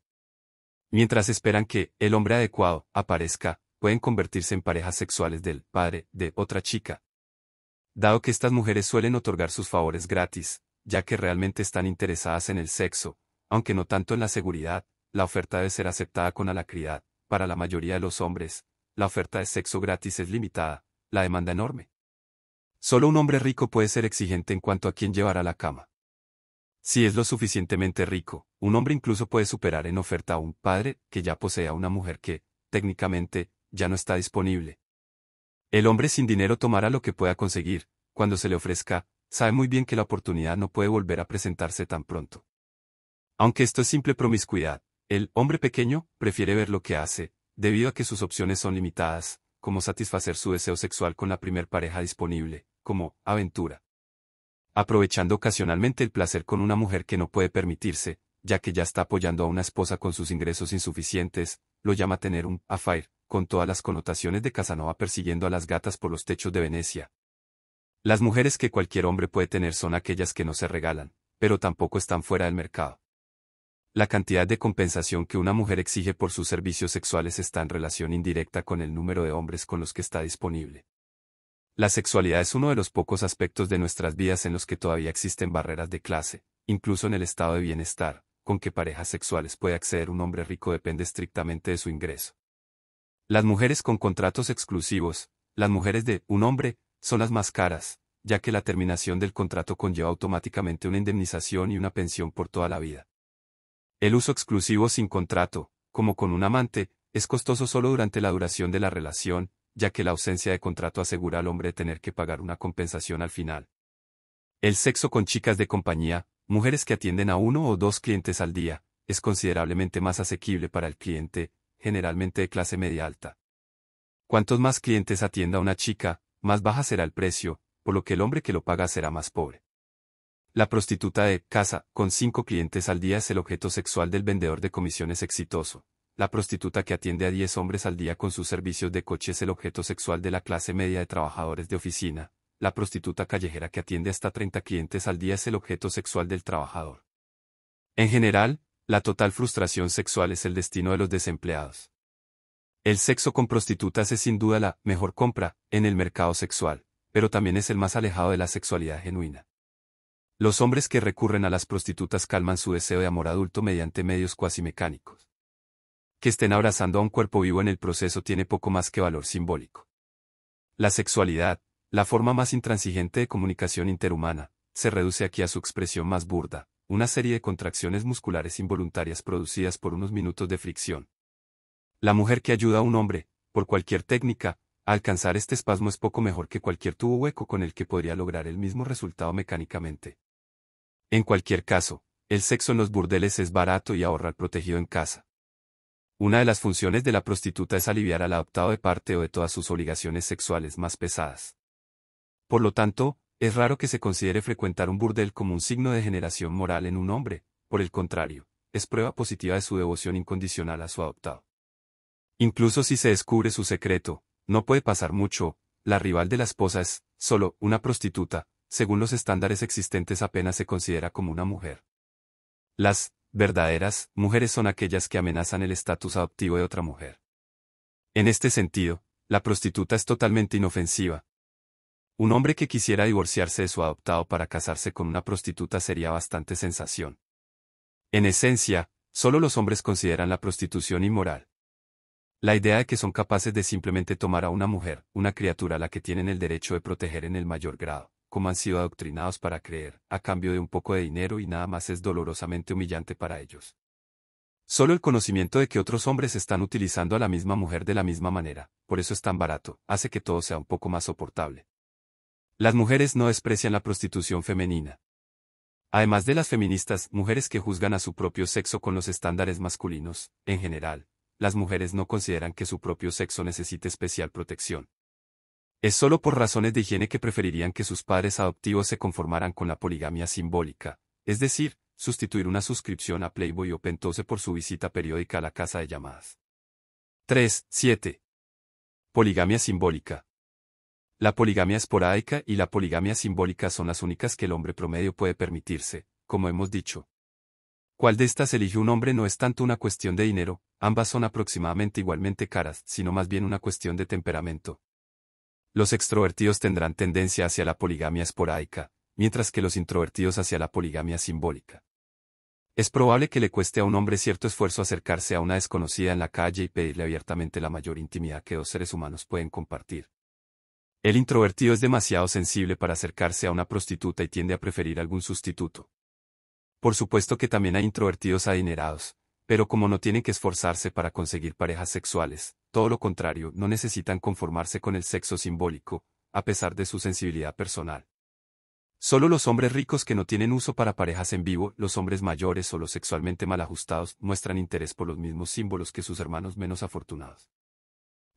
A: Mientras esperan que el hombre adecuado aparezca, pueden convertirse en parejas sexuales del padre de otra chica. Dado que estas mujeres suelen otorgar sus favores gratis, ya que realmente están interesadas en el sexo, aunque no tanto en la seguridad, la oferta de ser aceptada con alacridad. Para la mayoría de los hombres, la oferta de sexo gratis es limitada, la demanda enorme. Solo un hombre rico puede ser exigente en cuanto a quién llevará la cama. Si es lo suficientemente rico, un hombre incluso puede superar en oferta a un padre que ya a una mujer que, técnicamente, ya no está disponible. El hombre sin dinero tomará lo que pueda conseguir, cuando se le ofrezca, sabe muy bien que la oportunidad no puede volver a presentarse tan pronto. Aunque esto es simple promiscuidad, el hombre pequeño prefiere ver lo que hace, debido a que sus opciones son limitadas, como satisfacer su deseo sexual con la primer pareja disponible, como aventura. Aprovechando ocasionalmente el placer con una mujer que no puede permitirse, ya que ya está apoyando a una esposa con sus ingresos insuficientes, lo llama tener un affair, con todas las connotaciones de Casanova persiguiendo a las gatas por los techos de Venecia. Las mujeres que cualquier hombre puede tener son aquellas que no se regalan, pero tampoco están fuera del mercado. La cantidad de compensación que una mujer exige por sus servicios sexuales está en relación indirecta con el número de hombres con los que está disponible. La sexualidad es uno de los pocos aspectos de nuestras vidas en los que todavía existen barreras de clase, incluso en el estado de bienestar, con qué parejas sexuales puede acceder un hombre rico depende estrictamente de su ingreso. Las mujeres con contratos exclusivos, las mujeres de un hombre, son las más caras, ya que la terminación del contrato conlleva automáticamente una indemnización y una pensión por toda la vida. El uso exclusivo sin contrato, como con un amante, es costoso solo durante la duración de la relación, ya que la ausencia de contrato asegura al hombre tener que pagar una compensación al final. El sexo con chicas de compañía, mujeres que atienden a uno o dos clientes al día, es considerablemente más asequible para el cliente, generalmente de clase media alta. Cuantos más clientes atienda una chica, más baja será el precio, por lo que el hombre que lo paga será más pobre. La prostituta de casa, con cinco clientes al día, es el objeto sexual del vendedor de comisiones exitoso. La prostituta que atiende a diez hombres al día con sus servicios de coche es el objeto sexual de la clase media de trabajadores de oficina, la prostituta callejera que atiende hasta 30 clientes al día es el objeto sexual del trabajador. En general, la total frustración sexual es el destino de los desempleados. El sexo con prostitutas es sin duda la mejor compra en el mercado sexual, pero también es el más alejado de la sexualidad genuina. Los hombres que recurren a las prostitutas calman su deseo de amor adulto mediante medios cuasi mecánicos. Que estén abrazando a un cuerpo vivo en el proceso tiene poco más que valor simbólico. La sexualidad, la forma más intransigente de comunicación interhumana, se reduce aquí a su expresión más burda, una serie de contracciones musculares involuntarias producidas por unos minutos de fricción. La mujer que ayuda a un hombre, por cualquier técnica, a alcanzar este espasmo es poco mejor que cualquier tubo hueco con el que podría lograr el mismo resultado mecánicamente. En cualquier caso, el sexo en los burdeles es barato y ahorrar protegido en casa. Una de las funciones de la prostituta es aliviar al adoptado de parte o de todas sus obligaciones sexuales más pesadas. Por lo tanto, es raro que se considere frecuentar un burdel como un signo de generación moral en un hombre, por el contrario, es prueba positiva de su devoción incondicional a su adoptado. Incluso si se descubre su secreto, no puede pasar mucho, la rival de la esposa es, solo, una prostituta, según los estándares existentes apenas se considera como una mujer. Las, verdaderas, mujeres son aquellas que amenazan el estatus adoptivo de otra mujer. En este sentido, la prostituta es totalmente inofensiva, un hombre que quisiera divorciarse de su adoptado para casarse con una prostituta sería bastante sensación. En esencia, solo los hombres consideran la prostitución inmoral. La idea de que son capaces de simplemente tomar a una mujer, una criatura a la que tienen el derecho de proteger en el mayor grado, como han sido adoctrinados para creer, a cambio de un poco de dinero y nada más es dolorosamente humillante para ellos. Solo el conocimiento de que otros hombres están utilizando a la misma mujer de la misma manera, por eso es tan barato, hace que todo sea un poco más soportable. Las mujeres no desprecian la prostitución femenina. Además de las feministas, mujeres que juzgan a su propio sexo con los estándares masculinos, en general, las mujeres no consideran que su propio sexo necesite especial protección. Es solo por razones de higiene que preferirían que sus padres adoptivos se conformaran con la poligamia simbólica, es decir, sustituir una suscripción a Playboy o Pentose por su visita periódica a la casa de llamadas. 3. 7. Poligamia simbólica. La poligamia esporádica y la poligamia simbólica son las únicas que el hombre promedio puede permitirse, como hemos dicho. ¿Cuál de estas elige un hombre no es tanto una cuestión de dinero, ambas son aproximadamente igualmente caras, sino más bien una cuestión de temperamento. Los extrovertidos tendrán tendencia hacia la poligamia esporádica, mientras que los introvertidos hacia la poligamia simbólica. Es probable que le cueste a un hombre cierto esfuerzo acercarse a una desconocida en la calle y pedirle abiertamente la mayor intimidad que dos seres humanos pueden compartir. El introvertido es demasiado sensible para acercarse a una prostituta y tiende a preferir algún sustituto. Por supuesto que también hay introvertidos adinerados, pero como no tienen que esforzarse para conseguir parejas sexuales, todo lo contrario, no necesitan conformarse con el sexo simbólico, a pesar de su sensibilidad personal. Solo los hombres ricos que no tienen uso para parejas en vivo, los hombres mayores o los sexualmente mal ajustados, muestran interés por los mismos símbolos que sus hermanos menos afortunados.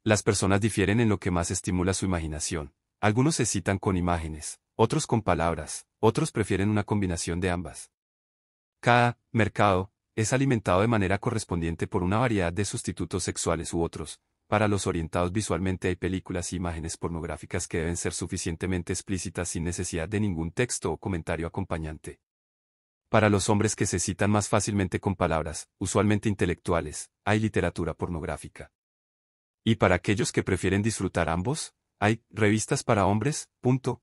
A: Las personas difieren en lo que más estimula su imaginación. Algunos se citan con imágenes, otros con palabras, otros prefieren una combinación de ambas. Cada mercado es alimentado de manera correspondiente por una variedad de sustitutos sexuales u otros. Para los orientados visualmente hay películas e imágenes pornográficas que deben ser suficientemente explícitas sin necesidad de ningún texto o comentario acompañante. Para los hombres que se citan más fácilmente con palabras, usualmente intelectuales, hay literatura pornográfica. Y para aquellos que prefieren disfrutar ambos, hay revistas para hombres, punto.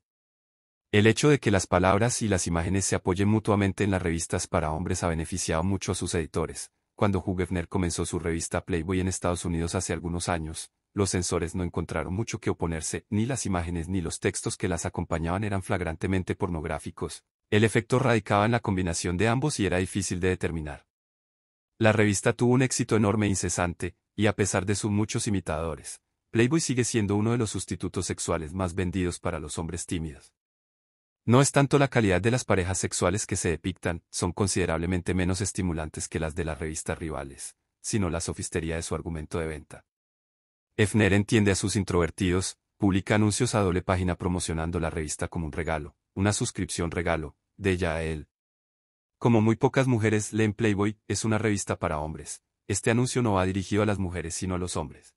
A: El hecho de que las palabras y las imágenes se apoyen mutuamente en las revistas para hombres ha beneficiado mucho a sus editores. Cuando Hugefner comenzó su revista Playboy en Estados Unidos hace algunos años, los censores no encontraron mucho que oponerse, ni las imágenes ni los textos que las acompañaban eran flagrantemente pornográficos. El efecto radicaba en la combinación de ambos y era difícil de determinar. La revista tuvo un éxito enorme e incesante, y a pesar de sus muchos imitadores, Playboy sigue siendo uno de los sustitutos sexuales más vendidos para los hombres tímidos. No es tanto la calidad de las parejas sexuales que se depictan, son considerablemente menos estimulantes que las de las revistas rivales, sino la sofistería de su argumento de venta. Efner entiende a sus introvertidos, publica anuncios a doble página promocionando la revista como un regalo, una suscripción regalo, de ella a él. Como muy pocas mujeres leen Playboy, es una revista para hombres, este anuncio no va dirigido a las mujeres sino a los hombres.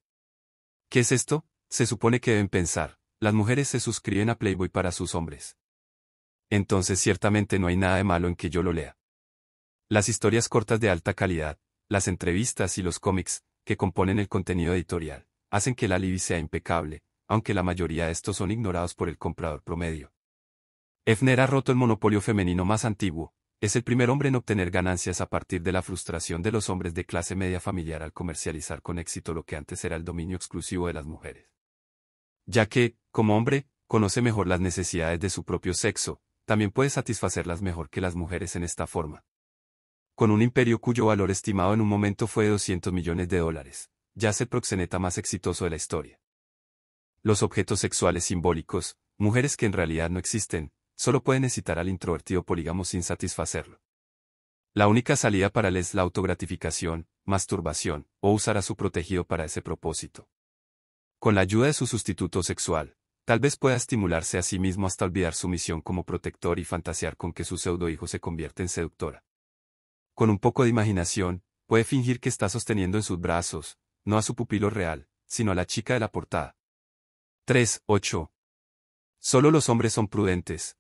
A: ¿Qué es esto? Se supone que deben pensar, las mujeres se suscriben a Playboy para sus hombres. Entonces ciertamente no hay nada de malo en que yo lo lea. Las historias cortas de alta calidad, las entrevistas y los cómics, que componen el contenido editorial, hacen que la Libby sea impecable, aunque la mayoría de estos son ignorados por el comprador promedio. Efner ha roto el monopolio femenino más antiguo, es el primer hombre en obtener ganancias a partir de la frustración de los hombres de clase media familiar al comercializar con éxito lo que antes era el dominio exclusivo de las mujeres. Ya que, como hombre, conoce mejor las necesidades de su propio sexo, también puede satisfacerlas mejor que las mujeres en esta forma. Con un imperio cuyo valor estimado en un momento fue de 200 millones de dólares, ya es el proxeneta más exitoso de la historia. Los objetos sexuales simbólicos, mujeres que en realidad no existen, solo puede necesitar al introvertido polígamo sin satisfacerlo. La única salida para él es la autogratificación, masturbación, o usar a su protegido para ese propósito. Con la ayuda de su sustituto sexual, tal vez pueda estimularse a sí mismo hasta olvidar su misión como protector y fantasear con que su pseudo hijo se convierte en seductora. Con un poco de imaginación, puede fingir que está sosteniendo en sus brazos, no a su pupilo real, sino a la chica de la portada. 3. 8. Solo los hombres son prudentes,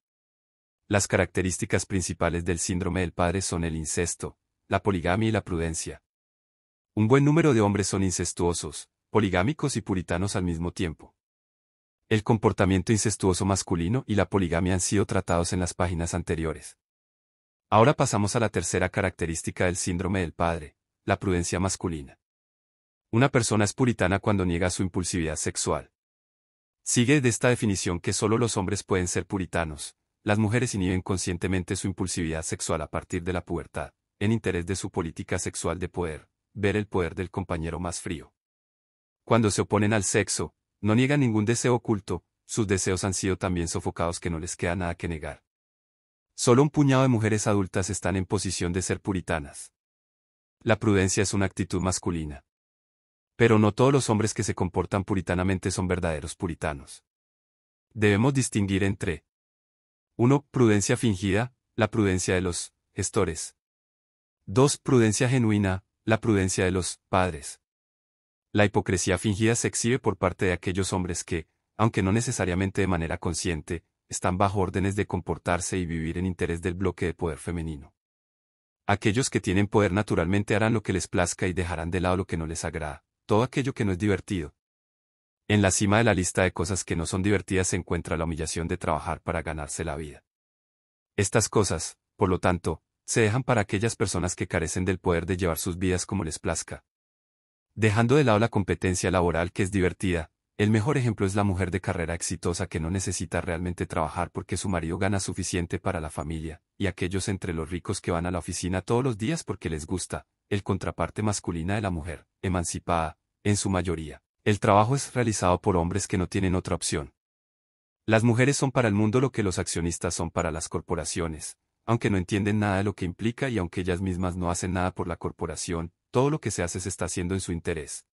A: las características principales del síndrome del padre son el incesto, la poligamia y la prudencia. Un buen número de hombres son incestuosos, poligámicos y puritanos al mismo tiempo. El comportamiento incestuoso masculino y la poligamia han sido tratados en las páginas anteriores. Ahora pasamos a la tercera característica del síndrome del padre, la prudencia masculina. Una persona es puritana cuando niega su impulsividad sexual. Sigue de esta definición que solo los hombres pueden ser puritanos, las mujeres inhiben conscientemente su impulsividad sexual a partir de la pubertad, en interés de su política sexual de poder, ver el poder del compañero más frío. Cuando se oponen al sexo, no niegan ningún deseo oculto, sus deseos han sido también sofocados que no les queda nada que negar. Solo un puñado de mujeres adultas están en posición de ser puritanas. La prudencia es una actitud masculina. Pero no todos los hombres que se comportan puritanamente son verdaderos puritanos. Debemos distinguir entre 1. Prudencia fingida, la prudencia de los gestores. 2. Prudencia genuina, la prudencia de los padres. La hipocresía fingida se exhibe por parte de aquellos hombres que, aunque no necesariamente de manera consciente, están bajo órdenes de comportarse y vivir en interés del bloque de poder femenino. Aquellos que tienen poder naturalmente harán lo que les plazca y dejarán de lado lo que no les agrada, todo aquello que no es divertido, en la cima de la lista de cosas que no son divertidas se encuentra la humillación de trabajar para ganarse la vida. Estas cosas, por lo tanto, se dejan para aquellas personas que carecen del poder de llevar sus vidas como les plazca. Dejando de lado la competencia laboral que es divertida, el mejor ejemplo es la mujer de carrera exitosa que no necesita realmente trabajar porque su marido gana suficiente para la familia, y aquellos entre los ricos que van a la oficina todos los días porque les gusta, el contraparte masculina de la mujer, emancipada, en su mayoría. El trabajo es realizado por hombres que no tienen otra opción. Las mujeres son para el mundo lo que los accionistas son para las corporaciones, aunque no entienden nada de lo que implica y aunque ellas mismas no hacen nada por la corporación, todo lo que se hace se está haciendo en su interés.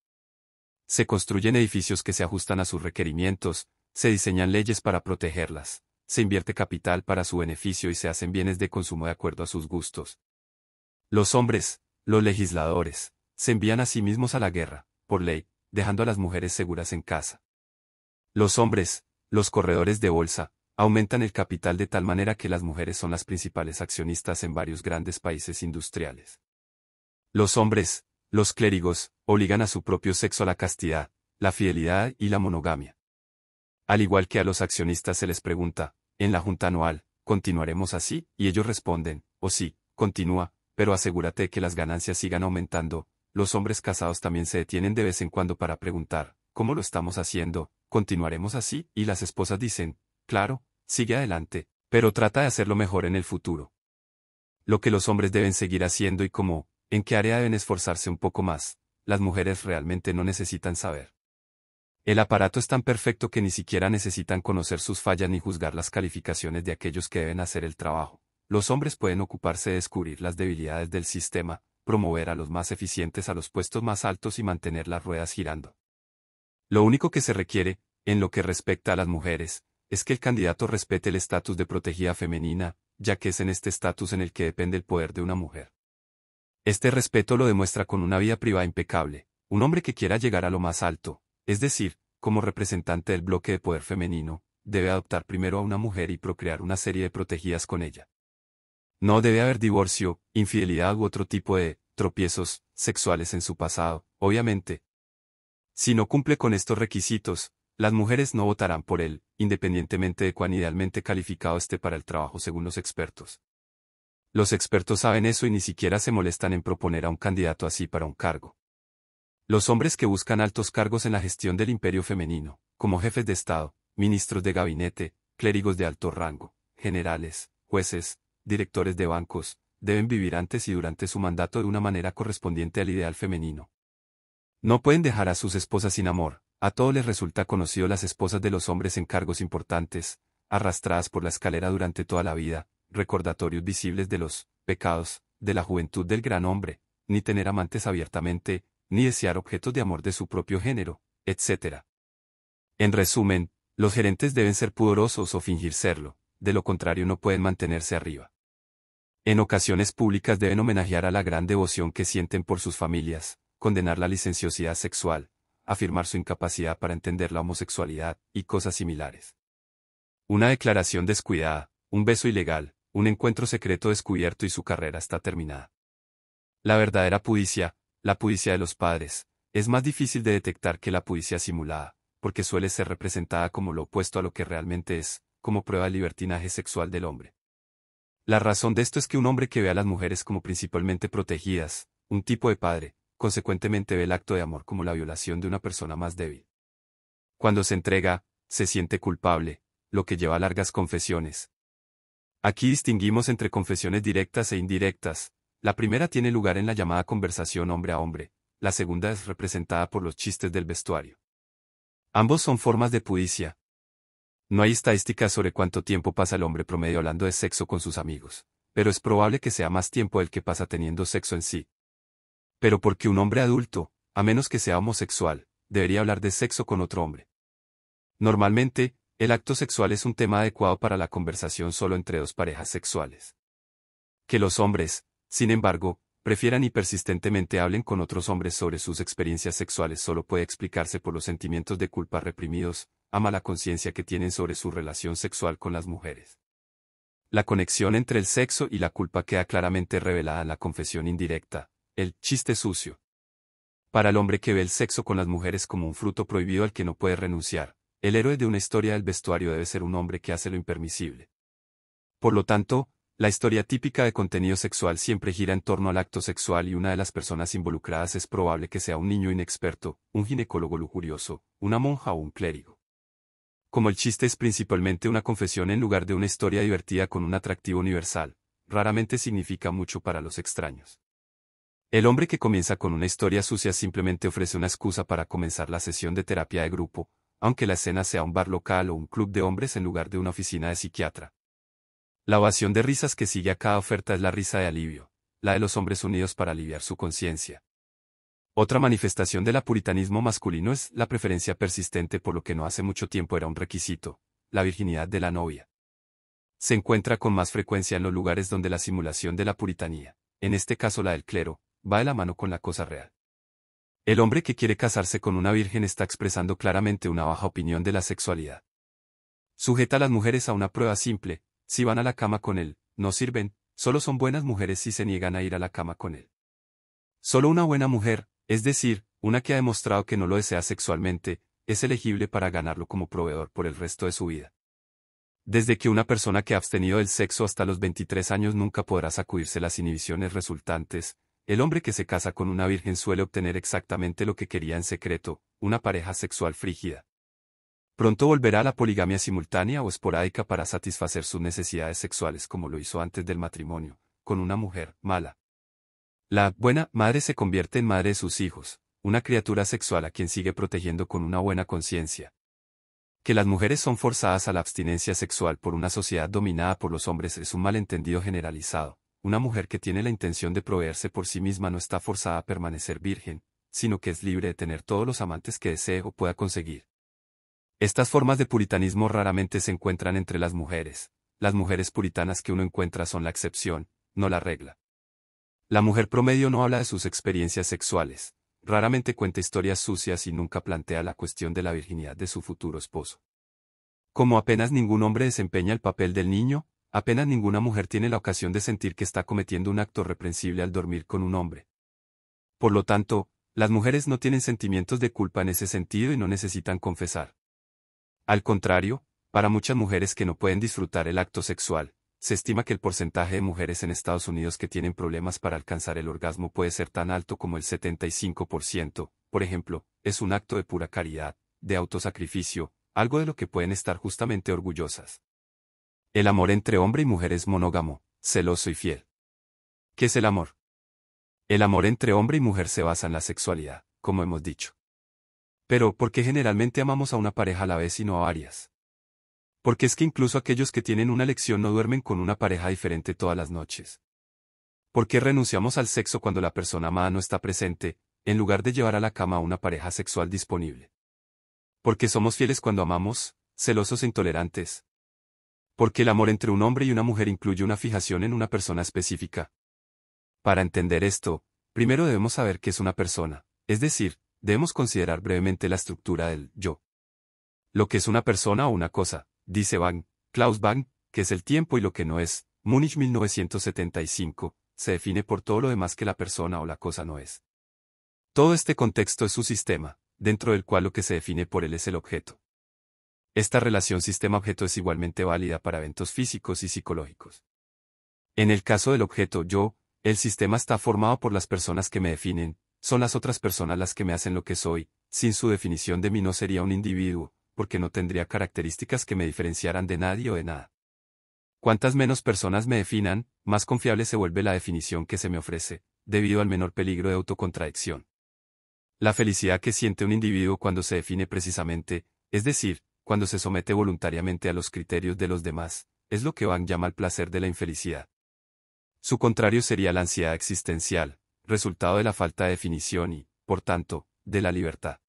A: Se construyen edificios que se ajustan a sus requerimientos, se diseñan leyes para protegerlas, se invierte capital para su beneficio y se hacen bienes de consumo de acuerdo a sus gustos. Los hombres, los legisladores, se envían a sí mismos a la guerra, por ley, dejando a las mujeres seguras en casa. Los hombres, los corredores de bolsa, aumentan el capital de tal manera que las mujeres son las principales accionistas en varios grandes países industriales. Los hombres, los clérigos, obligan a su propio sexo a la castidad, la fidelidad y la monogamia. Al igual que a los accionistas se les pregunta, en la junta anual, ¿continuaremos así? Y ellos responden, o oh, sí, continúa, pero asegúrate que las ganancias sigan aumentando, los hombres casados también se detienen de vez en cuando para preguntar, ¿cómo lo estamos haciendo? ¿Continuaremos así? Y las esposas dicen, claro, sigue adelante, pero trata de hacerlo mejor en el futuro. Lo que los hombres deben seguir haciendo y cómo, en qué área deben esforzarse un poco más, las mujeres realmente no necesitan saber. El aparato es tan perfecto que ni siquiera necesitan conocer sus fallas ni juzgar las calificaciones de aquellos que deben hacer el trabajo. Los hombres pueden ocuparse de descubrir las debilidades del sistema, promover a los más eficientes a los puestos más altos y mantener las ruedas girando. Lo único que se requiere, en lo que respecta a las mujeres, es que el candidato respete el estatus de protegida femenina, ya que es en este estatus en el que depende el poder de una mujer. Este respeto lo demuestra con una vida privada impecable, un hombre que quiera llegar a lo más alto, es decir, como representante del bloque de poder femenino, debe adoptar primero a una mujer y procrear una serie de protegidas con ella. No debe haber divorcio, infidelidad u otro tipo de tropiezos sexuales en su pasado, obviamente. Si no cumple con estos requisitos, las mujeres no votarán por él, independientemente de cuán idealmente calificado esté para el trabajo según los expertos. Los expertos saben eso y ni siquiera se molestan en proponer a un candidato así para un cargo. Los hombres que buscan altos cargos en la gestión del imperio femenino, como jefes de Estado, ministros de gabinete, clérigos de alto rango, generales, jueces, directores de bancos, deben vivir antes y durante su mandato de una manera correspondiente al ideal femenino. No pueden dejar a sus esposas sin amor, a todo les resulta conocido las esposas de los hombres en cargos importantes, arrastradas por la escalera durante toda la vida, recordatorios visibles de los pecados, de la juventud del gran hombre, ni tener amantes abiertamente, ni desear objetos de amor de su propio género, etc. En resumen, los gerentes deben ser pudorosos o fingir serlo, de lo contrario no pueden mantenerse arriba en ocasiones públicas deben homenajear a la gran devoción que sienten por sus familias, condenar la licenciosidad sexual, afirmar su incapacidad para entender la homosexualidad, y cosas similares. Una declaración descuidada, un beso ilegal, un encuentro secreto descubierto y su carrera está terminada. La verdadera pudicia, la pudicia de los padres, es más difícil de detectar que la pudicia simulada, porque suele ser representada como lo opuesto a lo que realmente es, como prueba del libertinaje sexual del hombre. La razón de esto es que un hombre que ve a las mujeres como principalmente protegidas, un tipo de padre, consecuentemente ve el acto de amor como la violación de una persona más débil. Cuando se entrega, se siente culpable, lo que lleva a largas confesiones. Aquí distinguimos entre confesiones directas e indirectas. La primera tiene lugar en la llamada conversación hombre a hombre, la segunda es representada por los chistes del vestuario. Ambos son formas de pudicia, no hay estadísticas sobre cuánto tiempo pasa el hombre promedio hablando de sexo con sus amigos, pero es probable que sea más tiempo el que pasa teniendo sexo en sí. Pero porque un hombre adulto, a menos que sea homosexual, debería hablar de sexo con otro hombre. Normalmente, el acto sexual es un tema adecuado para la conversación solo entre dos parejas sexuales. Que los hombres, sin embargo, prefieran y persistentemente hablen con otros hombres sobre sus experiencias sexuales solo puede explicarse por los sentimientos de culpa reprimidos, ama la conciencia que tienen sobre su relación sexual con las mujeres. La conexión entre el sexo y la culpa queda claramente revelada en la confesión indirecta, el chiste sucio. Para el hombre que ve el sexo con las mujeres como un fruto prohibido al que no puede renunciar, el héroe de una historia del vestuario debe ser un hombre que hace lo impermisible. Por lo tanto, la historia típica de contenido sexual siempre gira en torno al acto sexual y una de las personas involucradas es probable que sea un niño inexperto, un ginecólogo lujurioso, una monja o un clérigo. Como el chiste es principalmente una confesión en lugar de una historia divertida con un atractivo universal, raramente significa mucho para los extraños. El hombre que comienza con una historia sucia simplemente ofrece una excusa para comenzar la sesión de terapia de grupo, aunque la escena sea un bar local o un club de hombres en lugar de una oficina de psiquiatra. La ovación de risas que sigue a cada oferta es la risa de alivio, la de los hombres unidos para aliviar su conciencia, otra manifestación del puritanismo masculino es la preferencia persistente por lo que no hace mucho tiempo era un requisito, la virginidad de la novia. Se encuentra con más frecuencia en los lugares donde la simulación de la puritanía, en este caso la del clero, va de la mano con la cosa real. El hombre que quiere casarse con una virgen está expresando claramente una baja opinión de la sexualidad. Sujeta a las mujeres a una prueba simple, si van a la cama con él, no sirven, solo son buenas mujeres si se niegan a ir a la cama con él. Solo una buena mujer, es decir, una que ha demostrado que no lo desea sexualmente, es elegible para ganarlo como proveedor por el resto de su vida. Desde que una persona que ha abstenido del sexo hasta los 23 años nunca podrá sacudirse las inhibiciones resultantes, el hombre que se casa con una virgen suele obtener exactamente lo que quería en secreto, una pareja sexual frígida. Pronto volverá a la poligamia simultánea o esporádica para satisfacer sus necesidades sexuales como lo hizo antes del matrimonio, con una mujer mala. La buena madre se convierte en madre de sus hijos, una criatura sexual a quien sigue protegiendo con una buena conciencia. Que las mujeres son forzadas a la abstinencia sexual por una sociedad dominada por los hombres es un malentendido generalizado. Una mujer que tiene la intención de proveerse por sí misma no está forzada a permanecer virgen, sino que es libre de tener todos los amantes que desee o pueda conseguir. Estas formas de puritanismo raramente se encuentran entre las mujeres. Las mujeres puritanas que uno encuentra son la excepción, no la regla. La mujer promedio no habla de sus experiencias sexuales, raramente cuenta historias sucias y nunca plantea la cuestión de la virginidad de su futuro esposo. Como apenas ningún hombre desempeña el papel del niño, apenas ninguna mujer tiene la ocasión de sentir que está cometiendo un acto reprensible al dormir con un hombre. Por lo tanto, las mujeres no tienen sentimientos de culpa en ese sentido y no necesitan confesar. Al contrario, para muchas mujeres que no pueden disfrutar el acto sexual, se estima que el porcentaje de mujeres en Estados Unidos que tienen problemas para alcanzar el orgasmo puede ser tan alto como el 75%, por ejemplo, es un acto de pura caridad, de autosacrificio, algo de lo que pueden estar justamente orgullosas. El amor entre hombre y mujer es monógamo, celoso y fiel. ¿Qué es el amor? El amor entre hombre y mujer se basa en la sexualidad, como hemos dicho. Pero, ¿por qué generalmente amamos a una pareja a la vez y no a varias? Porque es que incluso aquellos que tienen una lección no duermen con una pareja diferente todas las noches. ¿Por qué renunciamos al sexo cuando la persona amada no está presente, en lugar de llevar a la cama a una pareja sexual disponible? ¿Por qué somos fieles cuando amamos, celosos e intolerantes. ¿Por qué el amor entre un hombre y una mujer incluye una fijación en una persona específica. Para entender esto, primero debemos saber qué es una persona, es decir, debemos considerar brevemente la estructura del yo. Lo que es una persona o una cosa, dice Bang, Klaus Bang, que es el tiempo y lo que no es. Múnich 1975, se define por todo lo demás que la persona o la cosa no es. Todo este contexto es su sistema, dentro del cual lo que se define por él es el objeto. Esta relación sistema-objeto es igualmente válida para eventos físicos y psicológicos. En el caso del objeto yo, el sistema está formado por las personas que me definen, son las otras personas las que me hacen lo que soy, sin su definición de mí no sería un individuo, porque no tendría características que me diferenciaran de nadie o de nada. Cuantas menos personas me definan, más confiable se vuelve la definición que se me ofrece, debido al menor peligro de autocontradicción. La felicidad que siente un individuo cuando se define precisamente, es decir, cuando se somete voluntariamente a los criterios de los demás, es lo que Van llama el placer de la infelicidad. Su contrario sería la ansiedad existencial, resultado de la falta de definición y, por tanto, de la libertad.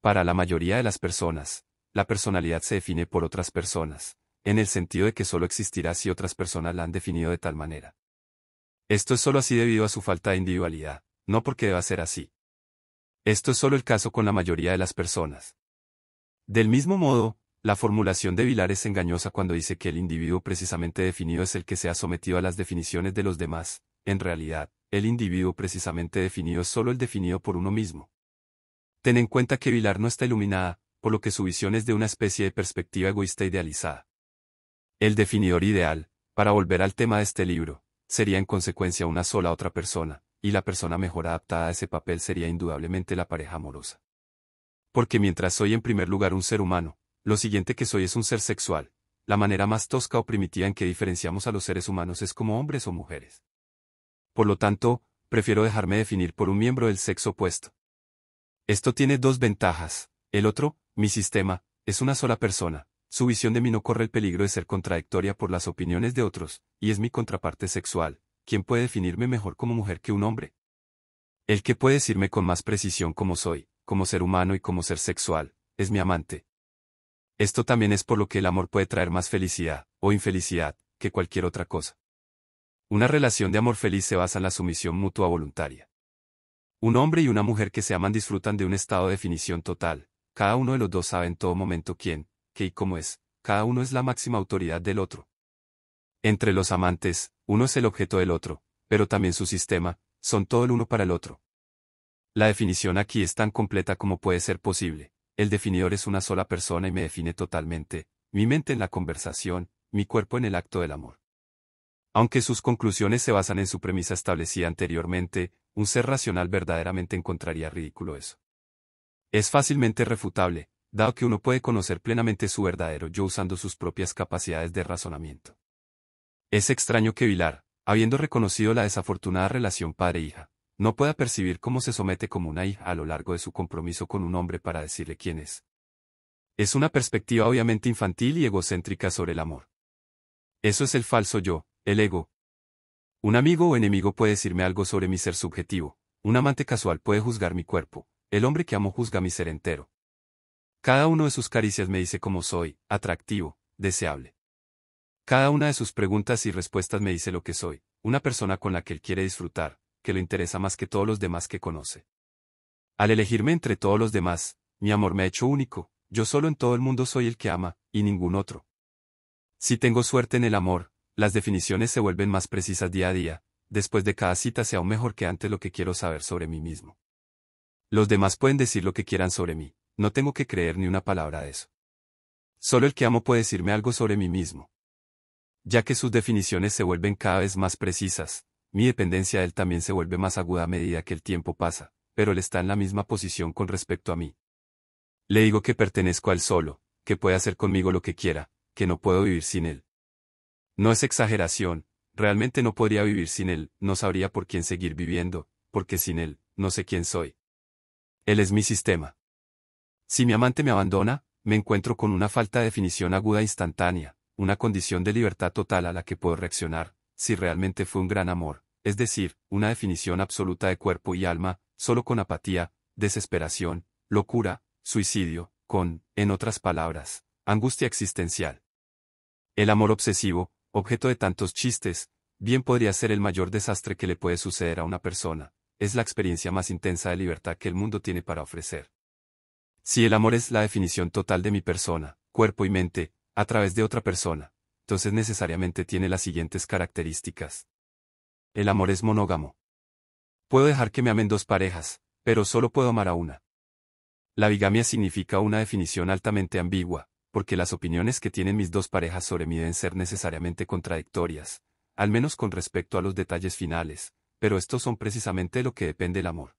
A: Para la mayoría de las personas, la personalidad se define por otras personas, en el sentido de que solo existirá si otras personas la han definido de tal manera. Esto es solo así debido a su falta de individualidad, no porque deba ser así. Esto es solo el caso con la mayoría de las personas. Del mismo modo, la formulación de Vilar es engañosa cuando dice que el individuo precisamente definido es el que se ha sometido a las definiciones de los demás, en realidad, el individuo precisamente definido es solo el definido por uno mismo. Ten en cuenta que Vilar no está iluminada, por lo que su visión es de una especie de perspectiva egoísta idealizada. El definidor ideal, para volver al tema de este libro, sería en consecuencia una sola otra persona, y la persona mejor adaptada a ese papel sería indudablemente la pareja amorosa. Porque mientras soy en primer lugar un ser humano, lo siguiente que soy es un ser sexual, la manera más tosca o primitiva en que diferenciamos a los seres humanos es como hombres o mujeres. Por lo tanto, prefiero dejarme definir por un miembro del sexo opuesto, esto tiene dos ventajas. El otro, mi sistema, es una sola persona. Su visión de mí no corre el peligro de ser contradictoria por las opiniones de otros, y es mi contraparte sexual. quien puede definirme mejor como mujer que un hombre? El que puede decirme con más precisión cómo soy, como ser humano y como ser sexual, es mi amante. Esto también es por lo que el amor puede traer más felicidad, o infelicidad, que cualquier otra cosa. Una relación de amor feliz se basa en la sumisión mutua voluntaria. Un hombre y una mujer que se aman disfrutan de un estado de definición total, cada uno de los dos sabe en todo momento quién, qué y cómo es, cada uno es la máxima autoridad del otro. Entre los amantes, uno es el objeto del otro, pero también su sistema, son todo el uno para el otro. La definición aquí es tan completa como puede ser posible. El definidor es una sola persona y me define totalmente, mi mente en la conversación, mi cuerpo en el acto del amor. Aunque sus conclusiones se basan en su premisa establecida anteriormente, un ser racional verdaderamente encontraría ridículo eso. Es fácilmente refutable, dado que uno puede conocer plenamente su verdadero yo usando sus propias capacidades de razonamiento. Es extraño que Vilar, habiendo reconocido la desafortunada relación padre-hija, no pueda percibir cómo se somete como una hija a lo largo de su compromiso con un hombre para decirle quién es. Es una perspectiva obviamente infantil y egocéntrica sobre el amor. Eso es el falso yo, el ego, un amigo o enemigo puede decirme algo sobre mi ser subjetivo, un amante casual puede juzgar mi cuerpo, el hombre que amo juzga mi ser entero. Cada uno de sus caricias me dice cómo soy, atractivo, deseable. Cada una de sus preguntas y respuestas me dice lo que soy, una persona con la que él quiere disfrutar, que lo interesa más que todos los demás que conoce. Al elegirme entre todos los demás, mi amor me ha hecho único, yo solo en todo el mundo soy el que ama, y ningún otro. Si tengo suerte en el amor, las definiciones se vuelven más precisas día a día, después de cada cita sea aún mejor que antes lo que quiero saber sobre mí mismo. Los demás pueden decir lo que quieran sobre mí, no tengo que creer ni una palabra de eso. Solo el que amo puede decirme algo sobre mí mismo. Ya que sus definiciones se vuelven cada vez más precisas, mi dependencia de él también se vuelve más aguda a medida que el tiempo pasa, pero él está en la misma posición con respecto a mí. Le digo que pertenezco a él solo, que puede hacer conmigo lo que quiera, que no puedo vivir sin él. No es exageración, realmente no podría vivir sin él, no sabría por quién seguir viviendo, porque sin él, no sé quién soy. Él es mi sistema. Si mi amante me abandona, me encuentro con una falta de definición aguda e instantánea, una condición de libertad total a la que puedo reaccionar, si realmente fue un gran amor, es decir, una definición absoluta de cuerpo y alma, solo con apatía, desesperación, locura, suicidio, con, en otras palabras, angustia existencial. El amor obsesivo, objeto de tantos chistes, bien podría ser el mayor desastre que le puede suceder a una persona, es la experiencia más intensa de libertad que el mundo tiene para ofrecer. Si el amor es la definición total de mi persona, cuerpo y mente, a través de otra persona, entonces necesariamente tiene las siguientes características. El amor es monógamo. Puedo dejar que me amen dos parejas, pero solo puedo amar a una. La bigamia significa una definición altamente ambigua, porque las opiniones que tienen mis dos parejas sobre mí deben ser necesariamente contradictorias, al menos con respecto a los detalles finales, pero estos son precisamente lo que depende el amor.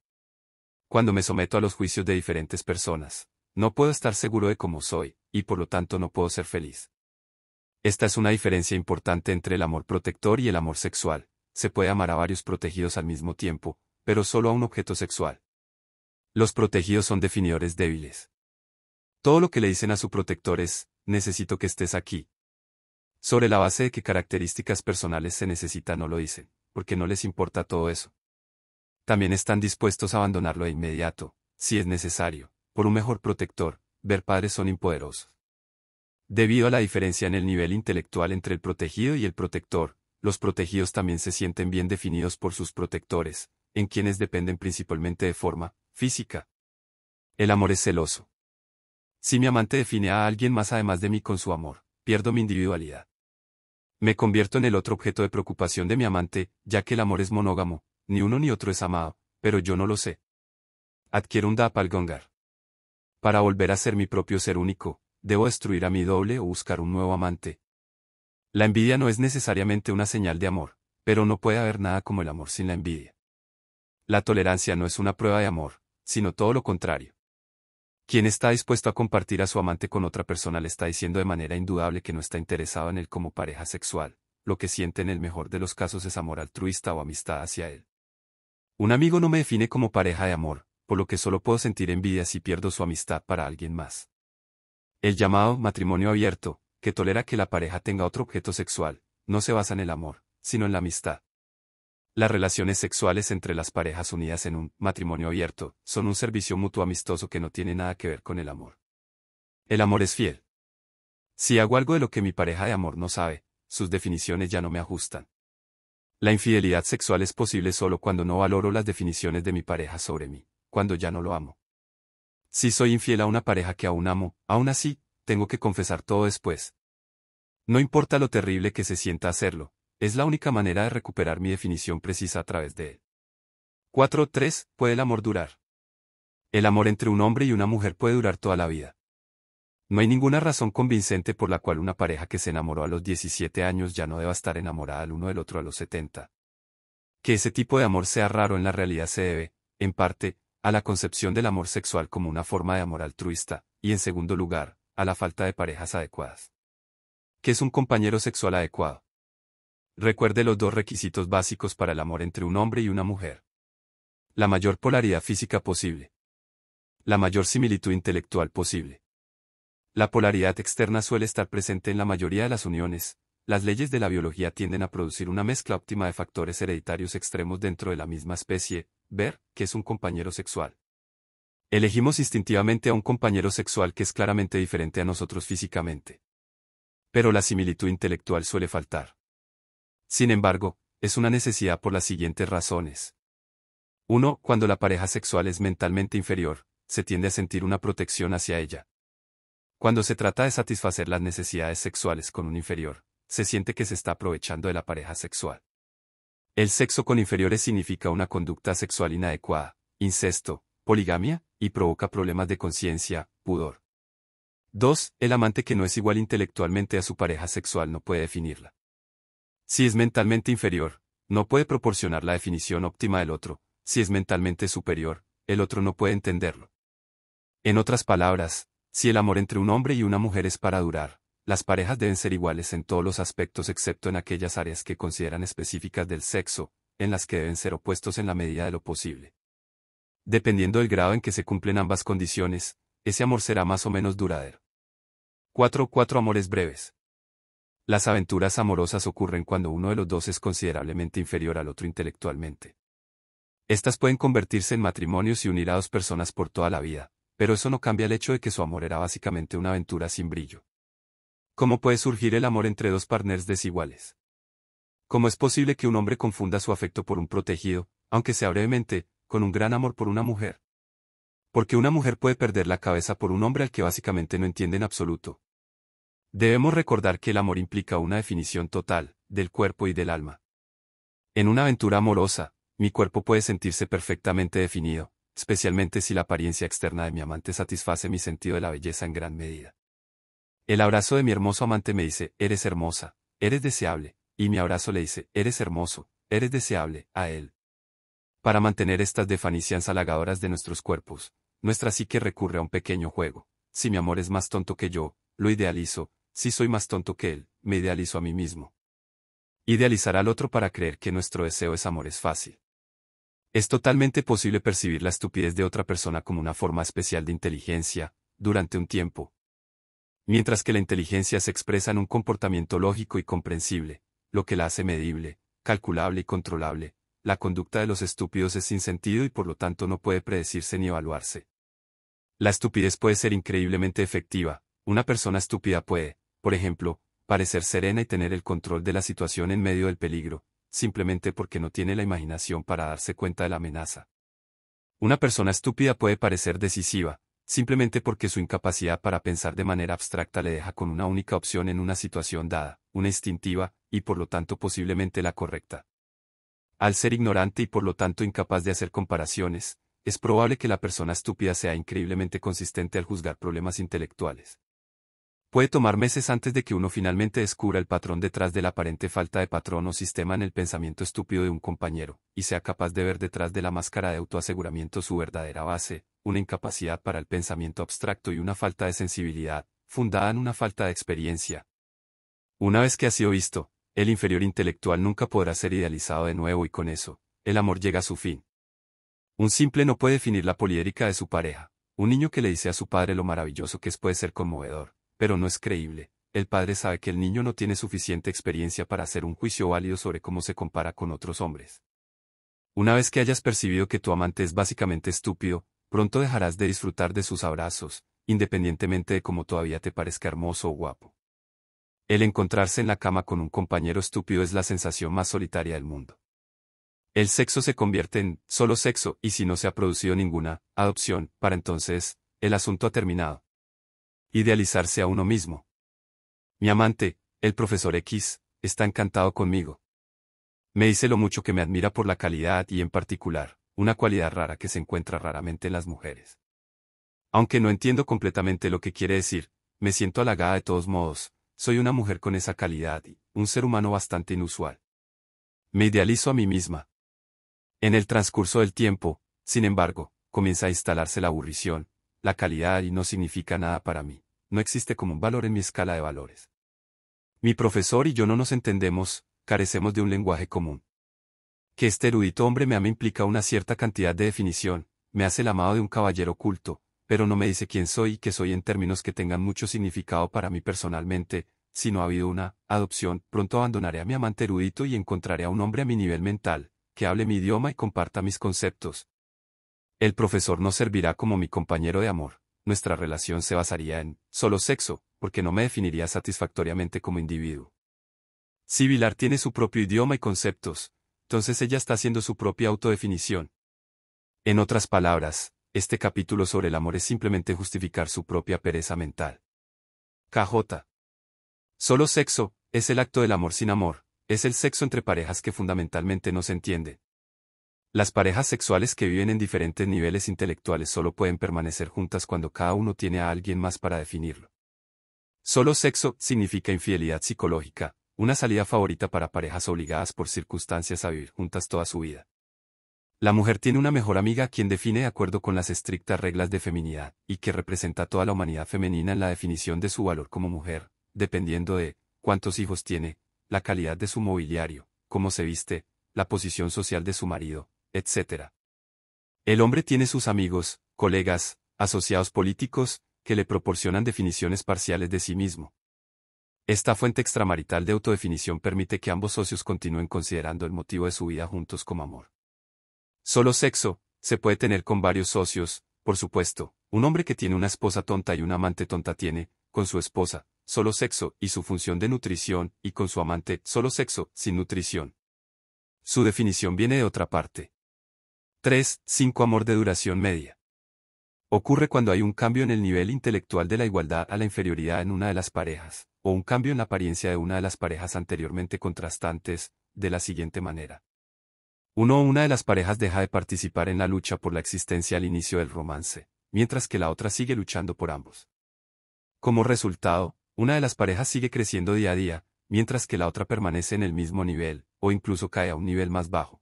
A: Cuando me someto a los juicios de diferentes personas, no puedo estar seguro de cómo soy, y por lo tanto no puedo ser feliz. Esta es una diferencia importante entre el amor protector y el amor sexual. Se puede amar a varios protegidos al mismo tiempo, pero solo a un objeto sexual. Los protegidos son definidores débiles. Todo lo que le dicen a su protector es, necesito que estés aquí. Sobre la base de qué características personales se necesita no lo dicen, porque no les importa todo eso. También están dispuestos a abandonarlo de inmediato, si es necesario, por un mejor protector, ver padres son impoderosos. Debido a la diferencia en el nivel intelectual entre el protegido y el protector, los protegidos también se sienten bien definidos por sus protectores, en quienes dependen principalmente de forma física. El amor es celoso. Si mi amante define a alguien más además de mí con su amor, pierdo mi individualidad. Me convierto en el otro objeto de preocupación de mi amante, ya que el amor es monógamo, ni uno ni otro es amado, pero yo no lo sé. Adquiero un Gongar. Para volver a ser mi propio ser único, debo destruir a mi doble o buscar un nuevo amante. La envidia no es necesariamente una señal de amor, pero no puede haber nada como el amor sin la envidia. La tolerancia no es una prueba de amor, sino todo lo contrario. Quien está dispuesto a compartir a su amante con otra persona le está diciendo de manera indudable que no está interesado en él como pareja sexual, lo que siente en el mejor de los casos es amor altruista o amistad hacia él. Un amigo no me define como pareja de amor, por lo que solo puedo sentir envidia si pierdo su amistad para alguien más. El llamado matrimonio abierto, que tolera que la pareja tenga otro objeto sexual, no se basa en el amor, sino en la amistad. Las relaciones sexuales entre las parejas unidas en un matrimonio abierto son un servicio mutuo amistoso que no tiene nada que ver con el amor. El amor es fiel. Si hago algo de lo que mi pareja de amor no sabe, sus definiciones ya no me ajustan. La infidelidad sexual es posible solo cuando no valoro las definiciones de mi pareja sobre mí, cuando ya no lo amo. Si soy infiel a una pareja que aún amo, aún así, tengo que confesar todo después. No importa lo terrible que se sienta hacerlo, es la única manera de recuperar mi definición precisa a través de él. 4.3. ¿Puede el amor durar? El amor entre un hombre y una mujer puede durar toda la vida. No hay ninguna razón convincente por la cual una pareja que se enamoró a los 17 años ya no deba estar enamorada el uno del otro a los 70. Que ese tipo de amor sea raro en la realidad se debe, en parte, a la concepción del amor sexual como una forma de amor altruista, y en segundo lugar, a la falta de parejas adecuadas. ¿Qué es un compañero sexual adecuado? Recuerde los dos requisitos básicos para el amor entre un hombre y una mujer. La mayor polaridad física posible. La mayor similitud intelectual posible. La polaridad externa suele estar presente en la mayoría de las uniones. Las leyes de la biología tienden a producir una mezcla óptima de factores hereditarios extremos dentro de la misma especie, ver, que es un compañero sexual. Elegimos instintivamente a un compañero sexual que es claramente diferente a nosotros físicamente. Pero la similitud intelectual suele faltar. Sin embargo, es una necesidad por las siguientes razones. 1. Cuando la pareja sexual es mentalmente inferior, se tiende a sentir una protección hacia ella. Cuando se trata de satisfacer las necesidades sexuales con un inferior, se siente que se está aprovechando de la pareja sexual. El sexo con inferiores significa una conducta sexual inadecuada, incesto, poligamia, y provoca problemas de conciencia, pudor. 2. El amante que no es igual intelectualmente a su pareja sexual no puede definirla. Si es mentalmente inferior, no puede proporcionar la definición óptima del otro, si es mentalmente superior, el otro no puede entenderlo. En otras palabras, si el amor entre un hombre y una mujer es para durar, las parejas deben ser iguales en todos los aspectos excepto en aquellas áreas que consideran específicas del sexo, en las que deben ser opuestos en la medida de lo posible. Dependiendo del grado en que se cumplen ambas condiciones, ese amor será más o menos duradero. 4. Cuatro amores breves. Las aventuras amorosas ocurren cuando uno de los dos es considerablemente inferior al otro intelectualmente. Estas pueden convertirse en matrimonios y unir a dos personas por toda la vida, pero eso no cambia el hecho de que su amor era básicamente una aventura sin brillo. ¿Cómo puede surgir el amor entre dos partners desiguales? ¿Cómo es posible que un hombre confunda su afecto por un protegido, aunque sea brevemente, con un gran amor por una mujer? Porque una mujer puede perder la cabeza por un hombre al que básicamente no entiende en absoluto, Debemos recordar que el amor implica una definición total, del cuerpo y del alma. En una aventura amorosa, mi cuerpo puede sentirse perfectamente definido, especialmente si la apariencia externa de mi amante satisface mi sentido de la belleza en gran medida. El abrazo de mi hermoso amante me dice, eres hermosa, eres deseable, y mi abrazo le dice, eres hermoso, eres deseable, a él. Para mantener estas definiciones halagadoras de nuestros cuerpos, nuestra psique recurre a un pequeño juego. Si mi amor es más tonto que yo, lo idealizo, si soy más tonto que él, me idealizo a mí mismo. Idealizar al otro para creer que nuestro deseo es amor es fácil. Es totalmente posible percibir la estupidez de otra persona como una forma especial de inteligencia, durante un tiempo. Mientras que la inteligencia se expresa en un comportamiento lógico y comprensible, lo que la hace medible, calculable y controlable, la conducta de los estúpidos es sin sentido y por lo tanto no puede predecirse ni evaluarse. La estupidez puede ser increíblemente efectiva, una persona estúpida puede, por ejemplo, parecer serena y tener el control de la situación en medio del peligro, simplemente porque no tiene la imaginación para darse cuenta de la amenaza. Una persona estúpida puede parecer decisiva, simplemente porque su incapacidad para pensar de manera abstracta le deja con una única opción en una situación dada, una instintiva, y por lo tanto posiblemente la correcta. Al ser ignorante y por lo tanto incapaz de hacer comparaciones, es probable que la persona estúpida sea increíblemente consistente al juzgar problemas intelectuales. Puede tomar meses antes de que uno finalmente descubra el patrón detrás de la aparente falta de patrón o sistema en el pensamiento estúpido de un compañero, y sea capaz de ver detrás de la máscara de autoaseguramiento su verdadera base, una incapacidad para el pensamiento abstracto y una falta de sensibilidad, fundada en una falta de experiencia. Una vez que ha sido visto, el inferior intelectual nunca podrá ser idealizado de nuevo y con eso, el amor llega a su fin. Un simple no puede definir la poliérica de su pareja, un niño que le dice a su padre lo maravilloso que es puede ser conmovedor pero no es creíble. El padre sabe que el niño no tiene suficiente experiencia para hacer un juicio válido sobre cómo se compara con otros hombres. Una vez que hayas percibido que tu amante es básicamente estúpido, pronto dejarás de disfrutar de sus abrazos, independientemente de cómo todavía te parezca hermoso o guapo. El encontrarse en la cama con un compañero estúpido es la sensación más solitaria del mundo. El sexo se convierte en solo sexo y si no se ha producido ninguna adopción, para entonces, el asunto ha terminado, Idealizarse a uno mismo. Mi amante, el profesor X, está encantado conmigo. Me dice lo mucho que me admira por la calidad y en particular, una cualidad rara que se encuentra raramente en las mujeres. Aunque no entiendo completamente lo que quiere decir, me siento halagada de todos modos, soy una mujer con esa calidad y un ser humano bastante inusual. Me idealizo a mí misma. En el transcurso del tiempo, sin embargo, comienza a instalarse la aburrición, la calidad y no significa nada para mí, no existe como un valor en mi escala de valores. Mi profesor y yo no nos entendemos, carecemos de un lenguaje común. Que este erudito hombre me ama implica una cierta cantidad de definición, me hace el amado de un caballero culto, pero no me dice quién soy y qué soy en términos que tengan mucho significado para mí personalmente, si no ha habido una adopción, pronto abandonaré a mi amante erudito y encontraré a un hombre a mi nivel mental, que hable mi idioma y comparta mis conceptos, el profesor no servirá como mi compañero de amor, nuestra relación se basaría en solo sexo, porque no me definiría satisfactoriamente como individuo. Si Vilar tiene su propio idioma y conceptos, entonces ella está haciendo su propia autodefinición. En otras palabras, este capítulo sobre el amor es simplemente justificar su propia pereza mental. KJ. Solo sexo, es el acto del amor sin amor, es el sexo entre parejas que fundamentalmente no se entiende. Las parejas sexuales que viven en diferentes niveles intelectuales solo pueden permanecer juntas cuando cada uno tiene a alguien más para definirlo. Solo sexo significa infidelidad psicológica, una salida favorita para parejas obligadas por circunstancias a vivir juntas toda su vida. La mujer tiene una mejor amiga quien define de acuerdo con las estrictas reglas de feminidad, y que representa a toda la humanidad femenina en la definición de su valor como mujer, dependiendo de cuántos hijos tiene, la calidad de su mobiliario, cómo se viste, la posición social de su marido, etc. El hombre tiene sus amigos, colegas, asociados políticos, que le proporcionan definiciones parciales de sí mismo. Esta fuente extramarital de autodefinición permite que ambos socios continúen considerando el motivo de su vida juntos como amor. Solo sexo, se puede tener con varios socios, por supuesto, un hombre que tiene una esposa tonta y un amante tonta tiene, con su esposa, solo sexo y su función de nutrición, y con su amante, solo sexo, sin nutrición. Su definición viene de otra parte. 3. Amor de duración media. Ocurre cuando hay un cambio en el nivel intelectual de la igualdad a la inferioridad en una de las parejas, o un cambio en la apariencia de una de las parejas anteriormente contrastantes, de la siguiente manera. Uno o una de las parejas deja de participar en la lucha por la existencia al inicio del romance, mientras que la otra sigue luchando por ambos. Como resultado, una de las parejas sigue creciendo día a día, mientras que la otra permanece en el mismo nivel, o incluso cae a un nivel más bajo.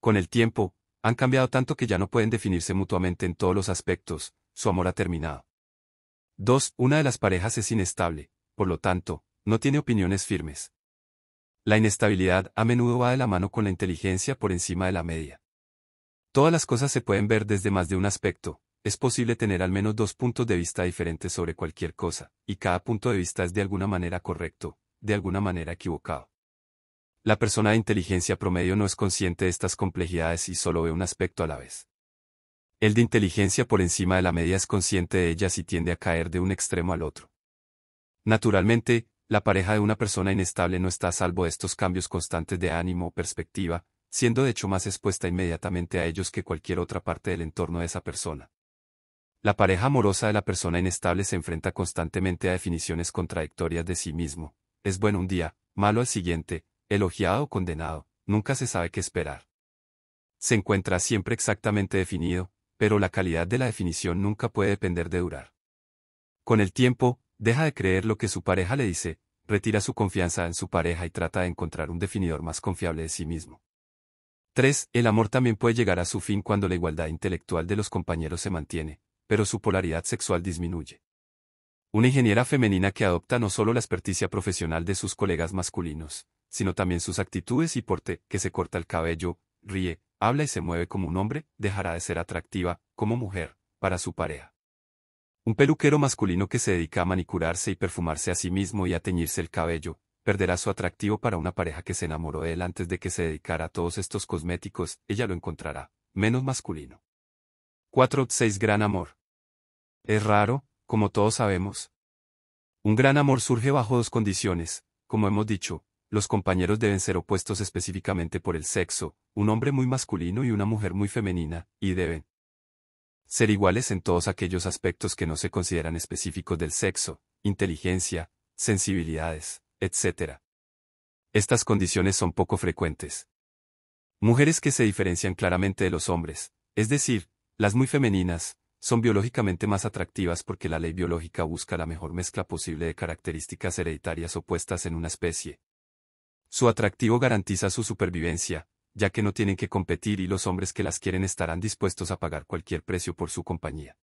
A: Con el tiempo, han cambiado tanto que ya no pueden definirse mutuamente en todos los aspectos, su amor ha terminado. 2. Una de las parejas es inestable, por lo tanto, no tiene opiniones firmes. La inestabilidad a menudo va de la mano con la inteligencia por encima de la media. Todas las cosas se pueden ver desde más de un aspecto, es posible tener al menos dos puntos de vista diferentes sobre cualquier cosa, y cada punto de vista es de alguna manera correcto, de alguna manera equivocado. La persona de inteligencia promedio no es consciente de estas complejidades y solo ve un aspecto a la vez. El de inteligencia por encima de la media es consciente de ellas y tiende a caer de un extremo al otro. Naturalmente, la pareja de una persona inestable no está a salvo de estos cambios constantes de ánimo o perspectiva, siendo de hecho más expuesta inmediatamente a ellos que cualquier otra parte del entorno de esa persona. La pareja amorosa de la persona inestable se enfrenta constantemente a definiciones contradictorias de sí mismo. Es bueno un día, malo al siguiente, elogiado o condenado, nunca se sabe qué esperar. Se encuentra siempre exactamente definido, pero la calidad de la definición nunca puede depender de durar. Con el tiempo, deja de creer lo que su pareja le dice, retira su confianza en su pareja y trata de encontrar un definidor más confiable de sí mismo. 3. El amor también puede llegar a su fin cuando la igualdad intelectual de los compañeros se mantiene, pero su polaridad sexual disminuye. Una ingeniera femenina que adopta no solo la experticia profesional de sus colegas masculinos, sino también sus actitudes y porte, que se corta el cabello, ríe, habla y se mueve como un hombre, dejará de ser atractiva, como mujer, para su pareja. Un peluquero masculino que se dedica a manicurarse y perfumarse a sí mismo y a teñirse el cabello, perderá su atractivo para una pareja que se enamoró de él antes de que se dedicara a todos estos cosméticos, ella lo encontrará, menos masculino. 4.6 Gran amor. Es raro, como todos sabemos. Un gran amor surge bajo dos condiciones, como hemos dicho, los compañeros deben ser opuestos específicamente por el sexo, un hombre muy masculino y una mujer muy femenina, y deben ser iguales en todos aquellos aspectos que no se consideran específicos del sexo, inteligencia, sensibilidades, etc. Estas condiciones son poco frecuentes. Mujeres que se diferencian claramente de los hombres, es decir, las muy femeninas, son biológicamente más atractivas porque la ley biológica busca la mejor mezcla posible de características hereditarias opuestas en una especie, su atractivo garantiza su supervivencia, ya que no tienen que competir y los hombres que las quieren estarán dispuestos a pagar cualquier precio por su compañía.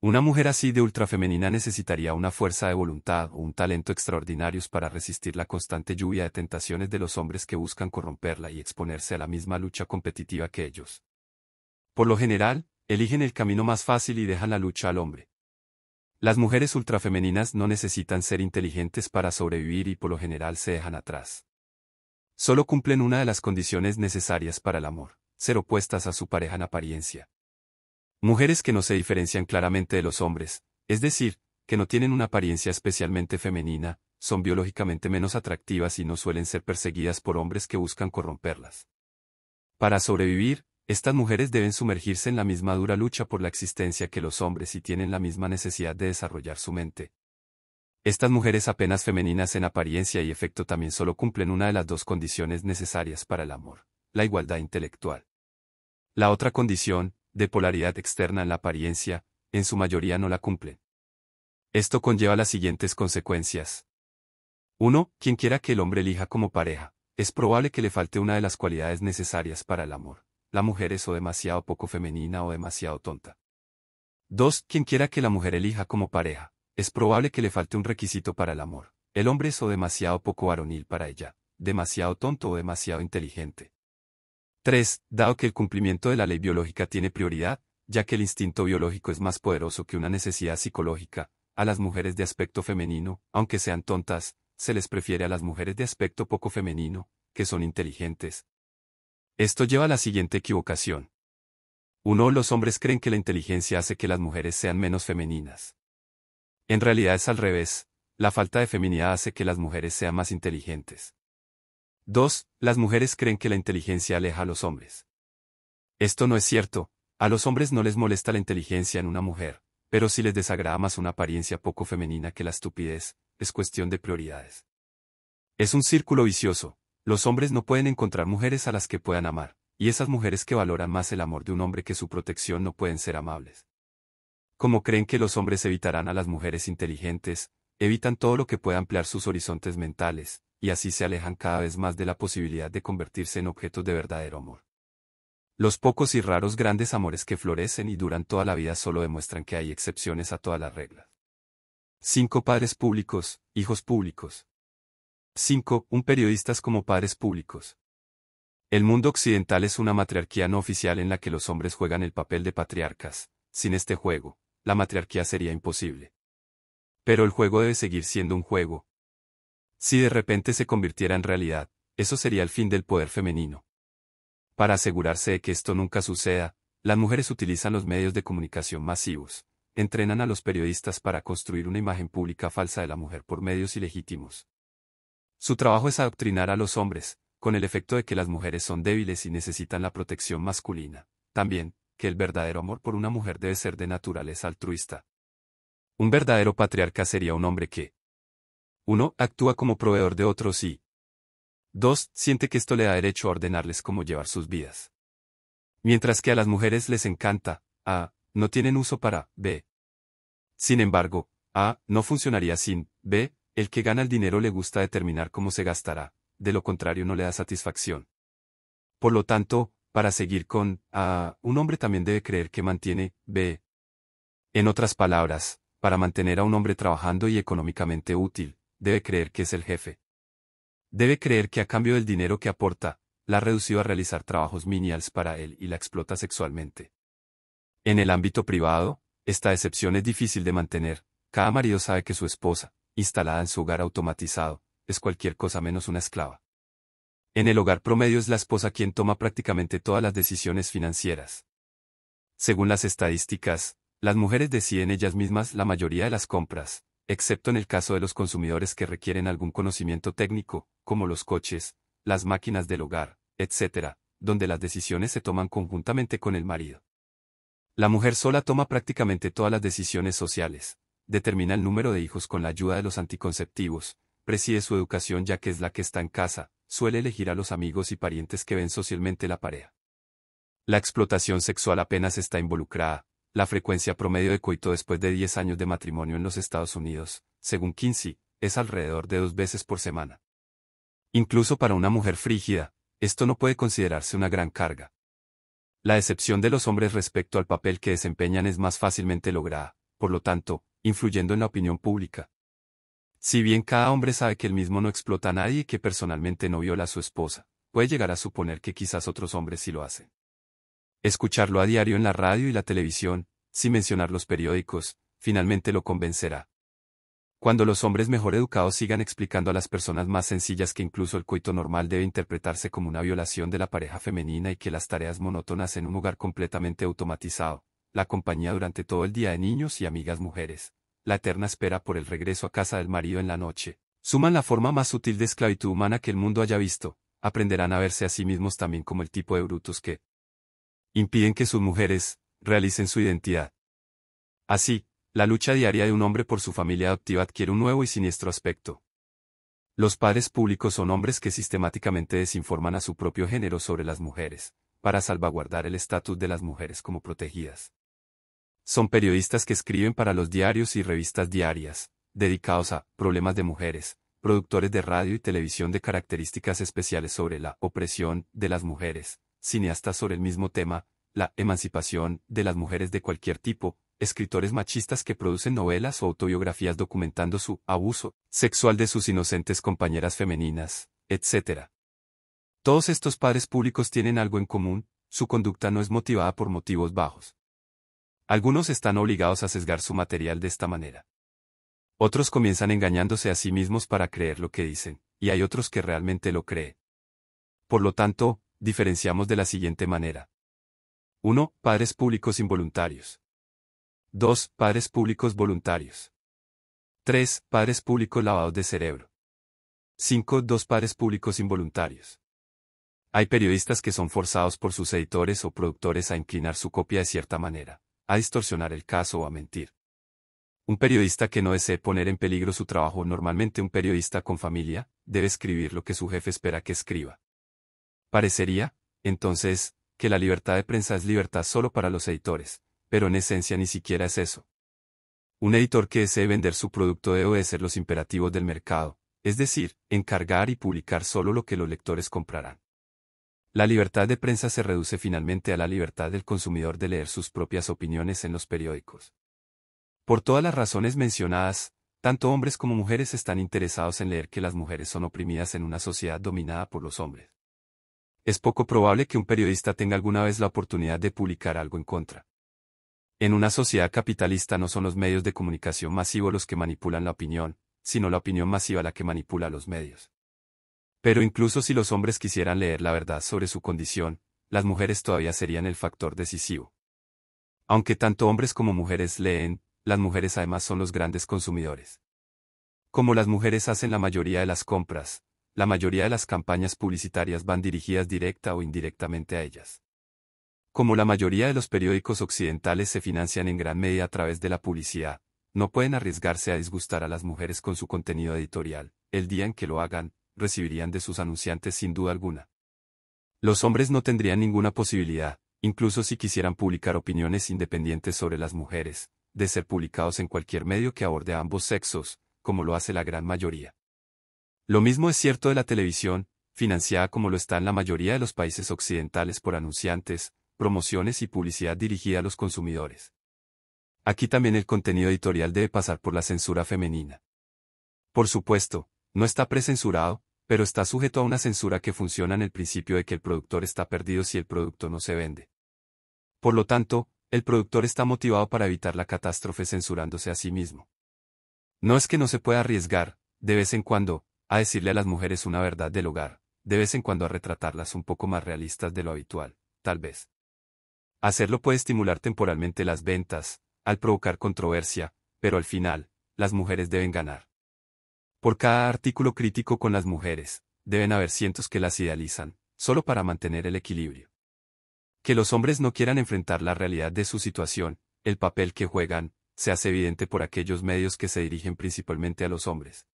A: Una mujer así de ultrafemenina necesitaría una fuerza de voluntad o un talento extraordinarios para resistir la constante lluvia de tentaciones de los hombres que buscan corromperla y exponerse a la misma lucha competitiva que ellos. Por lo general, eligen el camino más fácil y dejan la lucha al hombre. Las mujeres ultrafemeninas no necesitan ser inteligentes para sobrevivir y por lo general se dejan atrás. Solo cumplen una de las condiciones necesarias para el amor, ser opuestas a su pareja en apariencia. Mujeres que no se diferencian claramente de los hombres, es decir, que no tienen una apariencia especialmente femenina, son biológicamente menos atractivas y no suelen ser perseguidas por hombres que buscan corromperlas. Para sobrevivir, estas mujeres deben sumergirse en la misma dura lucha por la existencia que los hombres y tienen la misma necesidad de desarrollar su mente, estas mujeres apenas femeninas en apariencia y efecto también solo cumplen una de las dos condiciones necesarias para el amor, la igualdad intelectual. La otra condición, de polaridad externa en la apariencia, en su mayoría no la cumplen. Esto conlleva las siguientes consecuencias. 1. Quien quiera que el hombre elija como pareja, es probable que le falte una de las cualidades necesarias para el amor. La mujer es o demasiado poco femenina o demasiado tonta. 2. Quien quiera que la mujer elija como pareja, es probable que le falte un requisito para el amor. El hombre es o demasiado poco varonil para ella, demasiado tonto o demasiado inteligente. 3. Dado que el cumplimiento de la ley biológica tiene prioridad, ya que el instinto biológico es más poderoso que una necesidad psicológica, a las mujeres de aspecto femenino, aunque sean tontas, se les prefiere a las mujeres de aspecto poco femenino, que son inteligentes. Esto lleva a la siguiente equivocación. 1. Los hombres creen que la inteligencia hace que las mujeres sean menos femeninas. En realidad es al revés, la falta de feminidad hace que las mujeres sean más inteligentes. 2. Las mujeres creen que la inteligencia aleja a los hombres. Esto no es cierto, a los hombres no les molesta la inteligencia en una mujer, pero si les desagrada más una apariencia poco femenina que la estupidez, es cuestión de prioridades. Es un círculo vicioso, los hombres no pueden encontrar mujeres a las que puedan amar, y esas mujeres que valoran más el amor de un hombre que su protección no pueden ser amables. Como creen que los hombres evitarán a las mujeres inteligentes, evitan todo lo que pueda ampliar sus horizontes mentales, y así se alejan cada vez más de la posibilidad de convertirse en objetos de verdadero amor. Los pocos y raros grandes amores que florecen y duran toda la vida solo demuestran que hay excepciones a todas las reglas. 5. Padres públicos, hijos públicos. 5. Un periodistas como padres públicos. El mundo occidental es una matriarquía no oficial en la que los hombres juegan el papel de patriarcas. Sin este juego, la matriarquía sería imposible. Pero el juego debe seguir siendo un juego. Si de repente se convirtiera en realidad, eso sería el fin del poder femenino. Para asegurarse de que esto nunca suceda, las mujeres utilizan los medios de comunicación masivos, entrenan a los periodistas para construir una imagen pública falsa de la mujer por medios ilegítimos. Su trabajo es adoctrinar a los hombres, con el efecto de que las mujeres son débiles y necesitan la protección masculina. También, que el verdadero amor por una mujer debe ser de naturaleza altruista. Un verdadero patriarca sería un hombre que 1. Actúa como proveedor de otros y 2. Siente que esto le da derecho a ordenarles cómo llevar sus vidas. Mientras que a las mujeres les encanta, A. No tienen uso para B. Sin embargo, A. No funcionaría sin B. El que gana el dinero le gusta determinar cómo se gastará, de lo contrario no le da satisfacción. Por lo tanto, para seguir con A, ah, un hombre también debe creer que mantiene B. En otras palabras, para mantener a un hombre trabajando y económicamente útil, debe creer que es el jefe. Debe creer que a cambio del dinero que aporta, la ha reducido a realizar trabajos miniales para él y la explota sexualmente. En el ámbito privado, esta excepción es difícil de mantener. Cada marido sabe que su esposa, instalada en su hogar automatizado, es cualquier cosa menos una esclava. En el hogar promedio es la esposa quien toma prácticamente todas las decisiones financieras. Según las estadísticas, las mujeres deciden ellas mismas la mayoría de las compras, excepto en el caso de los consumidores que requieren algún conocimiento técnico, como los coches, las máquinas del hogar, etc., donde las decisiones se toman conjuntamente con el marido. La mujer sola toma prácticamente todas las decisiones sociales, determina el número de hijos con la ayuda de los anticonceptivos, preside su educación ya que es la que está en casa, suele elegir a los amigos y parientes que ven socialmente la pareja. La explotación sexual apenas está involucrada. La frecuencia promedio de coito después de 10 años de matrimonio en los Estados Unidos, según Kinsey, es alrededor de dos veces por semana. Incluso para una mujer frígida, esto no puede considerarse una gran carga. La decepción de los hombres respecto al papel que desempeñan es más fácilmente lograda, por lo tanto, influyendo en la opinión pública. Si bien cada hombre sabe que él mismo no explota a nadie y que personalmente no viola a su esposa, puede llegar a suponer que quizás otros hombres sí lo hacen. Escucharlo a diario en la radio y la televisión, sin mencionar los periódicos, finalmente lo convencerá. Cuando los hombres mejor educados sigan explicando a las personas más sencillas que incluso el coito normal debe interpretarse como una violación de la pareja femenina y que las tareas monótonas en un hogar completamente automatizado, la compañía durante todo el día de niños y amigas mujeres, la eterna espera por el regreso a casa del marido en la noche. Suman la forma más sutil de esclavitud humana que el mundo haya visto, aprenderán a verse a sí mismos también como el tipo de brutos que impiden que sus mujeres realicen su identidad. Así, la lucha diaria de un hombre por su familia adoptiva adquiere un nuevo y siniestro aspecto. Los padres públicos son hombres que sistemáticamente desinforman a su propio género sobre las mujeres, para salvaguardar el estatus de las mujeres como protegidas. Son periodistas que escriben para los diarios y revistas diarias, dedicados a problemas de mujeres, productores de radio y televisión de características especiales sobre la opresión de las mujeres, cineastas sobre el mismo tema, la emancipación de las mujeres de cualquier tipo, escritores machistas que producen novelas o autobiografías documentando su abuso sexual de sus inocentes compañeras femeninas, etc. Todos estos padres públicos tienen algo en común, su conducta no es motivada por motivos bajos, algunos están obligados a sesgar su material de esta manera. Otros comienzan engañándose a sí mismos para creer lo que dicen, y hay otros que realmente lo creen. Por lo tanto, diferenciamos de la siguiente manera. 1. Padres públicos involuntarios. 2. Padres públicos voluntarios. 3. Padres públicos lavados de cerebro. 5. Dos padres públicos involuntarios. Hay periodistas que son forzados por sus editores o productores a inclinar su copia de cierta manera a distorsionar el caso o a mentir. Un periodista que no desee poner en peligro su trabajo, normalmente un periodista con familia, debe escribir lo que su jefe espera que escriba. Parecería, entonces, que la libertad de prensa es libertad solo para los editores, pero en esencia ni siquiera es eso. Un editor que desee vender su producto debe ser los imperativos del mercado, es decir, encargar y publicar solo lo que los lectores comprarán. La libertad de prensa se reduce finalmente a la libertad del consumidor de leer sus propias opiniones en los periódicos. Por todas las razones mencionadas, tanto hombres como mujeres están interesados en leer que las mujeres son oprimidas en una sociedad dominada por los hombres. Es poco probable que un periodista tenga alguna vez la oportunidad de publicar algo en contra. En una sociedad capitalista no son los medios de comunicación masivos los que manipulan la opinión, sino la opinión masiva la que manipula los medios. Pero incluso si los hombres quisieran leer la verdad sobre su condición, las mujeres todavía serían el factor decisivo. Aunque tanto hombres como mujeres leen, las mujeres además son los grandes consumidores. Como las mujeres hacen la mayoría de las compras, la mayoría de las campañas publicitarias van dirigidas directa o indirectamente a ellas. Como la mayoría de los periódicos occidentales se financian en gran medida a través de la publicidad, no pueden arriesgarse a disgustar a las mujeres con su contenido editorial. El día en que lo hagan, recibirían de sus anunciantes sin duda alguna. Los hombres no tendrían ninguna posibilidad, incluso si quisieran publicar opiniones independientes sobre las mujeres, de ser publicados en cualquier medio que aborde a ambos sexos, como lo hace la gran mayoría. Lo mismo es cierto de la televisión, financiada como lo está en la mayoría de los países occidentales por anunciantes, promociones y publicidad dirigida a los consumidores. Aquí también el contenido editorial debe pasar por la censura femenina. Por supuesto, no está precensurado, pero está sujeto a una censura que funciona en el principio de que el productor está perdido si el producto no se vende. Por lo tanto, el productor está motivado para evitar la catástrofe censurándose a sí mismo. No es que no se pueda arriesgar, de vez en cuando, a decirle a las mujeres una verdad del hogar, de vez en cuando a retratarlas un poco más realistas de lo habitual, tal vez. Hacerlo puede estimular temporalmente las ventas, al provocar controversia, pero al final, las mujeres deben ganar. Por cada artículo crítico con las mujeres, deben haber cientos que las idealizan, solo para mantener el equilibrio. Que los hombres no quieran enfrentar la realidad de su situación, el papel que juegan, se hace evidente por aquellos medios que se dirigen principalmente a los hombres.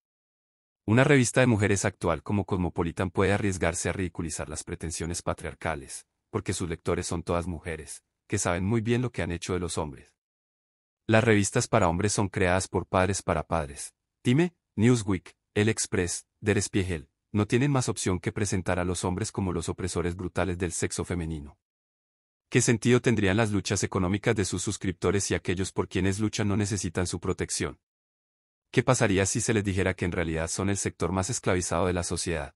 A: Una revista de mujeres actual como Cosmopolitan puede arriesgarse a ridiculizar las pretensiones patriarcales, porque sus lectores son todas mujeres, que saben muy bien lo que han hecho de los hombres. Las revistas para hombres son creadas por padres para padres. dime. Newsweek, El Express, Der Spiegel, no tienen más opción que presentar a los hombres como los opresores brutales del sexo femenino. ¿Qué sentido tendrían las luchas económicas de sus suscriptores si aquellos por quienes luchan no necesitan su protección? ¿Qué pasaría si se les dijera que en realidad son el sector más esclavizado de la sociedad?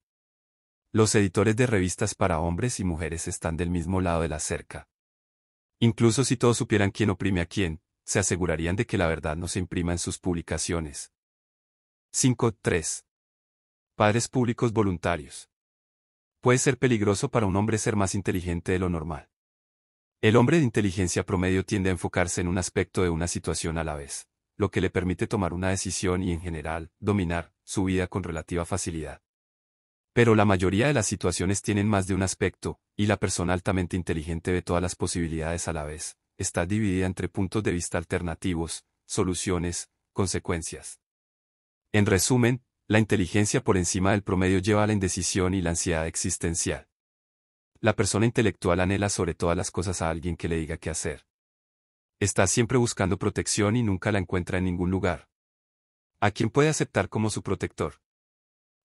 A: Los editores de revistas para hombres y mujeres están del mismo lado de la cerca. Incluso si todos supieran quién oprime a quién, se asegurarían de que la verdad no se imprima en sus publicaciones. 5.3. Padres públicos voluntarios. Puede ser peligroso para un hombre ser más inteligente de lo normal. El hombre de inteligencia promedio tiende a enfocarse en un aspecto de una situación a la vez, lo que le permite tomar una decisión y en general, dominar, su vida con relativa facilidad. Pero la mayoría de las situaciones tienen más de un aspecto, y la persona altamente inteligente ve todas las posibilidades a la vez, está dividida entre puntos de vista alternativos, soluciones, consecuencias. En resumen, la inteligencia por encima del promedio lleva a la indecisión y la ansiedad existencial. La persona intelectual anhela sobre todas las cosas a alguien que le diga qué hacer. Está siempre buscando protección y nunca la encuentra en ningún lugar. ¿A quién puede aceptar como su protector?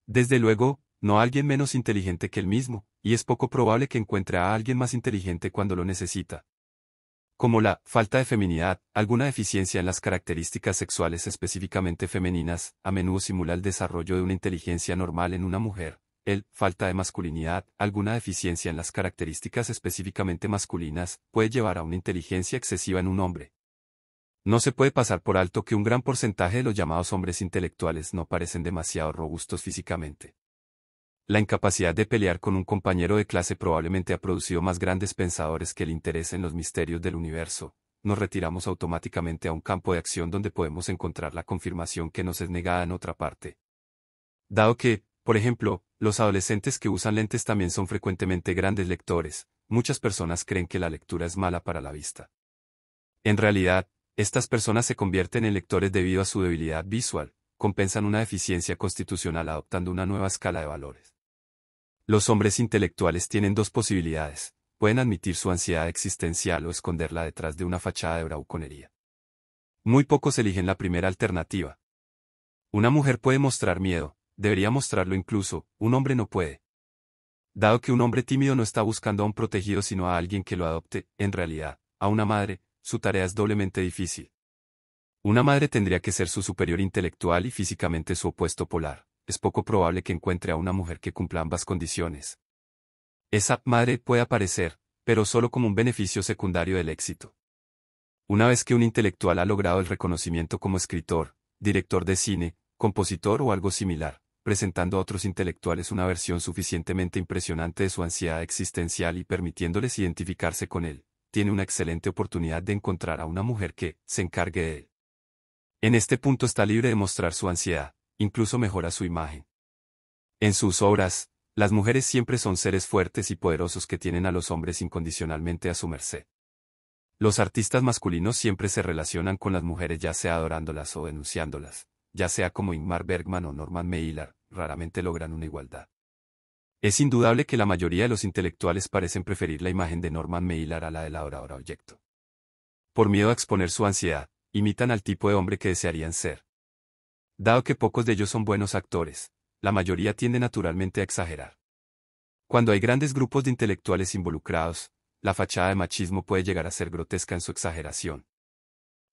A: Desde luego, no a alguien menos inteligente que él mismo, y es poco probable que encuentre a alguien más inteligente cuando lo necesita como la falta de feminidad, alguna deficiencia en las características sexuales específicamente femeninas, a menudo simula el desarrollo de una inteligencia normal en una mujer. El falta de masculinidad, alguna deficiencia en las características específicamente masculinas, puede llevar a una inteligencia excesiva en un hombre. No se puede pasar por alto que un gran porcentaje de los llamados hombres intelectuales no parecen demasiado robustos físicamente. La incapacidad de pelear con un compañero de clase probablemente ha producido más grandes pensadores que el interés en los misterios del universo. Nos retiramos automáticamente a un campo de acción donde podemos encontrar la confirmación que nos es negada en otra parte. Dado que, por ejemplo, los adolescentes que usan lentes también son frecuentemente grandes lectores, muchas personas creen que la lectura es mala para la vista. En realidad, estas personas se convierten en lectores debido a su debilidad visual, compensan una deficiencia constitucional adoptando una nueva escala de valores. Los hombres intelectuales tienen dos posibilidades, pueden admitir su ansiedad existencial o esconderla detrás de una fachada de bravuconería. Muy pocos eligen la primera alternativa. Una mujer puede mostrar miedo, debería mostrarlo incluso, un hombre no puede. Dado que un hombre tímido no está buscando a un protegido sino a alguien que lo adopte, en realidad, a una madre, su tarea es doblemente difícil. Una madre tendría que ser su superior intelectual y físicamente su opuesto polar es poco probable que encuentre a una mujer que cumpla ambas condiciones. Esa madre puede aparecer, pero solo como un beneficio secundario del éxito. Una vez que un intelectual ha logrado el reconocimiento como escritor, director de cine, compositor o algo similar, presentando a otros intelectuales una versión suficientemente impresionante de su ansiedad existencial y permitiéndoles identificarse con él, tiene una excelente oportunidad de encontrar a una mujer que se encargue de él. En este punto está libre de mostrar su ansiedad, incluso mejora su imagen. En sus obras, las mujeres siempre son seres fuertes y poderosos que tienen a los hombres incondicionalmente a su merced. Los artistas masculinos siempre se relacionan con las mujeres ya sea adorándolas o denunciándolas, ya sea como Ingmar Bergman o Norman Mailer, raramente logran una igualdad. Es indudable que la mayoría de los intelectuales parecen preferir la imagen de Norman Mailer a la del ahora objeto. Por miedo a exponer su ansiedad, imitan al tipo de hombre que desearían ser, Dado que pocos de ellos son buenos actores, la mayoría tiende naturalmente a exagerar. Cuando hay grandes grupos de intelectuales involucrados, la fachada de machismo puede llegar a ser grotesca en su exageración.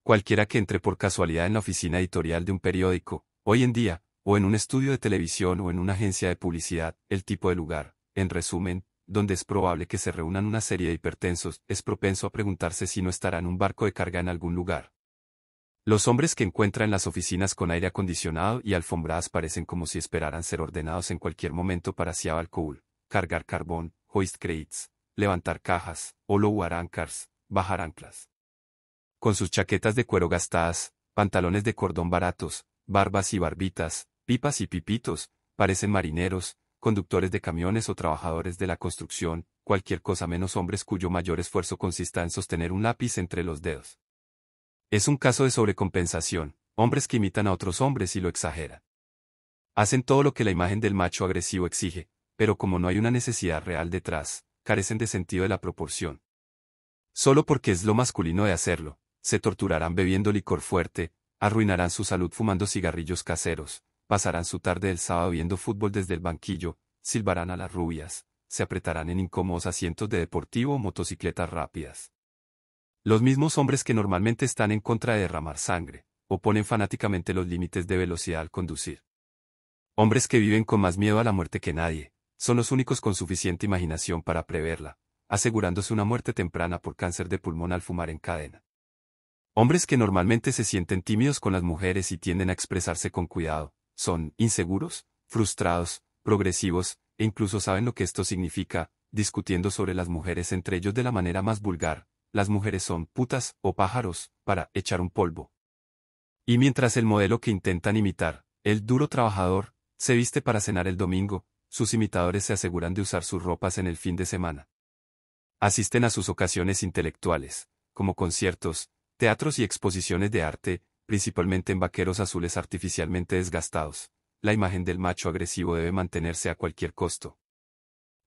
A: Cualquiera que entre por casualidad en la oficina editorial de un periódico, hoy en día, o en un estudio de televisión o en una agencia de publicidad, el tipo de lugar, en resumen, donde es probable que se reúnan una serie de hipertensos, es propenso a preguntarse si no estará en un barco de carga en algún lugar. Los hombres que encuentran las oficinas con aire acondicionado y alfombradas parecen como si esperaran ser ordenados en cualquier momento para al alcohol, cargar carbón, hoist crates, levantar cajas, o lowar anchors, bajar anclas. Con sus chaquetas de cuero gastadas, pantalones de cordón baratos, barbas y barbitas, pipas y pipitos, parecen marineros, conductores de camiones o trabajadores de la construcción, cualquier cosa menos hombres cuyo mayor esfuerzo consista en sostener un lápiz entre los dedos. Es un caso de sobrecompensación, hombres que imitan a otros hombres y lo exageran. Hacen todo lo que la imagen del macho agresivo exige, pero como no hay una necesidad real detrás, carecen de sentido de la proporción. Solo porque es lo masculino de hacerlo, se torturarán bebiendo licor fuerte, arruinarán su salud fumando cigarrillos caseros, pasarán su tarde del sábado viendo fútbol desde el banquillo, silbarán a las rubias, se apretarán en incómodos asientos de deportivo o motocicletas rápidas. Los mismos hombres que normalmente están en contra de derramar sangre, oponen fanáticamente los límites de velocidad al conducir. Hombres que viven con más miedo a la muerte que nadie, son los únicos con suficiente imaginación para preverla, asegurándose una muerte temprana por cáncer de pulmón al fumar en cadena. Hombres que normalmente se sienten tímidos con las mujeres y tienden a expresarse con cuidado, son inseguros, frustrados, progresivos, e incluso saben lo que esto significa, discutiendo sobre las mujeres entre ellos de la manera más vulgar, las mujeres son putas o pájaros, para echar un polvo. Y mientras el modelo que intentan imitar, el duro trabajador, se viste para cenar el domingo, sus imitadores se aseguran de usar sus ropas en el fin de semana. Asisten a sus ocasiones intelectuales, como conciertos, teatros y exposiciones de arte, principalmente en vaqueros azules artificialmente desgastados. La imagen del macho agresivo debe mantenerse a cualquier costo.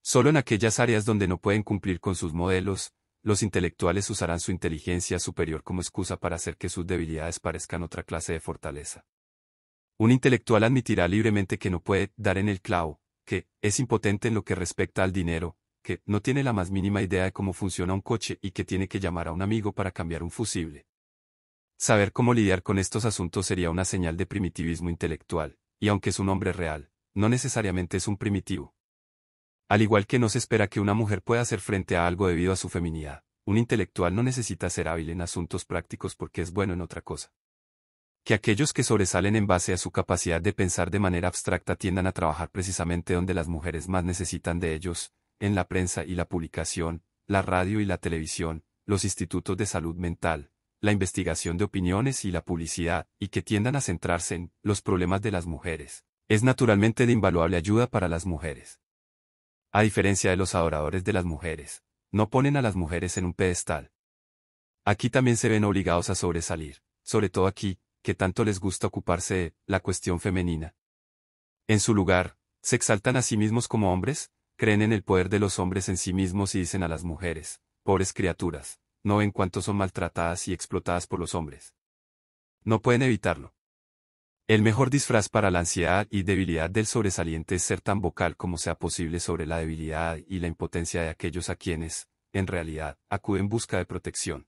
A: Solo en aquellas áreas donde no pueden cumplir con sus modelos, los intelectuales usarán su inteligencia superior como excusa para hacer que sus debilidades parezcan otra clase de fortaleza. Un intelectual admitirá libremente que no puede dar en el clavo, que es impotente en lo que respecta al dinero, que no tiene la más mínima idea de cómo funciona un coche y que tiene que llamar a un amigo para cambiar un fusible. Saber cómo lidiar con estos asuntos sería una señal de primitivismo intelectual, y aunque es un hombre real, no necesariamente es un primitivo. Al igual que no se espera que una mujer pueda hacer frente a algo debido a su feminidad, un intelectual no necesita ser hábil en asuntos prácticos porque es bueno en otra cosa. Que aquellos que sobresalen en base a su capacidad de pensar de manera abstracta tiendan a trabajar precisamente donde las mujeres más necesitan de ellos, en la prensa y la publicación, la radio y la televisión, los institutos de salud mental, la investigación de opiniones y la publicidad, y que tiendan a centrarse en los problemas de las mujeres, es naturalmente de invaluable ayuda para las mujeres. A diferencia de los adoradores de las mujeres, no ponen a las mujeres en un pedestal. Aquí también se ven obligados a sobresalir, sobre todo aquí, que tanto les gusta ocuparse de la cuestión femenina. En su lugar, se exaltan a sí mismos como hombres, creen en el poder de los hombres en sí mismos y dicen a las mujeres, pobres criaturas, no en cuanto son maltratadas y explotadas por los hombres. No pueden evitarlo. El mejor disfraz para la ansiedad y debilidad del sobresaliente es ser tan vocal como sea posible sobre la debilidad y la impotencia de aquellos a quienes, en realidad, acude en busca de protección.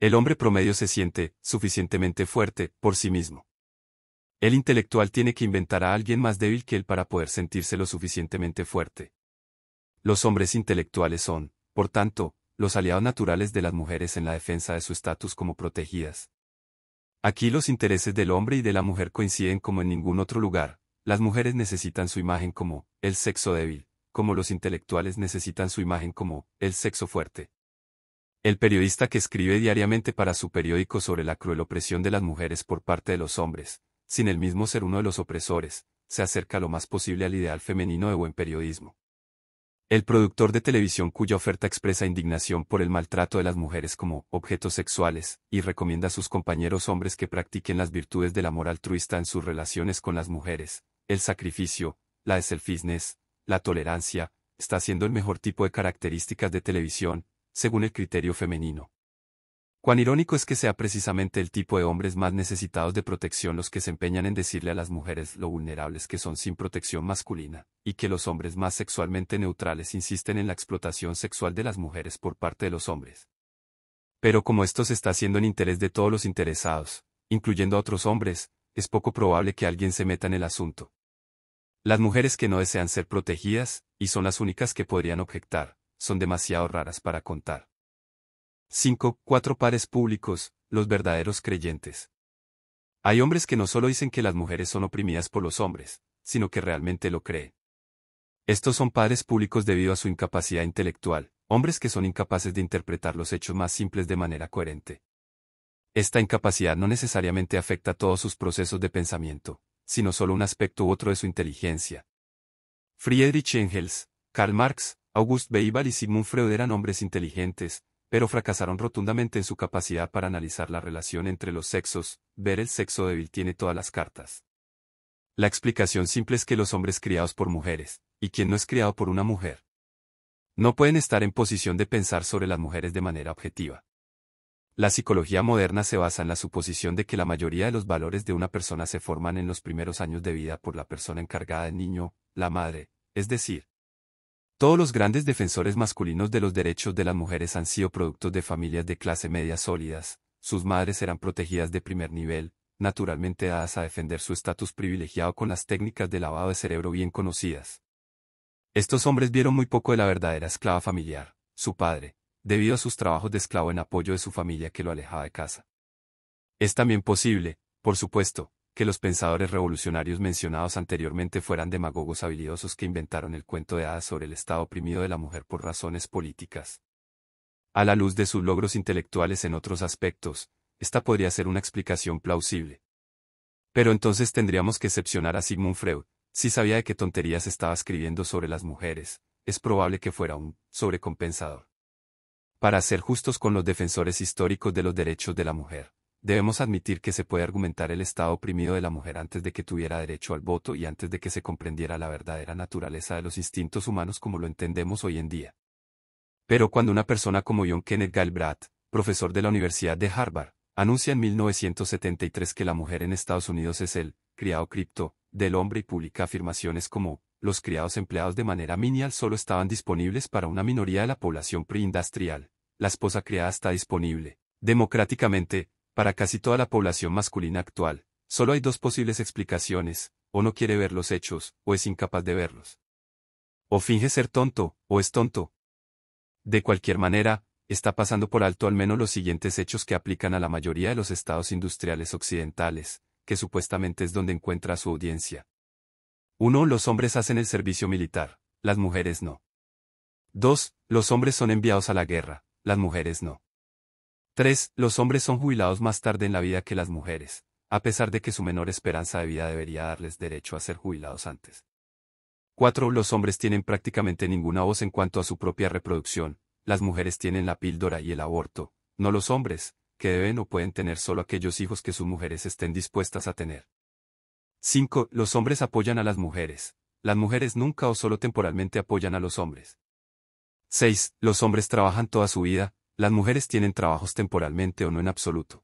A: El hombre promedio se siente suficientemente fuerte por sí mismo. El intelectual tiene que inventar a alguien más débil que él para poder sentirse lo suficientemente fuerte. Los hombres intelectuales son, por tanto, los aliados naturales de las mujeres en la defensa de su estatus como protegidas, Aquí los intereses del hombre y de la mujer coinciden como en ningún otro lugar. Las mujeres necesitan su imagen como el sexo débil, como los intelectuales necesitan su imagen como el sexo fuerte. El periodista que escribe diariamente para su periódico sobre la cruel opresión de las mujeres por parte de los hombres, sin el mismo ser uno de los opresores, se acerca lo más posible al ideal femenino de buen periodismo. El productor de televisión cuya oferta expresa indignación por el maltrato de las mujeres como objetos sexuales, y recomienda a sus compañeros hombres que practiquen las virtudes de la moral altruista en sus relaciones con las mujeres, el sacrificio, la selfishness, la tolerancia, está siendo el mejor tipo de características de televisión, según el criterio femenino. Cuán irónico es que sea precisamente el tipo de hombres más necesitados de protección los que se empeñan en decirle a las mujeres lo vulnerables que son sin protección masculina, y que los hombres más sexualmente neutrales insisten en la explotación sexual de las mujeres por parte de los hombres. Pero como esto se está haciendo en interés de todos los interesados, incluyendo a otros hombres, es poco probable que alguien se meta en el asunto. Las mujeres que no desean ser protegidas, y son las únicas que podrían objetar, son demasiado raras para contar. 5. Cuatro pares públicos, los verdaderos creyentes. Hay hombres que no solo dicen que las mujeres son oprimidas por los hombres, sino que realmente lo creen. Estos son padres públicos debido a su incapacidad intelectual, hombres que son incapaces de interpretar los hechos más simples de manera coherente. Esta incapacidad no necesariamente afecta a todos sus procesos de pensamiento, sino solo un aspecto u otro de su inteligencia. Friedrich Engels, Karl Marx, August Bebel y Sigmund Freud eran hombres inteligentes, pero fracasaron rotundamente en su capacidad para analizar la relación entre los sexos, ver el sexo débil tiene todas las cartas. La explicación simple es que los hombres criados por mujeres, y quien no es criado por una mujer, no pueden estar en posición de pensar sobre las mujeres de manera objetiva. La psicología moderna se basa en la suposición de que la mayoría de los valores de una persona se forman en los primeros años de vida por la persona encargada del niño, la madre, es decir, todos los grandes defensores masculinos de los derechos de las mujeres han sido productos de familias de clase media sólidas, sus madres eran protegidas de primer nivel, naturalmente dadas a defender su estatus privilegiado con las técnicas de lavado de cerebro bien conocidas. Estos hombres vieron muy poco de la verdadera esclava familiar, su padre, debido a sus trabajos de esclavo en apoyo de su familia que lo alejaba de casa. Es también posible, por supuesto, que los pensadores revolucionarios mencionados anteriormente fueran demagogos habilidosos que inventaron el cuento de hadas sobre el estado oprimido de la mujer por razones políticas. A la luz de sus logros intelectuales en otros aspectos, esta podría ser una explicación plausible. Pero entonces tendríamos que excepcionar a Sigmund Freud, si sabía de qué tonterías estaba escribiendo sobre las mujeres, es probable que fuera un sobrecompensador. Para ser justos con los defensores históricos de los derechos de la mujer Debemos admitir que se puede argumentar el estado oprimido de la mujer antes de que tuviera derecho al voto y antes de que se comprendiera la verdadera naturaleza de los instintos humanos como lo entendemos hoy en día. Pero cuando una persona como John Kenneth Galbraith, profesor de la Universidad de Harvard, anuncia en 1973 que la mujer en Estados Unidos es el criado cripto del hombre y publica afirmaciones como los criados empleados de manera minial solo estaban disponibles para una minoría de la población preindustrial, la esposa criada está disponible, democráticamente, para casi toda la población masculina actual, solo hay dos posibles explicaciones, o no quiere ver los hechos, o es incapaz de verlos. O finge ser tonto, o es tonto. De cualquier manera, está pasando por alto al menos los siguientes hechos que aplican a la mayoría de los estados industriales occidentales, que supuestamente es donde encuentra su audiencia. 1. Los hombres hacen el servicio militar, las mujeres no. 2. Los hombres son enviados a la guerra, las mujeres no. 3. Los hombres son jubilados más tarde en la vida que las mujeres, a pesar de que su menor esperanza de vida debería darles derecho a ser jubilados antes. 4. Los hombres tienen prácticamente ninguna voz en cuanto a su propia reproducción, las mujeres tienen la píldora y el aborto, no los hombres, que deben o pueden tener solo aquellos hijos que sus mujeres estén dispuestas a tener. 5. Los hombres apoyan a las mujeres, las mujeres nunca o solo temporalmente apoyan a los hombres. 6. Los hombres trabajan toda su vida, las mujeres tienen trabajos temporalmente o no en absoluto.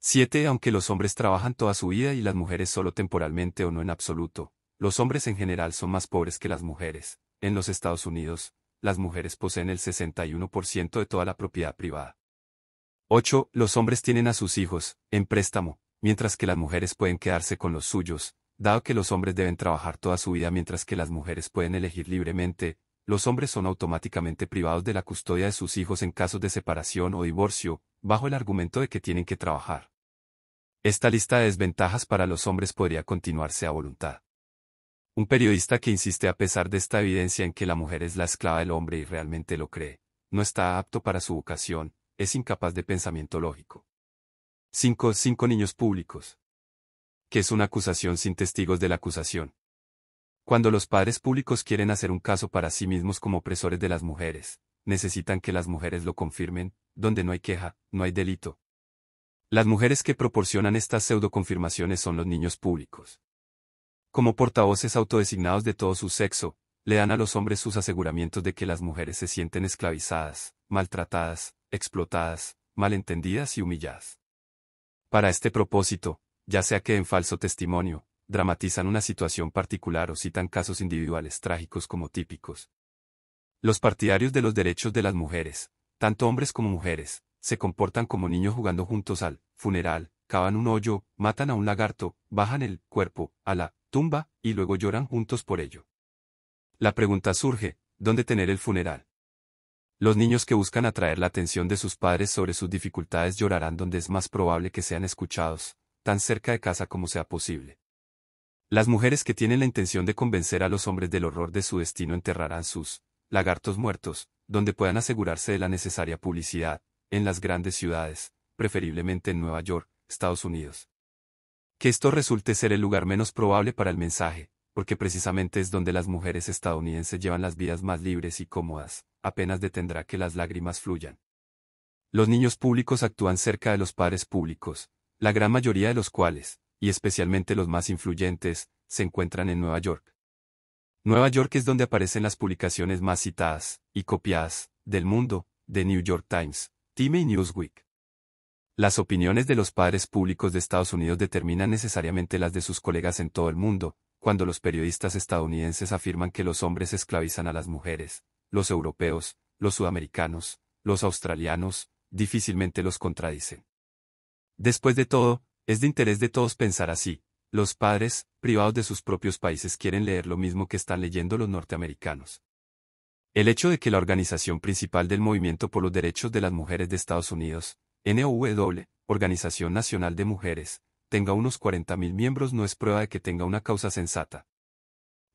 A: 7. Aunque los hombres trabajan toda su vida y las mujeres solo temporalmente o no en absoluto, los hombres en general son más pobres que las mujeres. En los Estados Unidos, las mujeres poseen el 61% de toda la propiedad privada. 8. Los hombres tienen a sus hijos, en préstamo, mientras que las mujeres pueden quedarse con los suyos, dado que los hombres deben trabajar toda su vida mientras que las mujeres pueden elegir libremente, los hombres son automáticamente privados de la custodia de sus hijos en casos de separación o divorcio, bajo el argumento de que tienen que trabajar. Esta lista de desventajas para los hombres podría continuarse a voluntad. Un periodista que insiste a pesar de esta evidencia en que la mujer es la esclava del hombre y realmente lo cree, no está apto para su vocación, es incapaz de pensamiento lógico. 5. Cinco niños públicos. Que es una acusación sin testigos de la acusación. Cuando los padres públicos quieren hacer un caso para sí mismos como opresores de las mujeres, necesitan que las mujeres lo confirmen, donde no hay queja, no hay delito. Las mujeres que proporcionan estas pseudoconfirmaciones son los niños públicos. Como portavoces autodesignados de todo su sexo, le dan a los hombres sus aseguramientos de que las mujeres se sienten esclavizadas, maltratadas, explotadas, malentendidas y humilladas. Para este propósito, ya sea que en falso testimonio, dramatizan una situación particular o citan casos individuales trágicos como típicos. Los partidarios de los derechos de las mujeres, tanto hombres como mujeres, se comportan como niños jugando juntos al funeral, cavan un hoyo, matan a un lagarto, bajan el cuerpo a la tumba y luego lloran juntos por ello. La pregunta surge, ¿dónde tener el funeral? Los niños que buscan atraer la atención de sus padres sobre sus dificultades llorarán donde es más probable que sean escuchados, tan cerca de casa como sea posible. Las mujeres que tienen la intención de convencer a los hombres del horror de su destino enterrarán sus lagartos muertos, donde puedan asegurarse de la necesaria publicidad, en las grandes ciudades, preferiblemente en Nueva York, Estados Unidos. Que esto resulte ser el lugar menos probable para el mensaje, porque precisamente es donde las mujeres estadounidenses llevan las vidas más libres y cómodas, apenas detendrá que las lágrimas fluyan. Los niños públicos actúan cerca de los padres públicos, la gran mayoría de los cuales, y especialmente los más influyentes, se encuentran en Nueva York. Nueva York es donde aparecen las publicaciones más citadas y copiadas del mundo, de New York Times, Time y Newsweek. Las opiniones de los padres públicos de Estados Unidos determinan necesariamente las de sus colegas en todo el mundo, cuando los periodistas estadounidenses afirman que los hombres esclavizan a las mujeres, los europeos, los sudamericanos, los australianos, difícilmente los contradicen. Después de todo, es de interés de todos pensar así. Los padres, privados de sus propios países, quieren leer lo mismo que están leyendo los norteamericanos. El hecho de que la organización principal del Movimiento por los Derechos de las Mujeres de Estados Unidos, NOW, Organización Nacional de Mujeres, tenga unos 40.000 miembros no es prueba de que tenga una causa sensata.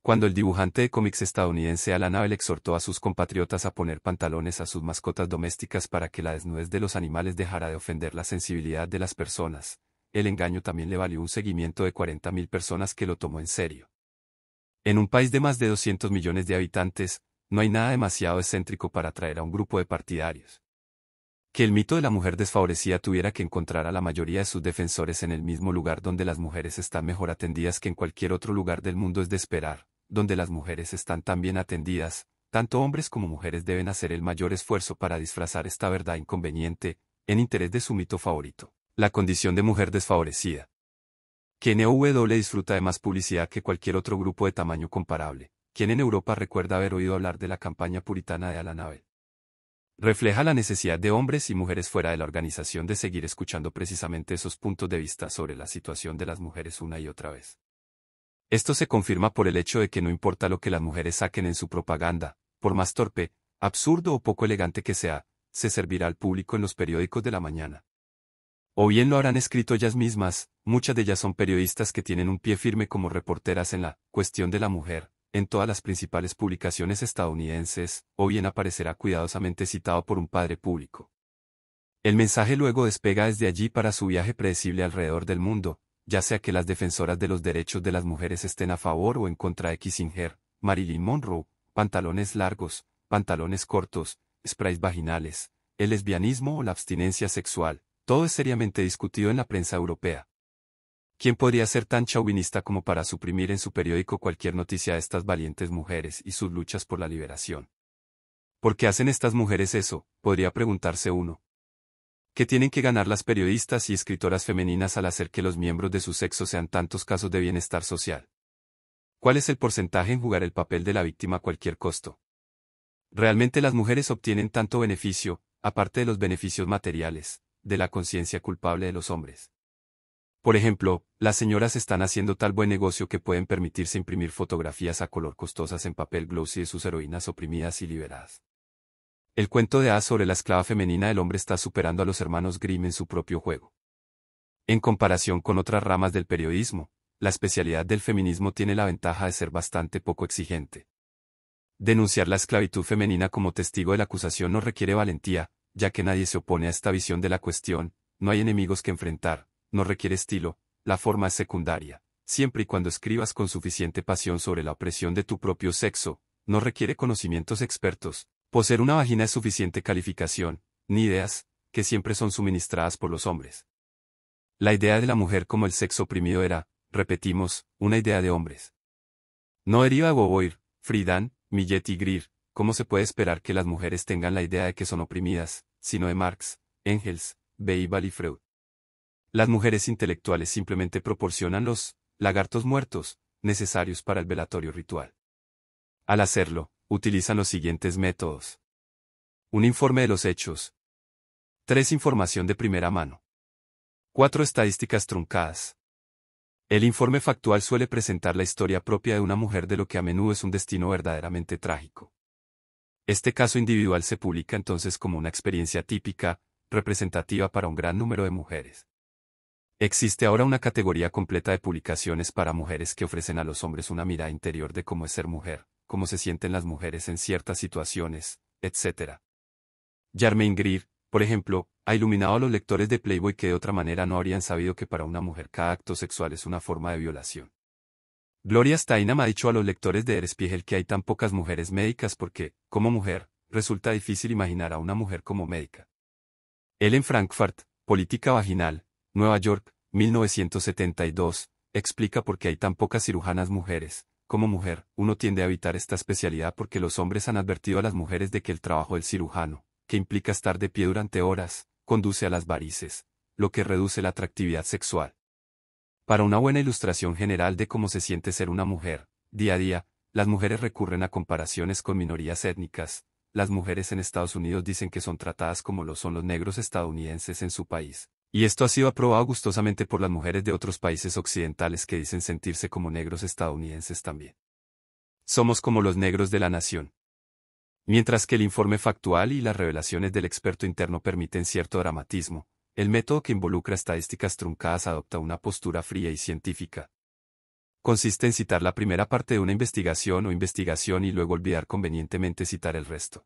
A: Cuando el dibujante de cómics estadounidense Alan Abel exhortó a sus compatriotas a poner pantalones a sus mascotas domésticas para que la desnudez de los animales dejara de ofender la sensibilidad de las personas, el engaño también le valió un seguimiento de 40.000 personas que lo tomó en serio. En un país de más de 200 millones de habitantes, no hay nada demasiado excéntrico para atraer a un grupo de partidarios. Que el mito de la mujer desfavorecida tuviera que encontrar a la mayoría de sus defensores en el mismo lugar donde las mujeres están mejor atendidas que en cualquier otro lugar del mundo es de esperar, donde las mujeres están tan bien atendidas, tanto hombres como mujeres deben hacer el mayor esfuerzo para disfrazar esta verdad inconveniente, en interés de su mito favorito la condición de mujer desfavorecida. Que NW disfruta de más publicidad que cualquier otro grupo de tamaño comparable. Quien en Europa recuerda haber oído hablar de la campaña puritana de Alan Abel? Refleja la necesidad de hombres y mujeres fuera de la organización de seguir escuchando precisamente esos puntos de vista sobre la situación de las mujeres una y otra vez. Esto se confirma por el hecho de que no importa lo que las mujeres saquen en su propaganda, por más torpe, absurdo o poco elegante que sea, se servirá al público en los periódicos de la mañana, o bien lo harán escrito ellas mismas, muchas de ellas son periodistas que tienen un pie firme como reporteras en la cuestión de la mujer, en todas las principales publicaciones estadounidenses, o bien aparecerá cuidadosamente citado por un padre público. El mensaje luego despega desde allí para su viaje predecible alrededor del mundo, ya sea que las defensoras de los derechos de las mujeres estén a favor o en contra de Kissinger, Marilyn Monroe, pantalones largos, pantalones cortos, sprays vaginales, el lesbianismo o la abstinencia sexual, todo es seriamente discutido en la prensa europea. ¿Quién podría ser tan chauvinista como para suprimir en su periódico cualquier noticia de estas valientes mujeres y sus luchas por la liberación? ¿Por qué hacen estas mujeres eso? podría preguntarse uno. ¿Qué tienen que ganar las periodistas y escritoras femeninas al hacer que los miembros de su sexo sean tantos casos de bienestar social? ¿Cuál es el porcentaje en jugar el papel de la víctima a cualquier costo? ¿Realmente las mujeres obtienen tanto beneficio, aparte de los beneficios materiales, de la conciencia culpable de los hombres. Por ejemplo, las señoras están haciendo tal buen negocio que pueden permitirse imprimir fotografías a color costosas en papel glossy de sus heroínas oprimidas y liberadas. El cuento de A sobre la esclava femenina del hombre está superando a los hermanos Grimm en su propio juego. En comparación con otras ramas del periodismo, la especialidad del feminismo tiene la ventaja de ser bastante poco exigente. Denunciar la esclavitud femenina como testigo de la acusación no requiere valentía, ya que nadie se opone a esta visión de la cuestión, no hay enemigos que enfrentar, no requiere estilo, la forma es secundaria, siempre y cuando escribas con suficiente pasión sobre la opresión de tu propio sexo, no requiere conocimientos expertos, poseer una vagina es suficiente calificación, ni ideas, que siempre son suministradas por los hombres. La idea de la mujer como el sexo oprimido era, repetimos, una idea de hombres. No deriva a Boboir, Friedan, Millet y Greer, ¿cómo se puede esperar que las mujeres tengan la idea de que son oprimidas, sino de Marx, Engels, Weber y Freud. Las mujeres intelectuales simplemente proporcionan los lagartos muertos necesarios para el velatorio ritual. Al hacerlo, utilizan los siguientes métodos. Un informe de los hechos. Tres Información de primera mano. Cuatro Estadísticas truncadas. El informe factual suele presentar la historia propia de una mujer de lo que a menudo es un destino verdaderamente trágico. Este caso individual se publica entonces como una experiencia típica, representativa para un gran número de mujeres. Existe ahora una categoría completa de publicaciones para mujeres que ofrecen a los hombres una mirada interior de cómo es ser mujer, cómo se sienten las mujeres en ciertas situaciones, etc. Jarmaine Greer, por ejemplo, ha iluminado a los lectores de Playboy que de otra manera no habrían sabido que para una mujer cada acto sexual es una forma de violación. Gloria Steinem ha dicho a los lectores de Der que hay tan pocas mujeres médicas porque, como mujer, resulta difícil imaginar a una mujer como médica. Él en Frankfurt, Política Vaginal, Nueva York, 1972, explica por qué hay tan pocas cirujanas mujeres. Como mujer, uno tiende a evitar esta especialidad porque los hombres han advertido a las mujeres de que el trabajo del cirujano, que implica estar de pie durante horas, conduce a las varices, lo que reduce la atractividad sexual. Para una buena ilustración general de cómo se siente ser una mujer, día a día, las mujeres recurren a comparaciones con minorías étnicas. Las mujeres en Estados Unidos dicen que son tratadas como lo son los negros estadounidenses en su país. Y esto ha sido aprobado gustosamente por las mujeres de otros países occidentales que dicen sentirse como negros estadounidenses también. Somos como los negros de la nación. Mientras que el informe factual y las revelaciones del experto interno permiten cierto dramatismo, el método que involucra estadísticas truncadas adopta una postura fría y científica. Consiste en citar la primera parte de una investigación o investigación y luego olvidar convenientemente citar el resto.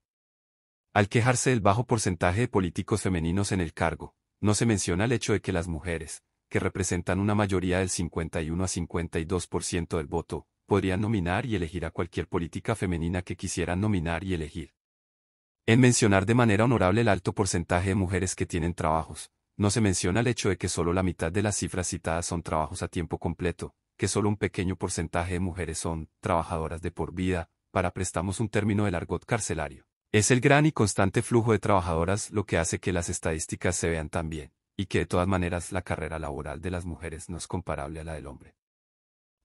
A: Al quejarse del bajo porcentaje de políticos femeninos en el cargo, no se menciona el hecho de que las mujeres, que representan una mayoría del 51 a 52% del voto, podrían nominar y elegir a cualquier política femenina que quisieran nominar y elegir. En mencionar de manera honorable el alto porcentaje de mujeres que tienen trabajos, no se menciona el hecho de que solo la mitad de las cifras citadas son trabajos a tiempo completo, que solo un pequeño porcentaje de mujeres son trabajadoras de por vida, para prestamos un término del argot carcelario. Es el gran y constante flujo de trabajadoras lo que hace que las estadísticas se vean tan bien, y que de todas maneras la carrera laboral de las mujeres no es comparable a la del hombre.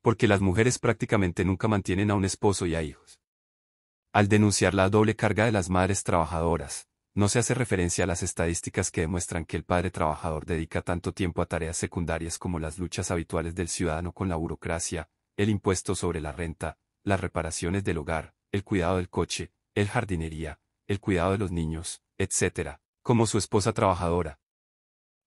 A: Porque las mujeres prácticamente nunca mantienen a un esposo y a hijos. Al denunciar la doble carga de las madres trabajadoras, no se hace referencia a las estadísticas que demuestran que el padre trabajador dedica tanto tiempo a tareas secundarias como las luchas habituales del ciudadano con la burocracia, el impuesto sobre la renta, las reparaciones del hogar, el cuidado del coche, el jardinería, el cuidado de los niños, etc., como su esposa trabajadora.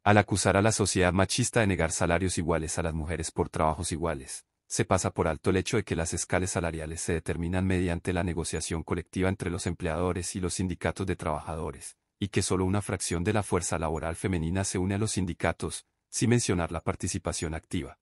A: Al acusar a la sociedad machista de negar salarios iguales a las mujeres por trabajos iguales, se pasa por alto el hecho de que las escalas salariales se determinan mediante la negociación colectiva entre los empleadores y los sindicatos de trabajadores, y que solo una fracción de la fuerza laboral femenina se une a los sindicatos, sin mencionar la participación activa.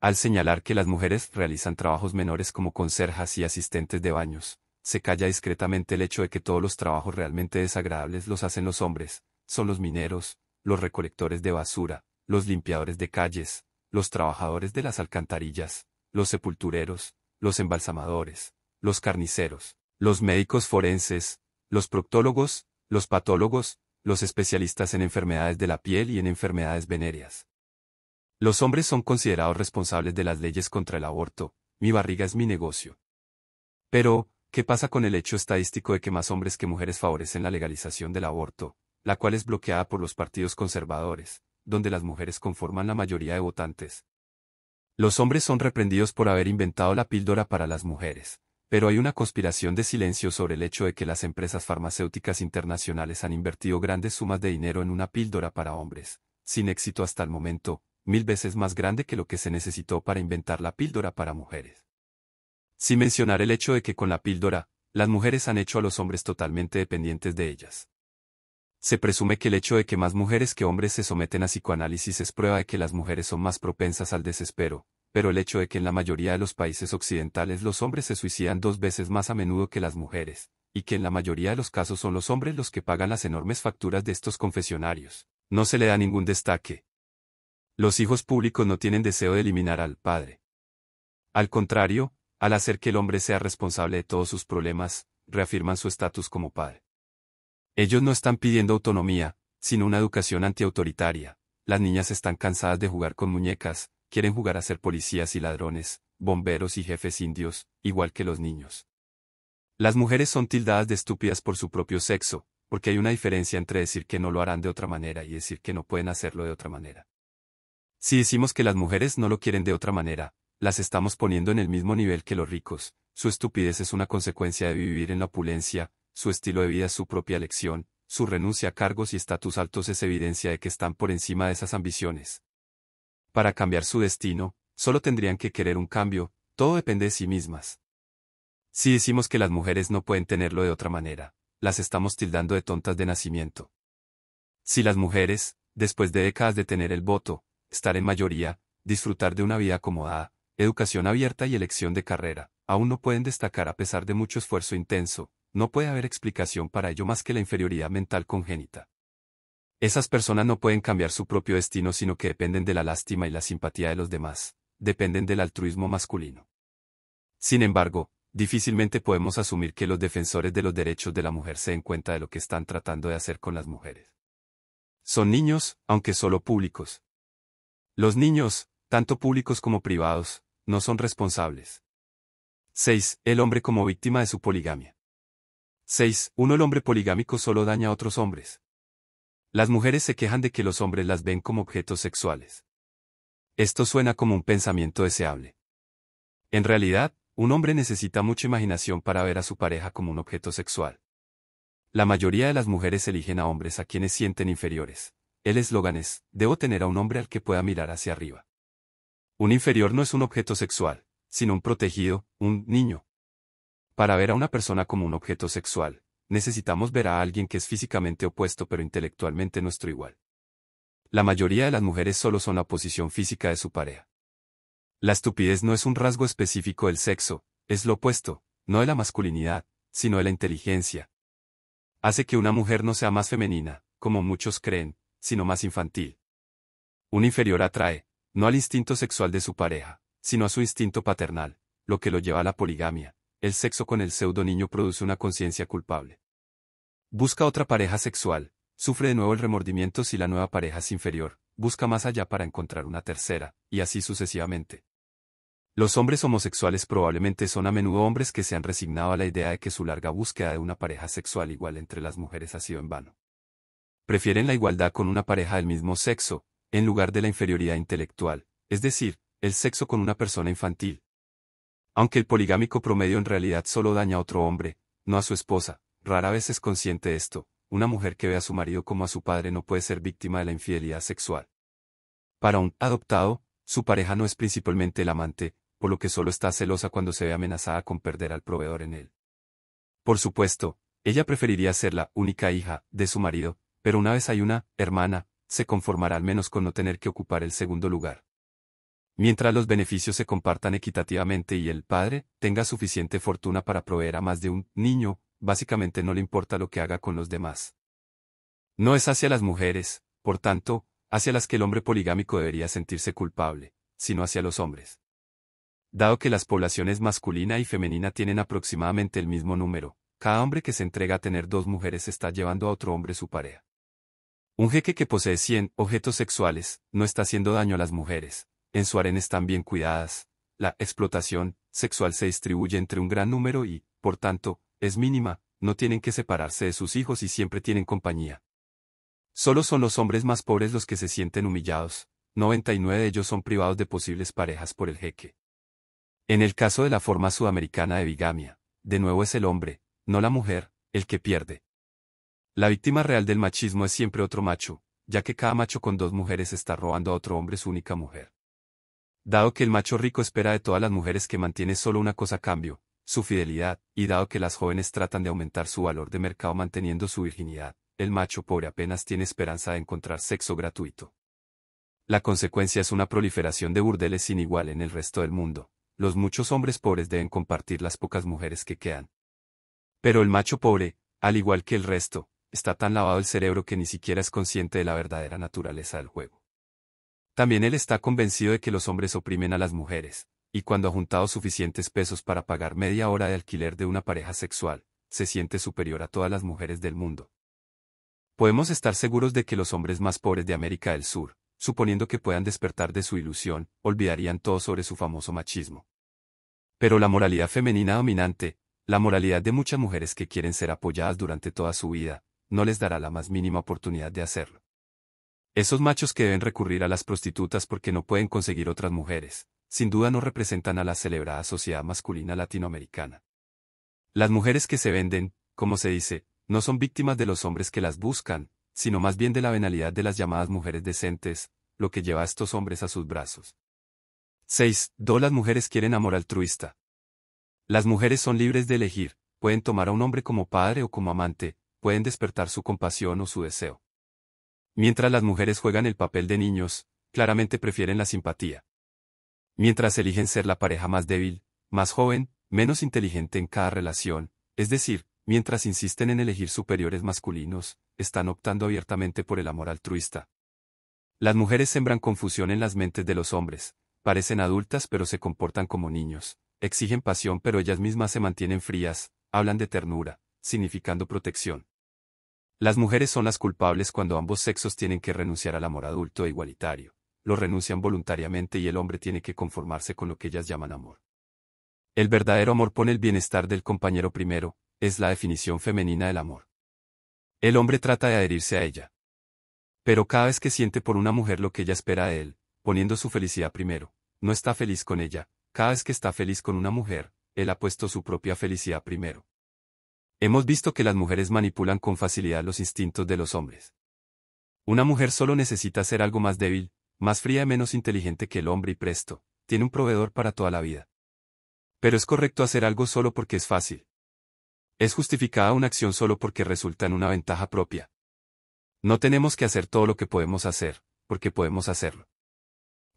A: Al señalar que las mujeres realizan trabajos menores como conserjas y asistentes de baños, se calla discretamente el hecho de que todos los trabajos realmente desagradables los hacen los hombres, son los mineros, los recolectores de basura, los limpiadores de calles, los trabajadores de las alcantarillas, los sepultureros, los embalsamadores, los carniceros, los médicos forenses, los proctólogos, los patólogos, los especialistas en enfermedades de la piel y en enfermedades venéreas. Los hombres son considerados responsables de las leyes contra el aborto, mi barriga es mi negocio. Pero, ¿qué pasa con el hecho estadístico de que más hombres que mujeres favorecen la legalización del aborto, la cual es bloqueada por los partidos conservadores, donde las mujeres conforman la mayoría de votantes. Los hombres son reprendidos por haber inventado la píldora para las mujeres, pero hay una conspiración de silencio sobre el hecho de que las empresas farmacéuticas internacionales han invertido grandes sumas de dinero en una píldora para hombres, sin éxito hasta el momento, mil veces más grande que lo que se necesitó para inventar la píldora para mujeres. Sin mencionar el hecho de que con la píldora, las mujeres han hecho a los hombres totalmente dependientes de ellas. Se presume que el hecho de que más mujeres que hombres se someten a psicoanálisis es prueba de que las mujeres son más propensas al desespero, pero el hecho de que en la mayoría de los países occidentales los hombres se suicidan dos veces más a menudo que las mujeres, y que en la mayoría de los casos son los hombres los que pagan las enormes facturas de estos confesionarios. No se le da ningún destaque. Los hijos públicos no tienen deseo de eliminar al padre. Al contrario, al hacer que el hombre sea responsable de todos sus problemas, reafirman su estatus como padre. Ellos no están pidiendo autonomía, sino una educación antiautoritaria. Las niñas están cansadas de jugar con muñecas, quieren jugar a ser policías y ladrones, bomberos y jefes indios, igual que los niños. Las mujeres son tildadas de estúpidas por su propio sexo, porque hay una diferencia entre decir que no lo harán de otra manera y decir que no pueden hacerlo de otra manera. Si decimos que las mujeres no lo quieren de otra manera, las estamos poniendo en el mismo nivel que los ricos, su estupidez es una consecuencia de vivir en la opulencia, su estilo de vida es su propia elección, su renuncia a cargos y estatus altos es evidencia de que están por encima de esas ambiciones. Para cambiar su destino, solo tendrían que querer un cambio, todo depende de sí mismas. Si decimos que las mujeres no pueden tenerlo de otra manera, las estamos tildando de tontas de nacimiento. Si las mujeres, después de décadas de tener el voto, estar en mayoría, disfrutar de una vida acomodada, educación abierta y elección de carrera, aún no pueden destacar a pesar de mucho esfuerzo intenso, no puede haber explicación para ello más que la inferioridad mental congénita. Esas personas no pueden cambiar su propio destino sino que dependen de la lástima y la simpatía de los demás, dependen del altruismo masculino. Sin embargo, difícilmente podemos asumir que los defensores de los derechos de la mujer se den cuenta de lo que están tratando de hacer con las mujeres. Son niños, aunque solo públicos. Los niños, tanto públicos como privados, no son responsables. 6. El hombre como víctima de su poligamia. 6. Uno, El hombre poligámico solo daña a otros hombres. Las mujeres se quejan de que los hombres las ven como objetos sexuales. Esto suena como un pensamiento deseable. En realidad, un hombre necesita mucha imaginación para ver a su pareja como un objeto sexual. La mayoría de las mujeres eligen a hombres a quienes sienten inferiores. El eslogan es, debo tener a un hombre al que pueda mirar hacia arriba. Un inferior no es un objeto sexual, sino un protegido, un niño, para ver a una persona como un objeto sexual, necesitamos ver a alguien que es físicamente opuesto pero intelectualmente nuestro igual. La mayoría de las mujeres solo son la posición física de su pareja. La estupidez no es un rasgo específico del sexo, es lo opuesto, no de la masculinidad, sino de la inteligencia. Hace que una mujer no sea más femenina, como muchos creen, sino más infantil. Un inferior atrae, no al instinto sexual de su pareja, sino a su instinto paternal, lo que lo lleva a la poligamia el sexo con el pseudo niño produce una conciencia culpable. Busca otra pareja sexual, sufre de nuevo el remordimiento si la nueva pareja es inferior, busca más allá para encontrar una tercera, y así sucesivamente. Los hombres homosexuales probablemente son a menudo hombres que se han resignado a la idea de que su larga búsqueda de una pareja sexual igual entre las mujeres ha sido en vano. Prefieren la igualdad con una pareja del mismo sexo, en lugar de la inferioridad intelectual, es decir, el sexo con una persona infantil, aunque el poligámico promedio en realidad solo daña a otro hombre, no a su esposa, rara vez es consciente esto, una mujer que ve a su marido como a su padre no puede ser víctima de la infidelidad sexual. Para un adoptado, su pareja no es principalmente el amante, por lo que solo está celosa cuando se ve amenazada con perder al proveedor en él. Por supuesto, ella preferiría ser la única hija de su marido, pero una vez hay una hermana, se conformará al menos con no tener que ocupar el segundo lugar mientras los beneficios se compartan equitativamente y el padre tenga suficiente fortuna para proveer a más de un niño, básicamente no le importa lo que haga con los demás. No es hacia las mujeres, por tanto, hacia las que el hombre poligámico debería sentirse culpable, sino hacia los hombres. Dado que las poblaciones masculina y femenina tienen aproximadamente el mismo número, cada hombre que se entrega a tener dos mujeres está llevando a otro hombre su pareja. Un jeque que posee 100 objetos sexuales no está haciendo daño a las mujeres, en su harén están bien cuidadas. La explotación sexual se distribuye entre un gran número y, por tanto, es mínima, no tienen que separarse de sus hijos y siempre tienen compañía. Solo son los hombres más pobres los que se sienten humillados, 99 de ellos son privados de posibles parejas por el jeque. En el caso de la forma sudamericana de bigamia, de nuevo es el hombre, no la mujer, el que pierde. La víctima real del machismo es siempre otro macho, ya que cada macho con dos mujeres está robando a otro hombre su única mujer. Dado que el macho rico espera de todas las mujeres que mantiene solo una cosa a cambio, su fidelidad, y dado que las jóvenes tratan de aumentar su valor de mercado manteniendo su virginidad, el macho pobre apenas tiene esperanza de encontrar sexo gratuito. La consecuencia es una proliferación de burdeles sin igual en el resto del mundo. Los muchos hombres pobres deben compartir las pocas mujeres que quedan. Pero el macho pobre, al igual que el resto, está tan lavado el cerebro que ni siquiera es consciente de la verdadera naturaleza del juego. También él está convencido de que los hombres oprimen a las mujeres, y cuando ha juntado suficientes pesos para pagar media hora de alquiler de una pareja sexual, se siente superior a todas las mujeres del mundo. Podemos estar seguros de que los hombres más pobres de América del Sur, suponiendo que puedan despertar de su ilusión, olvidarían todo sobre su famoso machismo. Pero la moralidad femenina dominante, la moralidad de muchas mujeres que quieren ser apoyadas durante toda su vida, no les dará la más mínima oportunidad de hacerlo. Esos machos que deben recurrir a las prostitutas porque no pueden conseguir otras mujeres, sin duda no representan a la celebrada sociedad masculina latinoamericana. Las mujeres que se venden, como se dice, no son víctimas de los hombres que las buscan, sino más bien de la venalidad de las llamadas mujeres decentes, lo que lleva a estos hombres a sus brazos. 6. 2. Las mujeres quieren amor altruista. Las mujeres son libres de elegir, pueden tomar a un hombre como padre o como amante, pueden despertar su compasión o su deseo. Mientras las mujeres juegan el papel de niños, claramente prefieren la simpatía. Mientras eligen ser la pareja más débil, más joven, menos inteligente en cada relación, es decir, mientras insisten en elegir superiores masculinos, están optando abiertamente por el amor altruista. Las mujeres sembran confusión en las mentes de los hombres, parecen adultas pero se comportan como niños, exigen pasión pero ellas mismas se mantienen frías, hablan de ternura, significando protección. Las mujeres son las culpables cuando ambos sexos tienen que renunciar al amor adulto e igualitario. Lo renuncian voluntariamente y el hombre tiene que conformarse con lo que ellas llaman amor. El verdadero amor pone el bienestar del compañero primero, es la definición femenina del amor. El hombre trata de adherirse a ella. Pero cada vez que siente por una mujer lo que ella espera de él, poniendo su felicidad primero, no está feliz con ella, cada vez que está feliz con una mujer, él ha puesto su propia felicidad primero. Hemos visto que las mujeres manipulan con facilidad los instintos de los hombres. Una mujer solo necesita ser algo más débil, más fría y menos inteligente que el hombre y presto, tiene un proveedor para toda la vida. Pero es correcto hacer algo solo porque es fácil. Es justificada una acción solo porque resulta en una ventaja propia. No tenemos que hacer todo lo que podemos hacer, porque podemos hacerlo.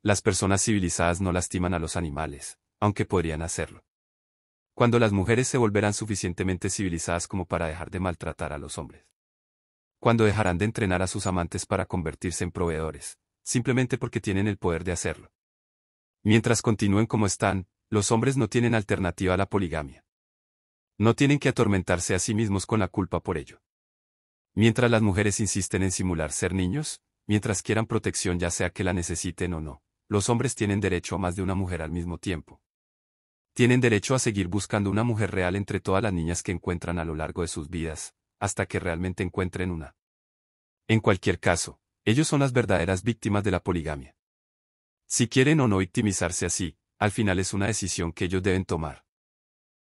A: Las personas civilizadas no lastiman a los animales, aunque podrían hacerlo cuando las mujeres se volverán suficientemente civilizadas como para dejar de maltratar a los hombres. Cuando dejarán de entrenar a sus amantes para convertirse en proveedores, simplemente porque tienen el poder de hacerlo. Mientras continúen como están, los hombres no tienen alternativa a la poligamia. No tienen que atormentarse a sí mismos con la culpa por ello. Mientras las mujeres insisten en simular ser niños, mientras quieran protección ya sea que la necesiten o no, los hombres tienen derecho a más de una mujer al mismo tiempo. Tienen derecho a seguir buscando una mujer real entre todas las niñas que encuentran a lo largo de sus vidas, hasta que realmente encuentren una. En cualquier caso, ellos son las verdaderas víctimas de la poligamia. Si quieren o no victimizarse así, al final es una decisión que ellos deben tomar.